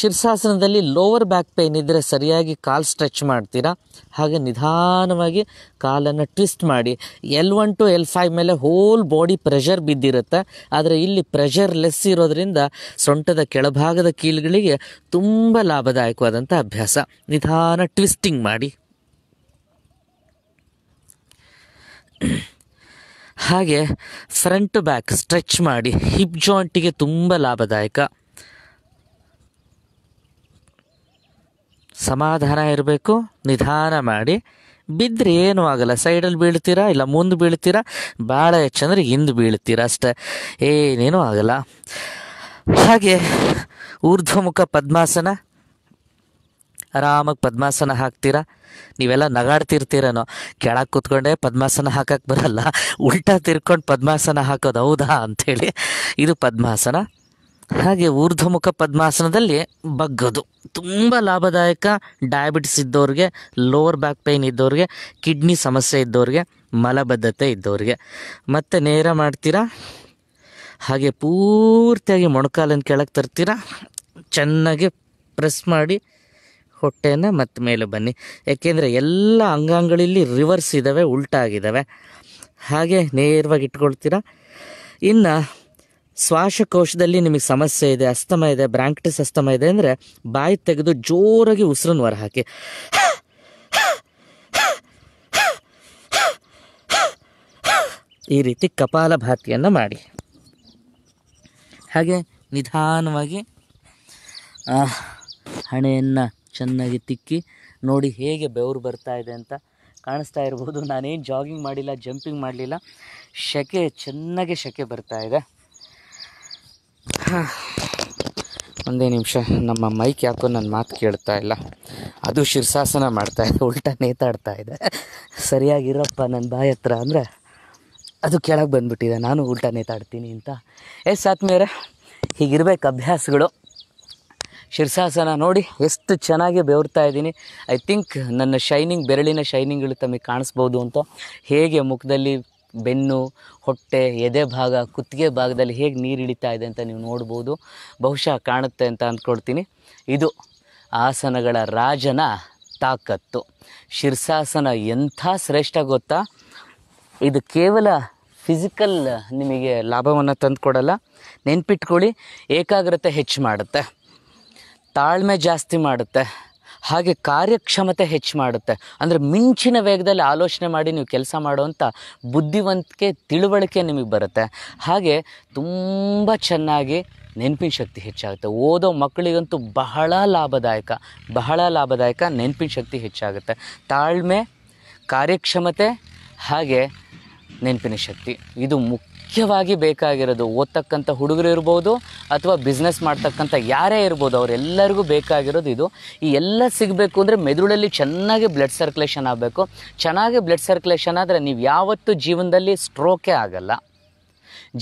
ಶಿರ್ಸಾಸನದಲ್ಲಿ ಲೋವರ್ ಬ್ಯಾಕ್ ಪೇಯ್ನ್ ಇದ್ದರೆ ಸರಿಯಾಗಿ ಕಾಲು ಸ್ಟ್ರೆಚ್ ಮಾಡ್ತೀರಾ ಹಾಗೆ ನಿಧಾನವಾಗಿ ಕಾಲನ್ನು ಟ್ವಿಸ್ಟ್ ಮಾಡಿ L one to L five ಮೇಲೆ ಹೋಲ್ ಬಾಡಿ ಪ್ರೆಷರ್ ಬಿದ್ದಿರುತ್ತೆ ಆದರೆ ಇಲ್ಲಿ ಪ್ರೆಷರ್ ಲೆಸ್ ಇರೋದ್ರಿಂದ ಸೊಂಟದ ಕೆಳಭಾಗದ ಕೀಲುಗಳಿಗೆ ತುಂಬ ಲಾಭದಾಯಕವಾದಂಥ ಅಭ್ಯಾಸ ನಿಧಾನ ಟ್ವಿಸ್ಟಿಂಗ್ ಮಾಡಿ <clears throat> ಹಾಗೆ ಫ್ರಂಟ್ ಬ್ಯಾಕ್ ಸ್ಟ್ರೆಚ್ ಮಾಡಿ ಹಿಪ್ ಜಾಯಿಂಟಿಗೆ ತುಂಬ ಲಾಭದಾಯಕ ಸಮಾಧಾನ ಇರಬೇಕು ನಿಧಾನ ಮಾಡಿ ಬಿದ್ದರೆ ಏನೂ ಆಗಲ್ಲ ಸೈಡಲ್ಲಿ ಬೀಳ್ತೀರಾ ಇಲ್ಲ ಮುಂದೆ ಬೀಳ್ತೀರಾ ಭಾಳ ಹೆಚ್ಚಂದ್ರೆ ಹಿಂದೆ ಬೀಳ್ತೀರಾ ಅಷ್ಟೆ ಏನೇನೂ ಆಗಲ್ಲ ಹಾಗೆ ಊರ್ಧ್ವಮುಖ ಪದ್ಮಾಸನ ಆರಾಮಾಗಿ ಪದ್ಮಾಸನ ಹಾಕ್ತೀರಾ ನೀವೆಲ್ಲ ನಗಾಡ್ತಿರ್ತೀರೇನೋ ಕೆಳಗೆ ಕೂತ್ಕೊಂಡೆ ಪದ್ಮಾಸನ ಹಾಕಕ್ಕೆ ಬರಲ್ಲ ಉಲ್ಟಾ ತಿರ್ಕೊಂಡು ಪದ್ಮಾಸನ ಹಾಕೋದು ಹೌದಾ ಅಂಥೇಳಿ ಇದು ಪದ್ಮಾಸನ ಹಾಗೆ ಊರ್ಧ್ವಮುಖ ಪದ್ಮಾಸನದಲ್ಲಿ ಬಗ್ಗೋದು ತುಂಬ ಲಾಭದಾಯಕ ಡಯಾಬಿಟಿಸ್ ಇದ್ದವ್ರಿಗೆ ಲೋವರ್ ಬ್ಯಾಕ್ ಪೈನ್ ಇದ್ದವ್ರಿಗೆ ಕಿಡ್ನಿ ಸಮಸ್ಯೆ ಇದ್ದವ್ರಿಗೆ ಮಲಬದ್ಧತೆ ಇದ್ದವ್ರಿಗೆ ಮತ್ತೆ ನೇರ ಮಾಡ್ತೀರಾ ಹಾಗೆ ಪೂರ್ತಿಯಾಗಿ ಮೊಣಕಾಲನ್ನು ಕೆಳಗೆ ತರ್ತೀರಾ ಚೆನ್ನಾಗಿ ಪ್ರೆಸ್ ಮಾಡಿ ಹೊಟ್ಟೆಯನ್ನು ಮತ್ತೆ ಮೇಲೆ ಬನ್ನಿ ಯಾಕೆಂದರೆ ಎಲ್ಲ ಅಂಗಾಂಗಗಳಲ್ಲಿ ರಿವರ್ಸ್ ಇದ್ದಾವೆ ಉಲ್ಟಾಗಿದ್ದಾವೆ ಹಾಗೆ ನೇರವಾಗಿ ಇಟ್ಕೊಳ್ತೀರಾ ಇನ್ನು ಶ್ವಾಸಕೋಶದಲ್ಲಿ ನಿಮಗೆ ಸಮಸ್ಯೆ ಇದೆ ಅಸ್ತಮ ಇದೆ ಬ್ರಾಂಕ್ಟಿಸ್ ಅಸ್ತಮ ಇದೆ ಅಂದರೆ ಬಾಯಿ ತೆಗೆದು ಜೋರಾಗಿ ಉಸಿರನ್ನು ಹೊರ ಹಾಕಿ ಈ ರೀತಿ ಕಪಾಲ ಭಾತಿಯನ್ನು ಮಾಡಿ ಹಾಗೆ ನಿಧಾನವಾಗಿ ಹಣೆಯನ್ನು ಚೆನ್ನಾಗಿ ತಿಕ್ಕಿ ನೋಡಿ ಹೇಗೆ ಬೆವರು ಬರ್ತಾ ಇದೆ ಅಂತ ಕಾಣಿಸ್ತಾ ಇರ್ಬೋದು ನಾನೇನು ಜಾಗಿಂಗ್ ಮಾಡಿಲ್ಲ ಜಂಪಿಂಗ್ ಮಾಡಲಿಲ್ಲ ಶೆಕೆ ಚೆನ್ನಾಗೆ ಶೆಕೆ ಬರ್ತಾ ಇದೆ ಒಂದೇ ನಿಮಿಷ ನಮ್ಮ ಮೈಕ್ ಯಾಕೋ ನನ್ನ ಮಾತು ಕೇಳ್ತಾ ಇಲ್ಲ ಅದು ಶಿರ್ಸಾಸನ ಮಾಡ್ತಾ ಇದೆ ಉಲ್ಟಾ ನೇತಾಡ್ತಾ ಇದೆ ಸರಿಯಾಗಿರಪ್ಪ ನನ್ನ ಬಾಯಿ ಹತ್ರ ಅಂದರೆ ಅದು ಕೆಳಗೆ ಬಂದುಬಿಟ್ಟಿದೆ ನಾನು ಉಲ್ಟ ನೇತಾಡ್ತೀನಿ ಅಂತ ಎಸ್ ಆದ್ಮೇಲೆ ಹೀಗಿರ್ಬೇಕು ಅಭ್ಯಾಸಗಳು ಶಿರ್ಸಾಸನ ನೋಡಿ ಎಷ್ಟು ಚೆನ್ನಾಗಿ ಬೆವರ್ತಾ ಇದ್ದೀನಿ ಐ ಥಿಂಕ್ ನನ್ನ ಶೈನಿಂಗ್ ಬೆರಳಿನ ಶೈನಿಂಗ್ಗಳು ತಮಗೆ ಕಾಣಿಸ್ಬೋದು ಅಂತ ಹೇಗೆ ಮುಖದಲ್ಲಿ ಬೆನ್ನು ಹೊಟ್ಟೆ ಎದೆ ಭಾಗ ಕುತ್ತಿಗೆ ಭಾಗದಲ್ಲಿ ಹೇಗೆ ನೀರು ಇಳಿತಾ ಇದೆ ಅಂತ ನೀವು ನೋಡ್ಬೋದು ಬಹುಶಃ ಕಾಣುತ್ತೆ ಅಂತ ಅಂದ್ಕೊಡ್ತೀನಿ ಇದು ಆಸನಗಳ ರಾಜನ ತಾಕತ್ತು ಶಿರ್ಸಾಸನ ಎಂಥ ಶ್ರೇಷ್ಠ ಗೊತ್ತಾ ಇದು ಕೇವಲ ಫಿಸಿಕಲ್ ನಿಮಗೆ ಲಾಭವನ್ನು ತಂದುಕೊಡಲ್ಲ ನೆನ್ಪಿಟ್ಕೊಳ್ಳಿ ಏಕಾಗ್ರತೆ ಹೆಚ್ಚು ಮಾಡುತ್ತೆ ತಾಳ್ಮೆ ಜಾಸ್ತಿ ಮಾಡುತ್ತೆ ಹಾಗೆ ಕಾರ್ಯಕ್ಷಮತೆ ಹೆಚ್ಚು ಮಾಡುತ್ತೆ ಅಂದರೆ ಮಿಂಚಿನ ವೇಗದಲ್ಲಿ ಆಲೋಚನೆ ಮಾಡಿ ನೀವು ಕೆಲಸ ಮಾಡುವಂಥ ಬುದ್ಧಿವಂತಿಕೆ ತಿಳುವಳಿಕೆ ನಿಮಗೆ ಬರುತ್ತೆ ಹಾಗೆ ತುಂಬ ಚೆನ್ನಾಗಿ ನೆನಪಿನ ಶಕ್ತಿ ಹೆಚ್ಚಾಗುತ್ತೆ ಓದೋ ಮಕ್ಕಳಿಗಂತೂ ಬಹಳ ಲಾಭದಾಯಕ ಬಹಳ ಲಾಭದಾಯಕ ನೆನಪಿನ ಶಕ್ತಿ ಹೆಚ್ಚಾಗುತ್ತೆ ತಾಳ್ಮೆ ಕಾರ್ಯಕ್ಷಮತೆ ಹಾಗೆ ನೆನಪಿನ ಶಕ್ತಿ ಇದು ಮುಖ್ಯ ಮುಖ್ಯವಾಗಿ ಬೇಕಾಗಿರೋದು ಓದ್ತಕ್ಕಂಥ ಹುಡುಗರು ಇರ್ಬೋದು ಅಥವಾ ಬಿಸ್ನೆಸ್ ಮಾಡ್ತಕ್ಕಂಥ ಯಾರೇ ಇರ್ಬೋದು ಅವರೆಲ್ಲರಿಗೂ ಬೇಕಾಗಿರೋದು ಇದು ಈ ಎಲ್ಲ ಸಿಗಬೇಕು ಅಂದರೆ ಮೆದುಳಲ್ಲಿ ಚೆನ್ನಾಗಿ ಬ್ಲಡ್ ಸರ್ಕ್ಯುಲೇಷನ್ ಆಗಬೇಕು ಚೆನ್ನಾಗಿ ಬ್ಲಡ್ ಸರ್ಕ್ಯುಲೇಷನ್ ಆದರೆ ನೀವು ಯಾವತ್ತೂ ಜೀವನದಲ್ಲಿ ಸ್ಟ್ರೋಕೇ ಆಗಲ್ಲ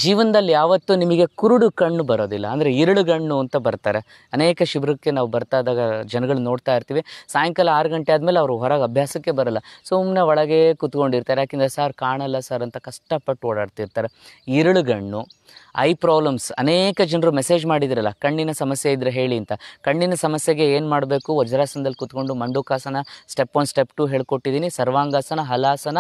ಜೀವನದಲ್ಲಿ ಯಾವತ್ತೂ ನಿಮಗೆ ಕುರುಡು ಕಣ್ಣು ಬರೋದಿಲ್ಲ ಅಂದರೆ ಕಣ್ಣು ಅಂತ ಬರ್ತಾರೆ ಅನೇಕ ಶಿಬಿರಕ್ಕೆ ನಾವು ಬರ್ತಾ ಇದ್ದಾಗ ಜನಗಳು ನೋಡ್ತಾ ಇರ್ತೀವಿ ಸಾಯಂಕಾಲ ಆರು ಗಂಟೆ ಆದಮೇಲೆ ಅವರು ಹೊರಗೆ ಅಭ್ಯಾಸಕ್ಕೆ ಬರಲ್ಲ ಸುಮ್ಮನೆ ಒಳಗೆ ಕೂತ್ಕೊಂಡಿರ್ತಾರೆ ಯಾಕೆಂದರೆ ಸರ್ ಕಾಣಲ್ಲ ಸರ್ ಅಂತ ಕಷ್ಟಪಟ್ಟು ಓಡಾಡ್ತಿರ್ತಾರೆ ಗಣ್ಣು ಐ ಪ್ರಾಬ್ಲಮ್ಸ್ ಅನೇಕ ಜನರು ಮೆಸೇಜ್ ಮಾಡಿದ್ರಲ್ಲ ಕಣ್ಣಿನ ಸಮಸ್ಯೆ ಇದ್ದರೆ ಹೇಳಿ ಅಂತ ಕಣ್ಣಿನ ಸಮಸ್ಯೆಗೆ ಏನು ಮಾಡಬೇಕು ವಜ್ರಾಸನದಲ್ಲಿ ಕೂತ್ಕೊಂಡು ಮಂಡುಕಾಸನ ಸ್ಟೆಪ್ ಒನ್ ಸ್ಟೆಪ್ ಟು ಹೇಳ್ಕೊಟ್ಟಿದ್ದೀನಿ ಸರ್ವಾಂಗಾಸನ ಹಲಾಸನ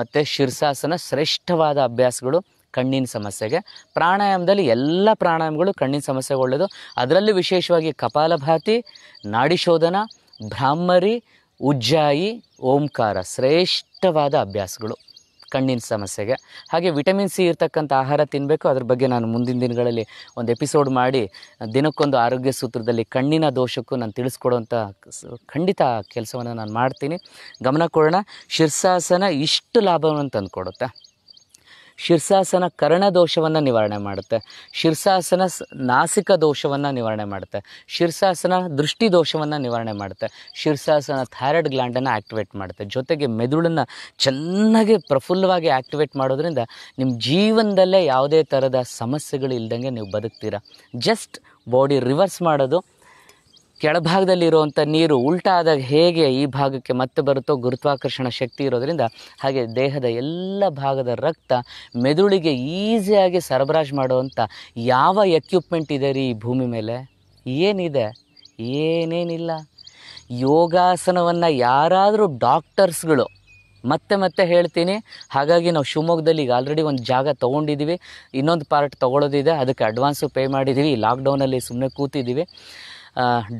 ಮತ್ತು ಶಿರ್ಸಾಸನ ಶ್ರೇಷ್ಠವಾದ ಅಭ್ಯಾಸಗಳು ಕಣ್ಣಿನ ಸಮಸ್ಯೆಗೆ ಪ್ರಾಣಾಯಾಮದಲ್ಲಿ ಎಲ್ಲ ಪ್ರಾಣಾಯಾಮಗಳು ಕಣ್ಣಿನ ಸಮಸ್ಯೆಗೆ ಒಳ್ಳೆಯದು ಅದರಲ್ಲೂ ವಿಶೇಷವಾಗಿ ಕಪಾಲಭಾತಿ ನಾಡಿಶೋಧನ ಭ್ರಾಮರಿ ಉಜ್ಜಾಯಿ ಓಂಕಾರ ಶ್ರೇಷ್ಠವಾದ ಅಭ್ಯಾಸಗಳು ಕಣ್ಣಿನ ಸಮಸ್ಯೆಗೆ ಹಾಗೆ ವಿಟಮಿನ್ ಸಿ ಇರ್ತಕ್ಕಂಥ ಆಹಾರ ತಿನ್ನಬೇಕು ಅದ್ರ ಬಗ್ಗೆ ನಾನು ಮುಂದಿನ ದಿನಗಳಲ್ಲಿ ಒಂದು ಎಪಿಸೋಡ್ ಮಾಡಿ ದಿನಕ್ಕೊಂದು ಆರೋಗ್ಯ ಸೂತ್ರದಲ್ಲಿ ಕಣ್ಣಿನ ದೋಷಕ್ಕೂ ನಾನು ತಿಳಿಸ್ಕೊಡೋಂಥ ಖಂಡಿತ ಕೆಲಸವನ್ನು ನಾನು ಮಾಡ್ತೀನಿ ಗಮನ ಕೊಡೋಣ ಶಿರ್ಸಾಸನ ಇಷ್ಟು ಲಾಭವನ್ನು ತಂದುಕೊಡುತ್ತೆ ಶಿರ್ಸಾಸನ ದೋಷವನ್ನು ನಿವಾರಣೆ ಮಾಡುತ್ತೆ ಶಿರ್ಸಾಸನ ನಾಸಿಕ ದೋಷವನ್ನು ನಿವಾರಣೆ ಮಾಡುತ್ತೆ ಶಿರ್ಸಾಸನ ದೃಷ್ಟಿ ದೋಷವನ್ನು ನಿವಾರಣೆ ಮಾಡುತ್ತೆ ಶಿರ್ಸಾಸನ ಥೈರಾಯ್ಡ್ ಗ್ಲ್ಯಾಂಡನ್ನು ಆ್ಯಕ್ಟಿವೇಟ್ ಮಾಡುತ್ತೆ ಜೊತೆಗೆ ಮೆದುಳನ್ನು ಚೆನ್ನಾಗಿ ಪ್ರಫುಲ್ಲವಾಗಿ ಆ್ಯಕ್ಟಿವೇಟ್ ಮಾಡೋದ್ರಿಂದ ನಿಮ್ಮ ಜೀವನದಲ್ಲೇ ಯಾವುದೇ ಥರದ ಸಮಸ್ಯೆಗಳು ಇಲ್ದಂಗೆ ನೀವು ಬದುಕ್ತೀರಾ ಜಸ್ಟ್ ಬಾಡಿ ರಿವರ್ಸ್ ಮಾಡೋದು ಕೆಳಭಾಗದಲ್ಲಿರುವಂಥ ನೀರು ಉಲ್ಟಾದಾಗ ಹೇಗೆ ಈ ಭಾಗಕ್ಕೆ ಮತ್ತೆ ಬರುತ್ತೋ ಗುರುತ್ವಾಕರ್ಷಣ ಶಕ್ತಿ ಇರೋದರಿಂದ ಹಾಗೆ ದೇಹದ ಎಲ್ಲ ಭಾಗದ ರಕ್ತ ಮೆದುಳಿಗೆ ಈಸಿಯಾಗಿ ಸರಬರಾಜು ಮಾಡುವಂಥ ಯಾವ ಎಕ್ವಿಪ್ಮೆಂಟ್ ಇದೆ ರೀ ಈ ಭೂಮಿ ಮೇಲೆ ಏನಿದೆ ಏನೇನಿಲ್ಲ ಯೋಗಾಸನವನ್ನು ಯಾರಾದರೂ ಡಾಕ್ಟರ್ಸ್ಗಳು ಮತ್ತೆ ಮತ್ತೆ ಹೇಳ್ತೀನಿ ಹಾಗಾಗಿ ನಾವು ಶಿವಮೊಗ್ಗದಲ್ಲಿ ಈಗ ಆಲ್ರೆಡಿ ಒಂದು ಜಾಗ ತೊಗೊಂಡಿದ್ದೀವಿ ಇನ್ನೊಂದು ಪಾರ್ಟ್ ತೊಗೊಳೋದಿದೆ ಅದಕ್ಕೆ ಅಡ್ವಾನ್ಸು ಪೇ ಮಾಡಿದ್ದೀವಿ ಲಾಕ್ಡೌನಲ್ಲಿ ಸುಮ್ಮನೆ ಕೂತಿದ್ದೀವಿ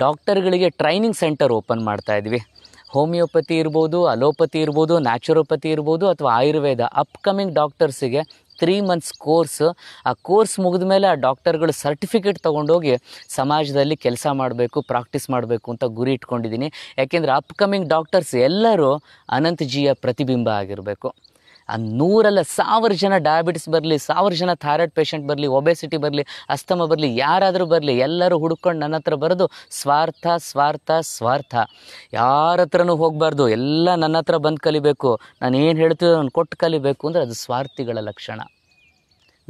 ಡಾಕ್ಟರ್ಗಳಿಗೆ ಟ್ರೈನಿಂಗ್ ಸೆಂಟರ್ ಓಪನ್ ಮಾಡ್ತಾ ಇದ್ವಿ ಹೋಮಿಯೋಪತಿ ಇರ್ಬೋದು ಅಲೋಪತಿ ಇರ್ಬೋದು ನ್ಯಾಚುರೋಪತಿ ಇರ್ಬೋದು ಅಥವಾ ಆಯುರ್ವೇದ ಅಪ್ಕಮಿಂಗ್ ಡಾಕ್ಟರ್ಸಿಗೆ ತ್ರೀ ಮಂತ್ಸ್ ಕೋರ್ಸ್ ಆ ಕೋರ್ಸ್ ಮುಗಿದ ಮೇಲೆ ಆ ಡಾಕ್ಟರ್ಗಳು ಸರ್ಟಿಫಿಕೇಟ್ ತೊಗೊಂಡೋಗಿ ಸಮಾಜದಲ್ಲಿ ಕೆಲಸ ಮಾಡಬೇಕು ಪ್ರಾಕ್ಟೀಸ್ ಮಾಡಬೇಕು ಅಂತ ಗುರಿ ಇಟ್ಕೊಂಡಿದ್ದೀನಿ ಯಾಕೆಂದರೆ ಅಪ್ಕಮಿಂಗ್ ಡಾಕ್ಟರ್ಸ್ ಎಲ್ಲರೂ ಅನಂತ ಜಿಯ ಪ್ರತಿಬಿಂಬ ಆಗಿರಬೇಕು ಆ ನೂರಲ್ಲ ಸಾವಿರ ಜನ ಡಯಾಬಿಟಿಸ್ ಬರಲಿ ಸಾವಿರ ಜನ ಥೈರಾಯ್ಡ್ ಪೇಷಂಟ್ ಬರಲಿ ಒಬೆಸಿಟಿ ಬರಲಿ ಅಸ್ತಮ ಬರಲಿ ಯಾರಾದರೂ ಬರಲಿ ಎಲ್ಲರೂ ಹುಡ್ಕೊಂಡು ನನ್ನ ಹತ್ರ ಬರೋದು ಸ್ವಾರ್ಥ ಸ್ವಾರ್ಥ ಸ್ವಾರ್ಥ ಯಾರ ಹತ್ರನೂ ಹೋಗಬಾರ್ದು ಎಲ್ಲ ನನ್ನ ಹತ್ರ ಬಂದು ಕಲಿಬೇಕು ನಾನು ಏನು ಹೇಳ್ತೀವಿ ನಾನು ಕೊಟ್ಟು ಕಲಿಬೇಕು ಅಂದರೆ ಅದು ಸ್ವಾರ್ಥಿಗಳ ಲಕ್ಷಣ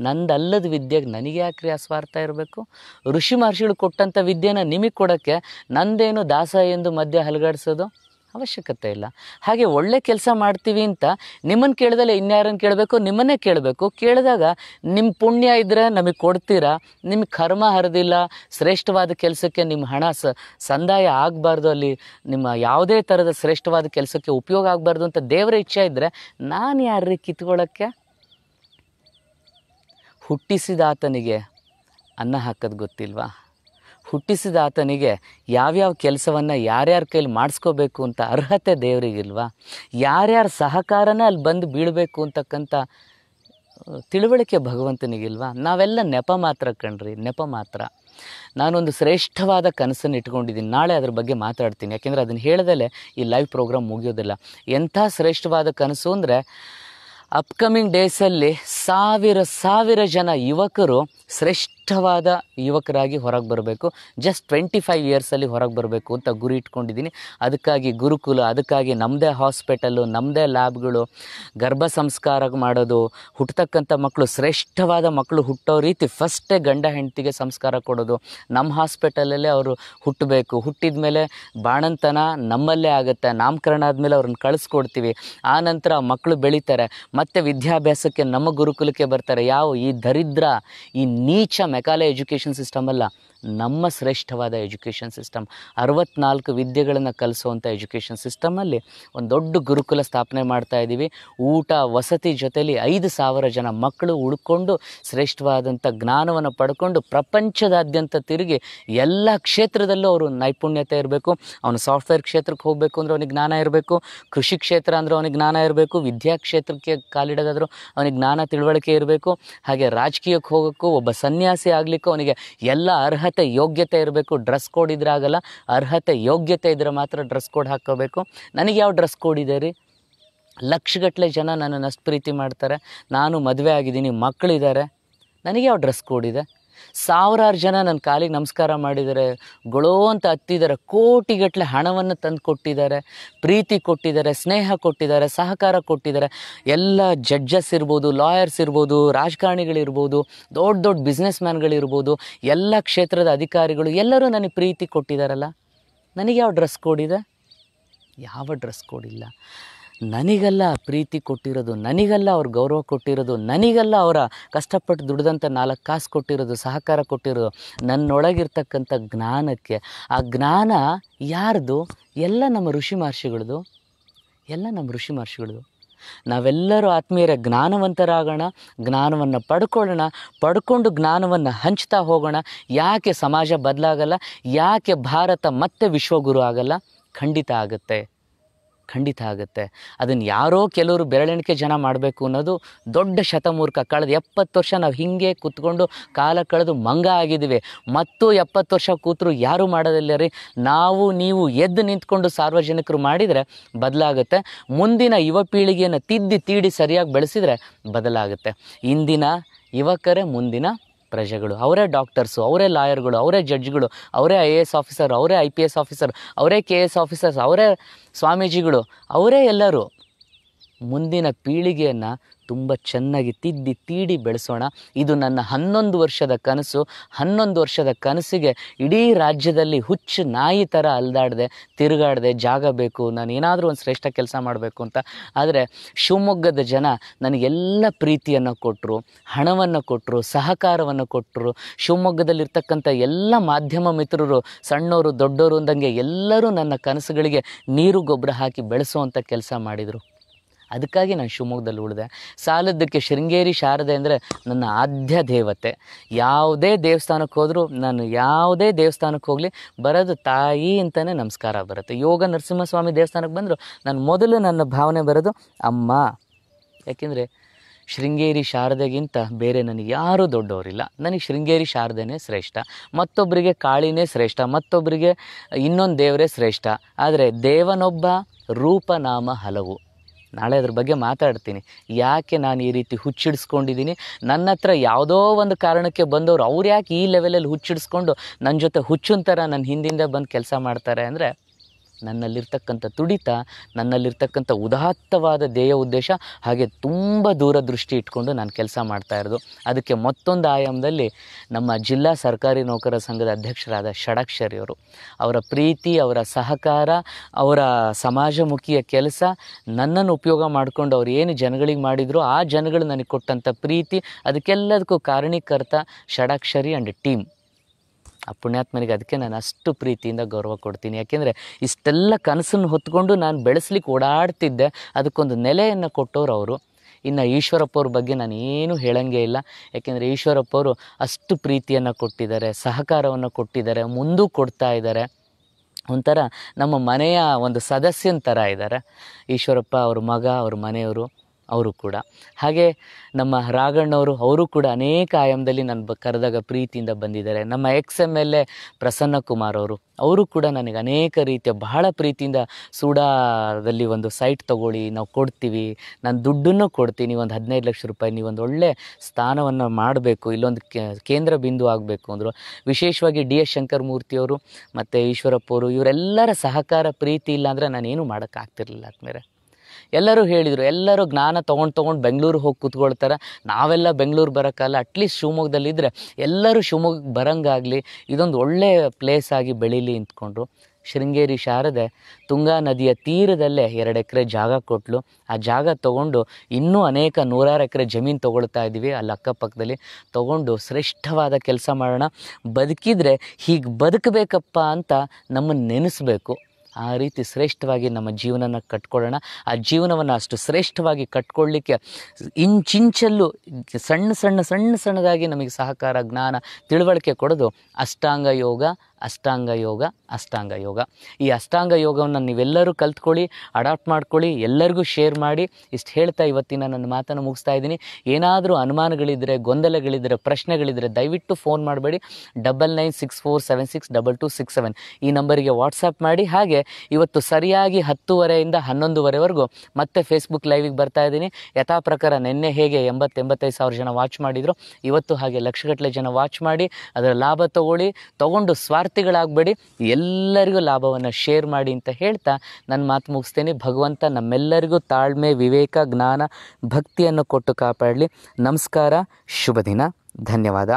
ನಂದಲ್ಲದ ವಿದ್ಯೆಗೆ ನನಗೆ ಯಾಕ್ರಿ ಆ ಸ್ವಾರ್ಥ ಇರಬೇಕು ಋಷಿ ಮಹರ್ಷಿಗಳು ಕೊಟ್ಟಂಥ ವಿದ್ಯೆನ ನಿಮಗೆ ಕೊಡೋಕ್ಕೆ ನಂದೇನು ದಾಸ ಎಂದು ಮಧ್ಯ ಹಲಗಾಡಿಸೋದು ಅವಶ್ಯಕತೆ ಇಲ್ಲ ಹಾಗೆ ಒಳ್ಳೆ ಕೆಲಸ ಮಾಡ್ತೀವಿ ಅಂತ ನಿಮ್ಮನ್ನು ಕೇಳಿದಲ್ಲ ಇನ್ಯಾರನ್ನು ಕೇಳಬೇಕು ನಿಮ್ಮನ್ನೇ ಕೇಳಬೇಕು ಕೇಳಿದಾಗ ನಿಮ್ಮ ಪುಣ್ಯ ಇದ್ದರೆ ನಮಗೆ ಕೊಡ್ತೀರಾ ನಿಮ್ಮ ಕರ್ಮ ಹರಿದಿಲ್ಲ ಶ್ರೇಷ್ಠವಾದ ಕೆಲಸಕ್ಕೆ ನಿಮ್ಮ ಹಣ ಸ ಸಂದಾಯ ಆಗಬಾರ್ದು ಅಲ್ಲಿ ನಿಮ್ಮ ಯಾವುದೇ ಥರದ ಶ್ರೇಷ್ಠವಾದ ಕೆಲಸಕ್ಕೆ ಉಪಯೋಗ ಆಗಬಾರ್ದು ಅಂತ ದೇವರ ಇಚ್ಛೆ ಇದ್ದರೆ ನಾನು ಯಾರ್ರೀ ಕಿತ್ಕೊಳ್ಳೋಕ್ಕೆ ಹುಟ್ಟಿಸಿದಾತನಿಗೆ ಅನ್ನ ಹಾಕೋದು ಗೊತ್ತಿಲ್ವಾ ಹುಟ್ಟಿಸಿದ ಆತನಿಗೆ ಯಾವ್ಯಾವ ಕೆಲಸವನ್ನು ಯಾರ್ಯಾರ ಕೈಲಿ ಮಾಡಿಸ್ಕೋಬೇಕು ಅಂತ ಅರ್ಹತೆ ದೇವರಿಗಿಲ್ವಾ ಯಾರ್ಯಾರ ಸಹಕಾರನೇ ಅಲ್ಲಿ ಬಂದು ಬೀಳಬೇಕು ಅಂತಕ್ಕಂಥ ತಿಳುವಳಿಕೆ ಭಗವಂತನಿಗಿಲ್ವಾ ನಾವೆಲ್ಲ ನೆಪ ಮಾತ್ರ ಕಣ್ರಿ ನೆಪ ಮಾತ್ರ ನಾನೊಂದು ಶ್ರೇಷ್ಠವಾದ ಕನಸನ್ನು ಇಟ್ಕೊಂಡಿದ್ದೀನಿ ನಾಳೆ ಅದ್ರ ಬಗ್ಗೆ ಮಾತಾಡ್ತೀನಿ ಯಾಕೆಂದರೆ ಅದನ್ನು ಹೇಳದಲ್ಲ ಈ ಲೈವ್ ಪ್ರೋಗ್ರಾಮ್ ಮುಗಿಯೋದಿಲ್ಲ ಎಂಥ ಶ್ರೇಷ್ಠವಾದ ಕನಸು ಅಂದರೆ ಅಪ್ಕಮಿಂಗ್ ಡೇಸಲ್ಲಿ ಸಾವಿರ ಸಾವಿರ ಜನ ಯುವಕರು ಶ್ರೇಷ್ಠ ಬಲಿಷ್ಠವಾದ ಯುವಕರಾಗಿ ಹೊರಗೆ ಬರಬೇಕು ಜಸ್ಟ್ ಟ್ವೆಂಟಿ ಫೈವ್ ಇಯರ್ಸಲ್ಲಿ ಹೊರಗೆ ಬರಬೇಕು ಅಂತ ಗುರಿ ಇಟ್ಕೊಂಡಿದ್ದೀನಿ ಅದಕ್ಕಾಗಿ ಗುರುಕುಲ ಅದಕ್ಕಾಗಿ ನಮ್ಮದೇ ಹಾಸ್ಪಿಟಲ್ಲು ನಮ್ಮದೇ ಲ್ಯಾಬ್ಗಳು ಗರ್ಭ ಸಂಸ್ಕಾರ ಮಾಡೋದು ಹುಟ್ಟತಕ್ಕಂಥ ಮಕ್ಕಳು ಶ್ರೇಷ್ಠವಾದ ಮಕ್ಕಳು ಹುಟ್ಟೋ ರೀತಿ ಫಸ್ಟೇ ಗಂಡ ಹೆಂಡತಿಗೆ ಸಂಸ್ಕಾರ ಕೊಡೋದು ನಮ್ಮ ಹಾಸ್ಪಿಟಲಲ್ಲೇ ಅವರು ಹುಟ್ಟಬೇಕು ಹುಟ್ಟಿದ ಮೇಲೆ ಬಾಣಂತನ ನಮ್ಮಲ್ಲೇ ಆಗುತ್ತೆ ನಾಮಕರಣ ಆದಮೇಲೆ ಅವ್ರನ್ನ ಕಳಿಸ್ಕೊಡ್ತೀವಿ ಆ ನಂತರ ಮಕ್ಕಳು ಬೆಳೀತಾರೆ ಮತ್ತು ವಿದ್ಯಾಭ್ಯಾಸಕ್ಕೆ ನಮ್ಮ ಗುರುಕುಲಕ್ಕೆ ಬರ್ತಾರೆ ಯಾವ ಈ ದರಿದ್ರ ಈ ನೀಚ ಮೆಕಾಲೆ ಎಜುಕೇಷನ್ ಸಿಸ್ಟಮ್ ಅಲ್ಲ ನಮ್ಮ ಶ್ರೇಷ್ಠವಾದ ಎಜುಕೇಷನ್ ಸಿಸ್ಟಮ್ ಅರವತ್ನಾಲ್ಕು ವಿದ್ಯೆಗಳನ್ನು ಕಲಿಸುವಂಥ ಎಜುಕೇಷನ್ ಸಿಸ್ಟಮಲ್ಲಿ ಒಂದು ದೊಡ್ಡ ಗುರುಕುಲ ಸ್ಥಾಪನೆ ಮಾಡ್ತಾ ಇದ್ದೀವಿ ಊಟ ವಸತಿ ಜೊತೆಯಲ್ಲಿ ಐದು ಸಾವಿರ ಜನ ಮಕ್ಕಳು ಉಳ್ಕೊಂಡು ಶ್ರೇಷ್ಠವಾದಂಥ ಜ್ಞಾನವನ್ನು ಪಡ್ಕೊಂಡು ಪ್ರಪಂಚದಾದ್ಯಂತ ತಿರುಗಿ ಎಲ್ಲ ಕ್ಷೇತ್ರದಲ್ಲೂ ಅವರು ನೈಪುಣ್ಯತೆ ಇರಬೇಕು ಅವನು ಸಾಫ್ಟ್ವೇರ್ ಕ್ಷೇತ್ರಕ್ಕೆ ಹೋಗಬೇಕು ಅಂದರೆ ಅವನಿಗೆ ಜ್ಞಾನ ಇರಬೇಕು ಕೃಷಿ ಕ್ಷೇತ್ರ ಅಂದರೆ ಅವನಿಗೆ ಜ್ಞಾನ ಇರಬೇಕು ವಿದ್ಯಾ ಕ್ಷೇತ್ರಕ್ಕೆ ಕಾಲಿಡೋದಾದರೂ ಅವನಿಗೆ ಜ್ಞಾನ ತಿಳುವಳಿಕೆ ಇರಬೇಕು ಹಾಗೆ ರಾಜಕೀಯಕ್ಕೆ ಹೋಗೋಕ್ಕೂ ಒಬ್ಬ ಸನ್ಯಾಸಿ ಆಗಲಿಕ್ಕೂ ಅವನಿಗೆ ಎಲ್ಲ ಅರ್ಹ ಅರ್ಹತೆ ಯೋಗ್ಯತೆ ಇರಬೇಕು ಡ್ರೆಸ್ ಕೋಡ್ ಇದ್ರೆ ಆಗಲ್ಲ ಅರ್ಹತೆ ಯೋಗ್ಯತೆ ಇದ್ರೆ ಮಾತ್ರ ಡ್ರೆಸ್ ಕೋಡ್ ಹಾಕ್ಕೋಬೇಕು ನನಗೆ ಯಾವ ಡ್ರೆಸ್ ಕೋಡ್ ಇದೆ ರೀ ಲಕ್ಷಗಟ್ಟಲೆ ಜನ ನನ್ನನ್ನು ಅಷ್ಟು ಪ್ರೀತಿ ಮಾಡ್ತಾರೆ ನಾನು ಮದುವೆ ಆಗಿದ್ದೀನಿ ಮಕ್ಕಳಿದ್ದಾರೆ ನನಗೆ ಯಾವ ಡ್ರೆಸ್ ಕೋಡ್ ಇದೆ ಸಾವಿರಾರು ಜನ ನನ್ನ ಕಾಲಿಗೆ ನಮಸ್ಕಾರ ಮಾಡಿದ್ದಾರೆ ಗೊಳೋ ಅಂತ ಹತ್ತಿದ್ದಾರೆ ಕೋಟಿಗಟ್ಟಲೆ ಹಣವನ್ನು ತಂದು ಕೊಟ್ಟಿದ್ದಾರೆ ಪ್ರೀತಿ ಕೊಟ್ಟಿದ್ದಾರೆ ಸ್ನೇಹ ಕೊಟ್ಟಿದ್ದಾರೆ ಸಹಕಾರ ಕೊಟ್ಟಿದ್ದಾರೆ ಎಲ್ಲ ಜಡ್ಜಸ್ ಇರ್ಬೋದು ಲಾಯರ್ಸ್ ಇರ್ಬೋದು ರಾಜಕಾರಣಿಗಳಿರ್ಬೋದು ದೊಡ್ಡ ದೊಡ್ಡ ಬಿಸ್ನೆಸ್ ಮ್ಯಾನ್ಗಳಿರ್ಬೋದು ಎಲ್ಲ ಕ್ಷೇತ್ರದ ಅಧಿಕಾರಿಗಳು ಎಲ್ಲರೂ ನನಗೆ ಪ್ರೀತಿ ಕೊಟ್ಟಿದ್ದಾರಲ್ಲ ನನಗೆ ಯಾವ ಡ್ರೆಸ್ ಕೋಡ್ ಇದೆ ಯಾವ ಡ್ರೆಸ್ ಕೋಡ್ ಇಲ್ಲ ನನಗೆಲ್ಲ ಪ್ರೀತಿ ಕೊಟ್ಟಿರೋದು ನನಗೆಲ್ಲ ಅವ್ರ ಗೌರವ ಕೊಟ್ಟಿರೋದು ನನಗೆಲ್ಲ ಅವರ ಕಷ್ಟಪಟ್ಟು ದುಡ್ದಂಥ ನಾಲ್ಕು ಕಾಸು ಕೊಟ್ಟಿರೋದು ಸಹಕಾರ ಕೊಟ್ಟಿರೋದು ನನ್ನೊಳಗಿರ್ತಕ್ಕಂಥ ಜ್ಞಾನಕ್ಕೆ ಆ ಜ್ಞಾನ ಯಾರ್ದು ಎಲ್ಲ ನಮ್ಮ ಋಷಿ ಮಹರ್ಷಿಗಳದು ಎಲ್ಲ ನಮ್ಮ ಋಷಿ ಮಹರ್ಷಿಗಳದು ನಾವೆಲ್ಲರೂ ಆತ್ಮೀಯರ ಜ್ಞಾನವಂತರಾಗೋಣ ಜ್ಞಾನವನ್ನು ಪಡ್ಕೊಳ್ಳೋಣ ಪಡ್ಕೊಂಡು ಜ್ಞಾನವನ್ನು ಹಂಚ್ತಾ ಹೋಗೋಣ ಯಾಕೆ ಸಮಾಜ ಬದಲಾಗಲ್ಲ ಯಾಕೆ ಭಾರತ ಮತ್ತೆ ವಿಶ್ವಗುರು ಆಗಲ್ಲ ಖಂಡಿತ ಆಗುತ್ತೆ ಖಂಡಿತ ಆಗುತ್ತೆ ಅದನ್ನು ಯಾರೋ ಕೆಲವರು ಬೆರಳೆಣಿಕೆ ಜನ ಮಾಡಬೇಕು ಅನ್ನೋದು ದೊಡ್ಡ ಶತಮೂರ್ಖ ಕಳೆದ ಎಪ್ಪತ್ತು ವರ್ಷ ನಾವು ಹಿಂಗೆ ಕೂತ್ಕೊಂಡು ಕಾಲ ಕಳೆದು ಮಂಗ ಆಗಿದ್ದೀವಿ ಮತ್ತು ಎಪ್ಪತ್ತು ವರ್ಷ ಕೂತರು ಯಾರು ಮಾಡೋದಿಲ್ಲ ರೀ ನಾವು ನೀವು ಎದ್ದು ನಿಂತ್ಕೊಂಡು ಸಾರ್ವಜನಿಕರು ಮಾಡಿದರೆ ಬದಲಾಗುತ್ತೆ ಮುಂದಿನ ಯುವ ಪೀಳಿಗೆಯನ್ನು ತಿದ್ದಿ ತೀಡಿ ಸರಿಯಾಗಿ ಬೆಳೆಸಿದರೆ ಬದಲಾಗುತ್ತೆ ಇಂದಿನ ಯುವಕರೇ ಮುಂದಿನ ಪ್ರಜೆಗಳು ಅವರೇ ಡಾಕ್ಟರ್ಸು ಅವರೇ ಲಾಯರ್ಗಳು ಅವರೇ ಜಡ್ಜ್ಗಳು ಅವರೇ ಐ ಎ ಎಸ್ ಆಫೀಸರ್ ಅವರೇ ಐ ಪಿ ಎಸ್ ಆಫೀಸರ್ ಅವರೇ ಕೆ ಎಸ್ ಆಫೀಸರ್ಸ್ ಅವರೇ ಸ್ವಾಮೀಜಿಗಳು ಅವರೇ ಎಲ್ಲರೂ ಮುಂದಿನ ಪೀಳಿಗೆಯನ್ನು ತುಂಬ ಚೆನ್ನಾಗಿ ತಿದ್ದಿ ತೀಡಿ ಬೆಳೆಸೋಣ ಇದು ನನ್ನ ಹನ್ನೊಂದು ವರ್ಷದ ಕನಸು ಹನ್ನೊಂದು ವರ್ಷದ ಕನಸಿಗೆ ಇಡೀ ರಾಜ್ಯದಲ್ಲಿ ಹುಚ್ಚು ನಾಯಿ ಥರ ಅಲ್ದಾಡದೆ ತಿರುಗಾಡದೆ ಜಾಗ ಬೇಕು ನಾನು ಏನಾದರೂ ಒಂದು ಶ್ರೇಷ್ಠ ಕೆಲಸ ಮಾಡಬೇಕು ಅಂತ ಆದರೆ ಶಿವಮೊಗ್ಗದ ಜನ ನನಗೆಲ್ಲ ಪ್ರೀತಿಯನ್ನು ಕೊಟ್ಟರು ಹಣವನ್ನು ಕೊಟ್ಟರು ಸಹಕಾರವನ್ನು ಕೊಟ್ಟರು ಶಿವಮೊಗ್ಗದಲ್ಲಿರ್ತಕ್ಕಂಥ ಎಲ್ಲ ಮಾಧ್ಯಮ ಮಿತ್ರರು ಸಣ್ಣವರು ದೊಡ್ಡವರು ಅಂದಂಗೆ ಎಲ್ಲರೂ ನನ್ನ ಕನಸುಗಳಿಗೆ ನೀರು ಗೊಬ್ಬರ ಹಾಕಿ ಬೆಳೆಸುವಂಥ ಕೆಲಸ ಮಾಡಿದರು ಅದಕ್ಕಾಗಿ ನಾನು ಶಿವಮೊಗ್ಗದಲ್ಲಿ ಉಳಿದೆ ಸಾಲದ್ದಕ್ಕೆ ಶೃಂಗೇರಿ ಶಾರದೆ ಅಂದರೆ ನನ್ನ ಆದ್ಯ ದೇವತೆ ಯಾವುದೇ ದೇವಸ್ಥಾನಕ್ಕೆ ಹೋದರೂ ನಾನು ಯಾವುದೇ ದೇವಸ್ಥಾನಕ್ಕೆ ಹೋಗಲಿ ಬರೋದು ತಾಯಿ ಅಂತಲೇ ನಮಸ್ಕಾರ ಬರುತ್ತೆ ಯೋಗ ನರಸಿಂಹಸ್ವಾಮಿ ದೇವಸ್ಥಾನಕ್ಕೆ ಬಂದರೂ ನಾನು ಮೊದಲು ನನ್ನ ಭಾವನೆ ಬರೋದು ಅಮ್ಮ ಯಾಕೆಂದರೆ ಶೃಂಗೇರಿ ಶಾರದೆಗಿಂತ ಬೇರೆ ನನಗೆ ಯಾರೂ ದೊಡ್ಡವರಿಲ್ಲ ನನಗೆ ಶೃಂಗೇರಿ ಶಾರದೆನೇ ಶ್ರೇಷ್ಠ ಮತ್ತೊಬ್ಬರಿಗೆ ಕಾಳಿನೇ ಶ್ರೇಷ್ಠ ಮತ್ತೊಬ್ಬರಿಗೆ ಇನ್ನೊಂದು ದೇವರೇ ಶ್ರೇಷ್ಠ ಆದರೆ ದೇವನೊಬ್ಬ ರೂಪನಾಮ ಹಲವು ನಾಳೆ ಅದ್ರ ಬಗ್ಗೆ ಮಾತಾಡ್ತೀನಿ ಯಾಕೆ ನಾನು ಈ ರೀತಿ ಹುಚ್ಚಿಡಿಸ್ಕೊಂಡಿದ್ದೀನಿ ನನ್ನ ಹತ್ರ ಯಾವುದೋ ಒಂದು ಕಾರಣಕ್ಕೆ ಬಂದವರು ಅವ್ರು ಯಾಕೆ ಈ ಲೆವೆಲಲ್ಲಿ ಹುಚ್ಚಿಡಿಸ್ಕೊಂಡು ನನ್ನ ಜೊತೆ ಹುಚ್ಚಿನ ಥರ ನನ್ನ ಹಿಂದಿಂದ ಬಂದು ಕೆಲಸ ಮಾಡ್ತಾರೆ ಅಂದರೆ ನನ್ನಲ್ಲಿರ್ತಕ್ಕಂಥ ತುಡಿತ ನನ್ನಲ್ಲಿರ್ತಕ್ಕಂಥ ಉದಾತ್ತವಾದ ಧ್ಯೇಯ ಉದ್ದೇಶ ಹಾಗೆ ತುಂಬ ದೂರದೃಷ್ಟಿ ಇಟ್ಕೊಂಡು ನಾನು ಕೆಲಸ ಮಾಡ್ತಾ ಇರೋದು ಅದಕ್ಕೆ ಮತ್ತೊಂದು ಆಯಾಮದಲ್ಲಿ ನಮ್ಮ ಜಿಲ್ಲಾ ಸರ್ಕಾರಿ ನೌಕರರ ಸಂಘದ ಅಧ್ಯಕ್ಷರಾದ ಷಡಾಕ್ಷರಿಯವರು ಅವರ ಪ್ರೀತಿ ಅವರ ಸಹಕಾರ ಅವರ ಸಮಾಜಮುಖಿಯ ಕೆಲಸ ನನ್ನನ್ನು ಉಪಯೋಗ ಮಾಡಿಕೊಂಡು ಅವರು ಏನು ಜನಗಳಿಗೆ ಮಾಡಿದ್ರು ಆ ಜನಗಳು ನನಗೆ ಕೊಟ್ಟಂಥ ಪ್ರೀತಿ ಅದಕ್ಕೆಲ್ಲದಕ್ಕೂ ಕಾರಣೀಕರ್ತ ಷಡಾಕ್ಷರಿ ಆ್ಯಂಡ್ ಟೀಮ್ ಆ ಪುಣ್ಯಾತ್ಮನಿಗೆ ಅದಕ್ಕೆ ನಾನು ಅಷ್ಟು ಪ್ರೀತಿಯಿಂದ ಗೌರವ ಕೊಡ್ತೀನಿ ಯಾಕೆಂದರೆ ಇಷ್ಟೆಲ್ಲ ಕನಸನ್ನು ಹೊತ್ಕೊಂಡು ನಾನು ಬೆಳೆಸ್ಲಿಕ್ಕೆ ಓಡಾಡ್ತಿದ್ದೆ ಅದಕ್ಕೊಂದು ನೆಲೆಯನ್ನು ಕೊಟ್ಟವ್ರು ಅವರು ಇನ್ನು ಈಶ್ವರಪ್ಪ ಅವ್ರ ಬಗ್ಗೆ ನಾನು ಏನೂ ಹೇಳಂಗೇ ಇಲ್ಲ ಯಾಕೆಂದರೆ ಈಶ್ವರಪ್ಪ ಅವರು ಅಷ್ಟು ಪ್ರೀತಿಯನ್ನು ಕೊಟ್ಟಿದ್ದಾರೆ ಸಹಕಾರವನ್ನು ಕೊಟ್ಟಿದ್ದಾರೆ ಮುಂದೂ ಕೊಡ್ತಾ ಇದ್ದಾರೆ ಒಂಥರ ನಮ್ಮ ಮನೆಯ ಒಂದು ಸದಸ್ಯನ ಥರ ಇದ್ದಾರೆ ಈಶ್ವರಪ್ಪ ಅವ್ರ ಮಗ ಅವ್ರ ಮನೆಯವರು ಅವರು ಕೂಡ ಹಾಗೆ ನಮ್ಮ ರಾಘಣ್ಣವರು ಅವರು ಕೂಡ ಅನೇಕ ಆಯಾಮದಲ್ಲಿ ನಾನು ಬ ಕರೆದಾಗ ಪ್ರೀತಿಯಿಂದ ಬಂದಿದ್ದಾರೆ ನಮ್ಮ ex M L A Prasanna Kumar ಅವರು ಅವರು ಕೂಡ ನನಗೆ ಅನೇಕ ರೀತಿಯ ಬಹಳ ಪ್ರೀತಿಯಿಂದ ಸೂಡಾದಲ್ಲಿ ಒಂದು ಸೈಟ್ ತಗೊಳ್ಳಿ ನಾವು ಕೊಡ್ತೀವಿ ನಾನು ದುಡ್ಡನ್ನು ಕೊಡ್ತೀನಿ ಒಂದು ಹದಿನೈದು ಲಕ್ಷ ರೂಪಾಯಿ ನೀವೊಂದು ಒಳ್ಳೆ ಸ್ಥಾನವನ್ನು ಮಾಡಬೇಕು ಇಲ್ಲೊಂದು ಕೇಂದ್ರ ಬಿಂದು ಆಗಬೇಕು ಅಂದರು ವಿಶೇಷವಾಗಿ ಡಿ ಎಸ್ ಶಂಕರ್ ಮೂರ್ತಿಯವರು ಮತ್ತು ಈಶ್ವರಪ್ಪ ಅವರು ಇವರೆಲ್ಲರ ಸಹಕಾರ ಪ್ರೀತಿ ಇಲ್ಲಾಂದರೆ ನಾನೇನು ಮಾಡೋಕ್ಕಾಗ್ತಿರ್ಲಿಲ್ಲ ಆದ್ಮೇಲೆ ಎಲ್ಲರೂ ಹೇಳಿದರು ಎಲ್ಲರೂ ಜ್ಞಾನ ತೊಗೊಂಡು ತೊಗೊಂಡು ಬೆಂಗಳೂರು ಹೋಗಿ ಕೂತ್ಕೊಳ್ತಾರೆ ನಾವೆಲ್ಲ ಬೆಂಗಳೂರು ಬರೋಕ್ಕಲ್ಲ ಅಟ್ಲೀಸ್ಟ್ ಶಿವಮೊಗ್ಗದಲ್ಲಿದ್ದರೆ ಎಲ್ಲರೂ ಶಿವಮೊಗ್ಗಕ್ಕೆ ಬರೋಂಗಾಗಲಿ ಇದೊಂದು ಒಳ್ಳೆಯ ಪ್ಲೇಸ್ ಆಗಿ ಬೆಳೀಲಿ ಅಂತಕೊಂಡ್ರು ಶೃಂಗೇರಿ ಶಾರದೆ ತುಂಗಾ ನದಿಯ ತೀರದಲ್ಲೇ ಎರಡು ಎಕರೆ ಜಾಗ ಕೊಟ್ಟಲು ಆ ಜಾಗ ತಗೊಂಡು ಇನ್ನೂ ಅನೇಕ ನೂರಾರು ಎಕರೆ ಜಮೀನು ತೊಗೊಳ್ತಾ ಇದ್ದೀವಿ ಅಲ್ಲಿ ಅಕ್ಕಪಕ್ಕದಲ್ಲಿ ತೊಗೊಂಡು ಶ್ರೇಷ್ಠವಾದ ಕೆಲಸ ಮಾಡೋಣ ಬದುಕಿದರೆ ಹೀಗೆ ಬದುಕಬೇಕಪ್ಪ ಅಂತ ನಮ್ಮನ್ನು ನೆನೆಸ್ಬೇಕು ಆ ರೀತಿ ಶ್ರೇಷ್ಠವಾಗಿ ನಮ್ಮ ಜೀವನನ ಕಟ್ಕೊಳ್ಳೋಣ ಆ ಜೀವನವನ್ನು ಅಷ್ಟು ಶ್ರೇಷ್ಠವಾಗಿ ಕಟ್ಕೊಳ್ಳಿಕ್ಕೆ ಇಂಚಿಂಚಲ್ಲೂ ಸಣ್ಣ ಸಣ್ಣ ಸಣ್ಣ ಸಣ್ಣದಾಗಿ ನಮಗೆ ಸಹಕಾರ ಜ್ಞಾನ ತಿಳುವಳಿಕೆ ಕೊಡೋದು ಅಷ್ಟಾಂಗ ಯೋಗ ಅಷ್ಟಾಂಗ ಯೋಗ ಅಷ್ಟಾಂಗ ಯೋಗ ಈ ಅಷ್ಟಾಂಗ ಯೋಗವನ್ನು ನೀವೆಲ್ಲರೂ ಕಲ್ತ್ಕೊಳ್ಳಿ ಅಡಾಪ್ಟ್ ಮಾಡ್ಕೊಳ್ಳಿ ಎಲ್ಲರಿಗೂ ಶೇರ್ ಮಾಡಿ ಇಷ್ಟು ಹೇಳ್ತಾ ಇವತ್ತಿನ ನನ್ನ ಮಾತನ್ನು ಮುಗಿಸ್ತಾ ಇದ್ದೀನಿ ಏನಾದರೂ ಅನುಮಾನಗಳಿದ್ದರೆ ಗೊಂದಲಗಳಿದ್ದರೆ ಪ್ರಶ್ನೆಗಳಿದ್ದರೆ ದಯವಿಟ್ಟು ಫೋನ್ ಮಾಡಬೇಡಿ double nine six four seven six double two six seven ಈ ನಂಬರಿಗೆ ವಾಟ್ಸಪ್ ಮಾಡಿ ಹಾಗೆ ಇವತ್ತು ಸರಿಯಾಗಿ ಹತ್ತುವರೆಯಿಂದ ಹನ್ನೊಂದುವರೆವರೆಗೂ ಮತ್ತೆ ಫೇಸ್ಬುಕ್ ಲೈವಿಗೆ ಬರ್ತಾ ಇದ್ದೀನಿ ಯಥಾ ಪ್ರಕಾರ ನಿನ್ನೆ ಹೇಗೆ ಎಂಬತ್ತೆಂಬತ್ತೈದು ಸಾವಿರ ಜನ ವಾಚ್ ಮಾಡಿದರು ಇವತ್ತು ಹಾಗೆ ಲಕ್ಷಗಟ್ಟಲೆ ಜನ ವಾಚ್ ಮಾಡಿ ಅದರ ಲಾಭ ತಗೊಳ್ಳಿ ತಗೊಂಡು ಸ್ವಾರ್ಥ ಸ್ವಾರ್ಥಿಗಳಾಗಬೇಡಿ ಎಲ್ಲರಿಗೂ ಲಾಭವನ್ನು ಶೇರ್ ಮಾಡಿ ಅಂತ ಹೇಳ್ತಾ ನನ್ನ ಮಾತು ಮುಗಿಸ್ತೇನೆ ಭಗವಂತ ನಮ್ಮೆಲ್ಲರಿಗೂ ತಾಳ್ಮೆ ವಿವೇಕ ಜ್ಞಾನ ಭಕ್ತಿಯನ್ನು ಕೊಟ್ಟು ಕಾಪಾಡಲಿ ನಮಸ್ಕಾರ ಶುಭ ದಿನ ಧನ್ಯವಾದ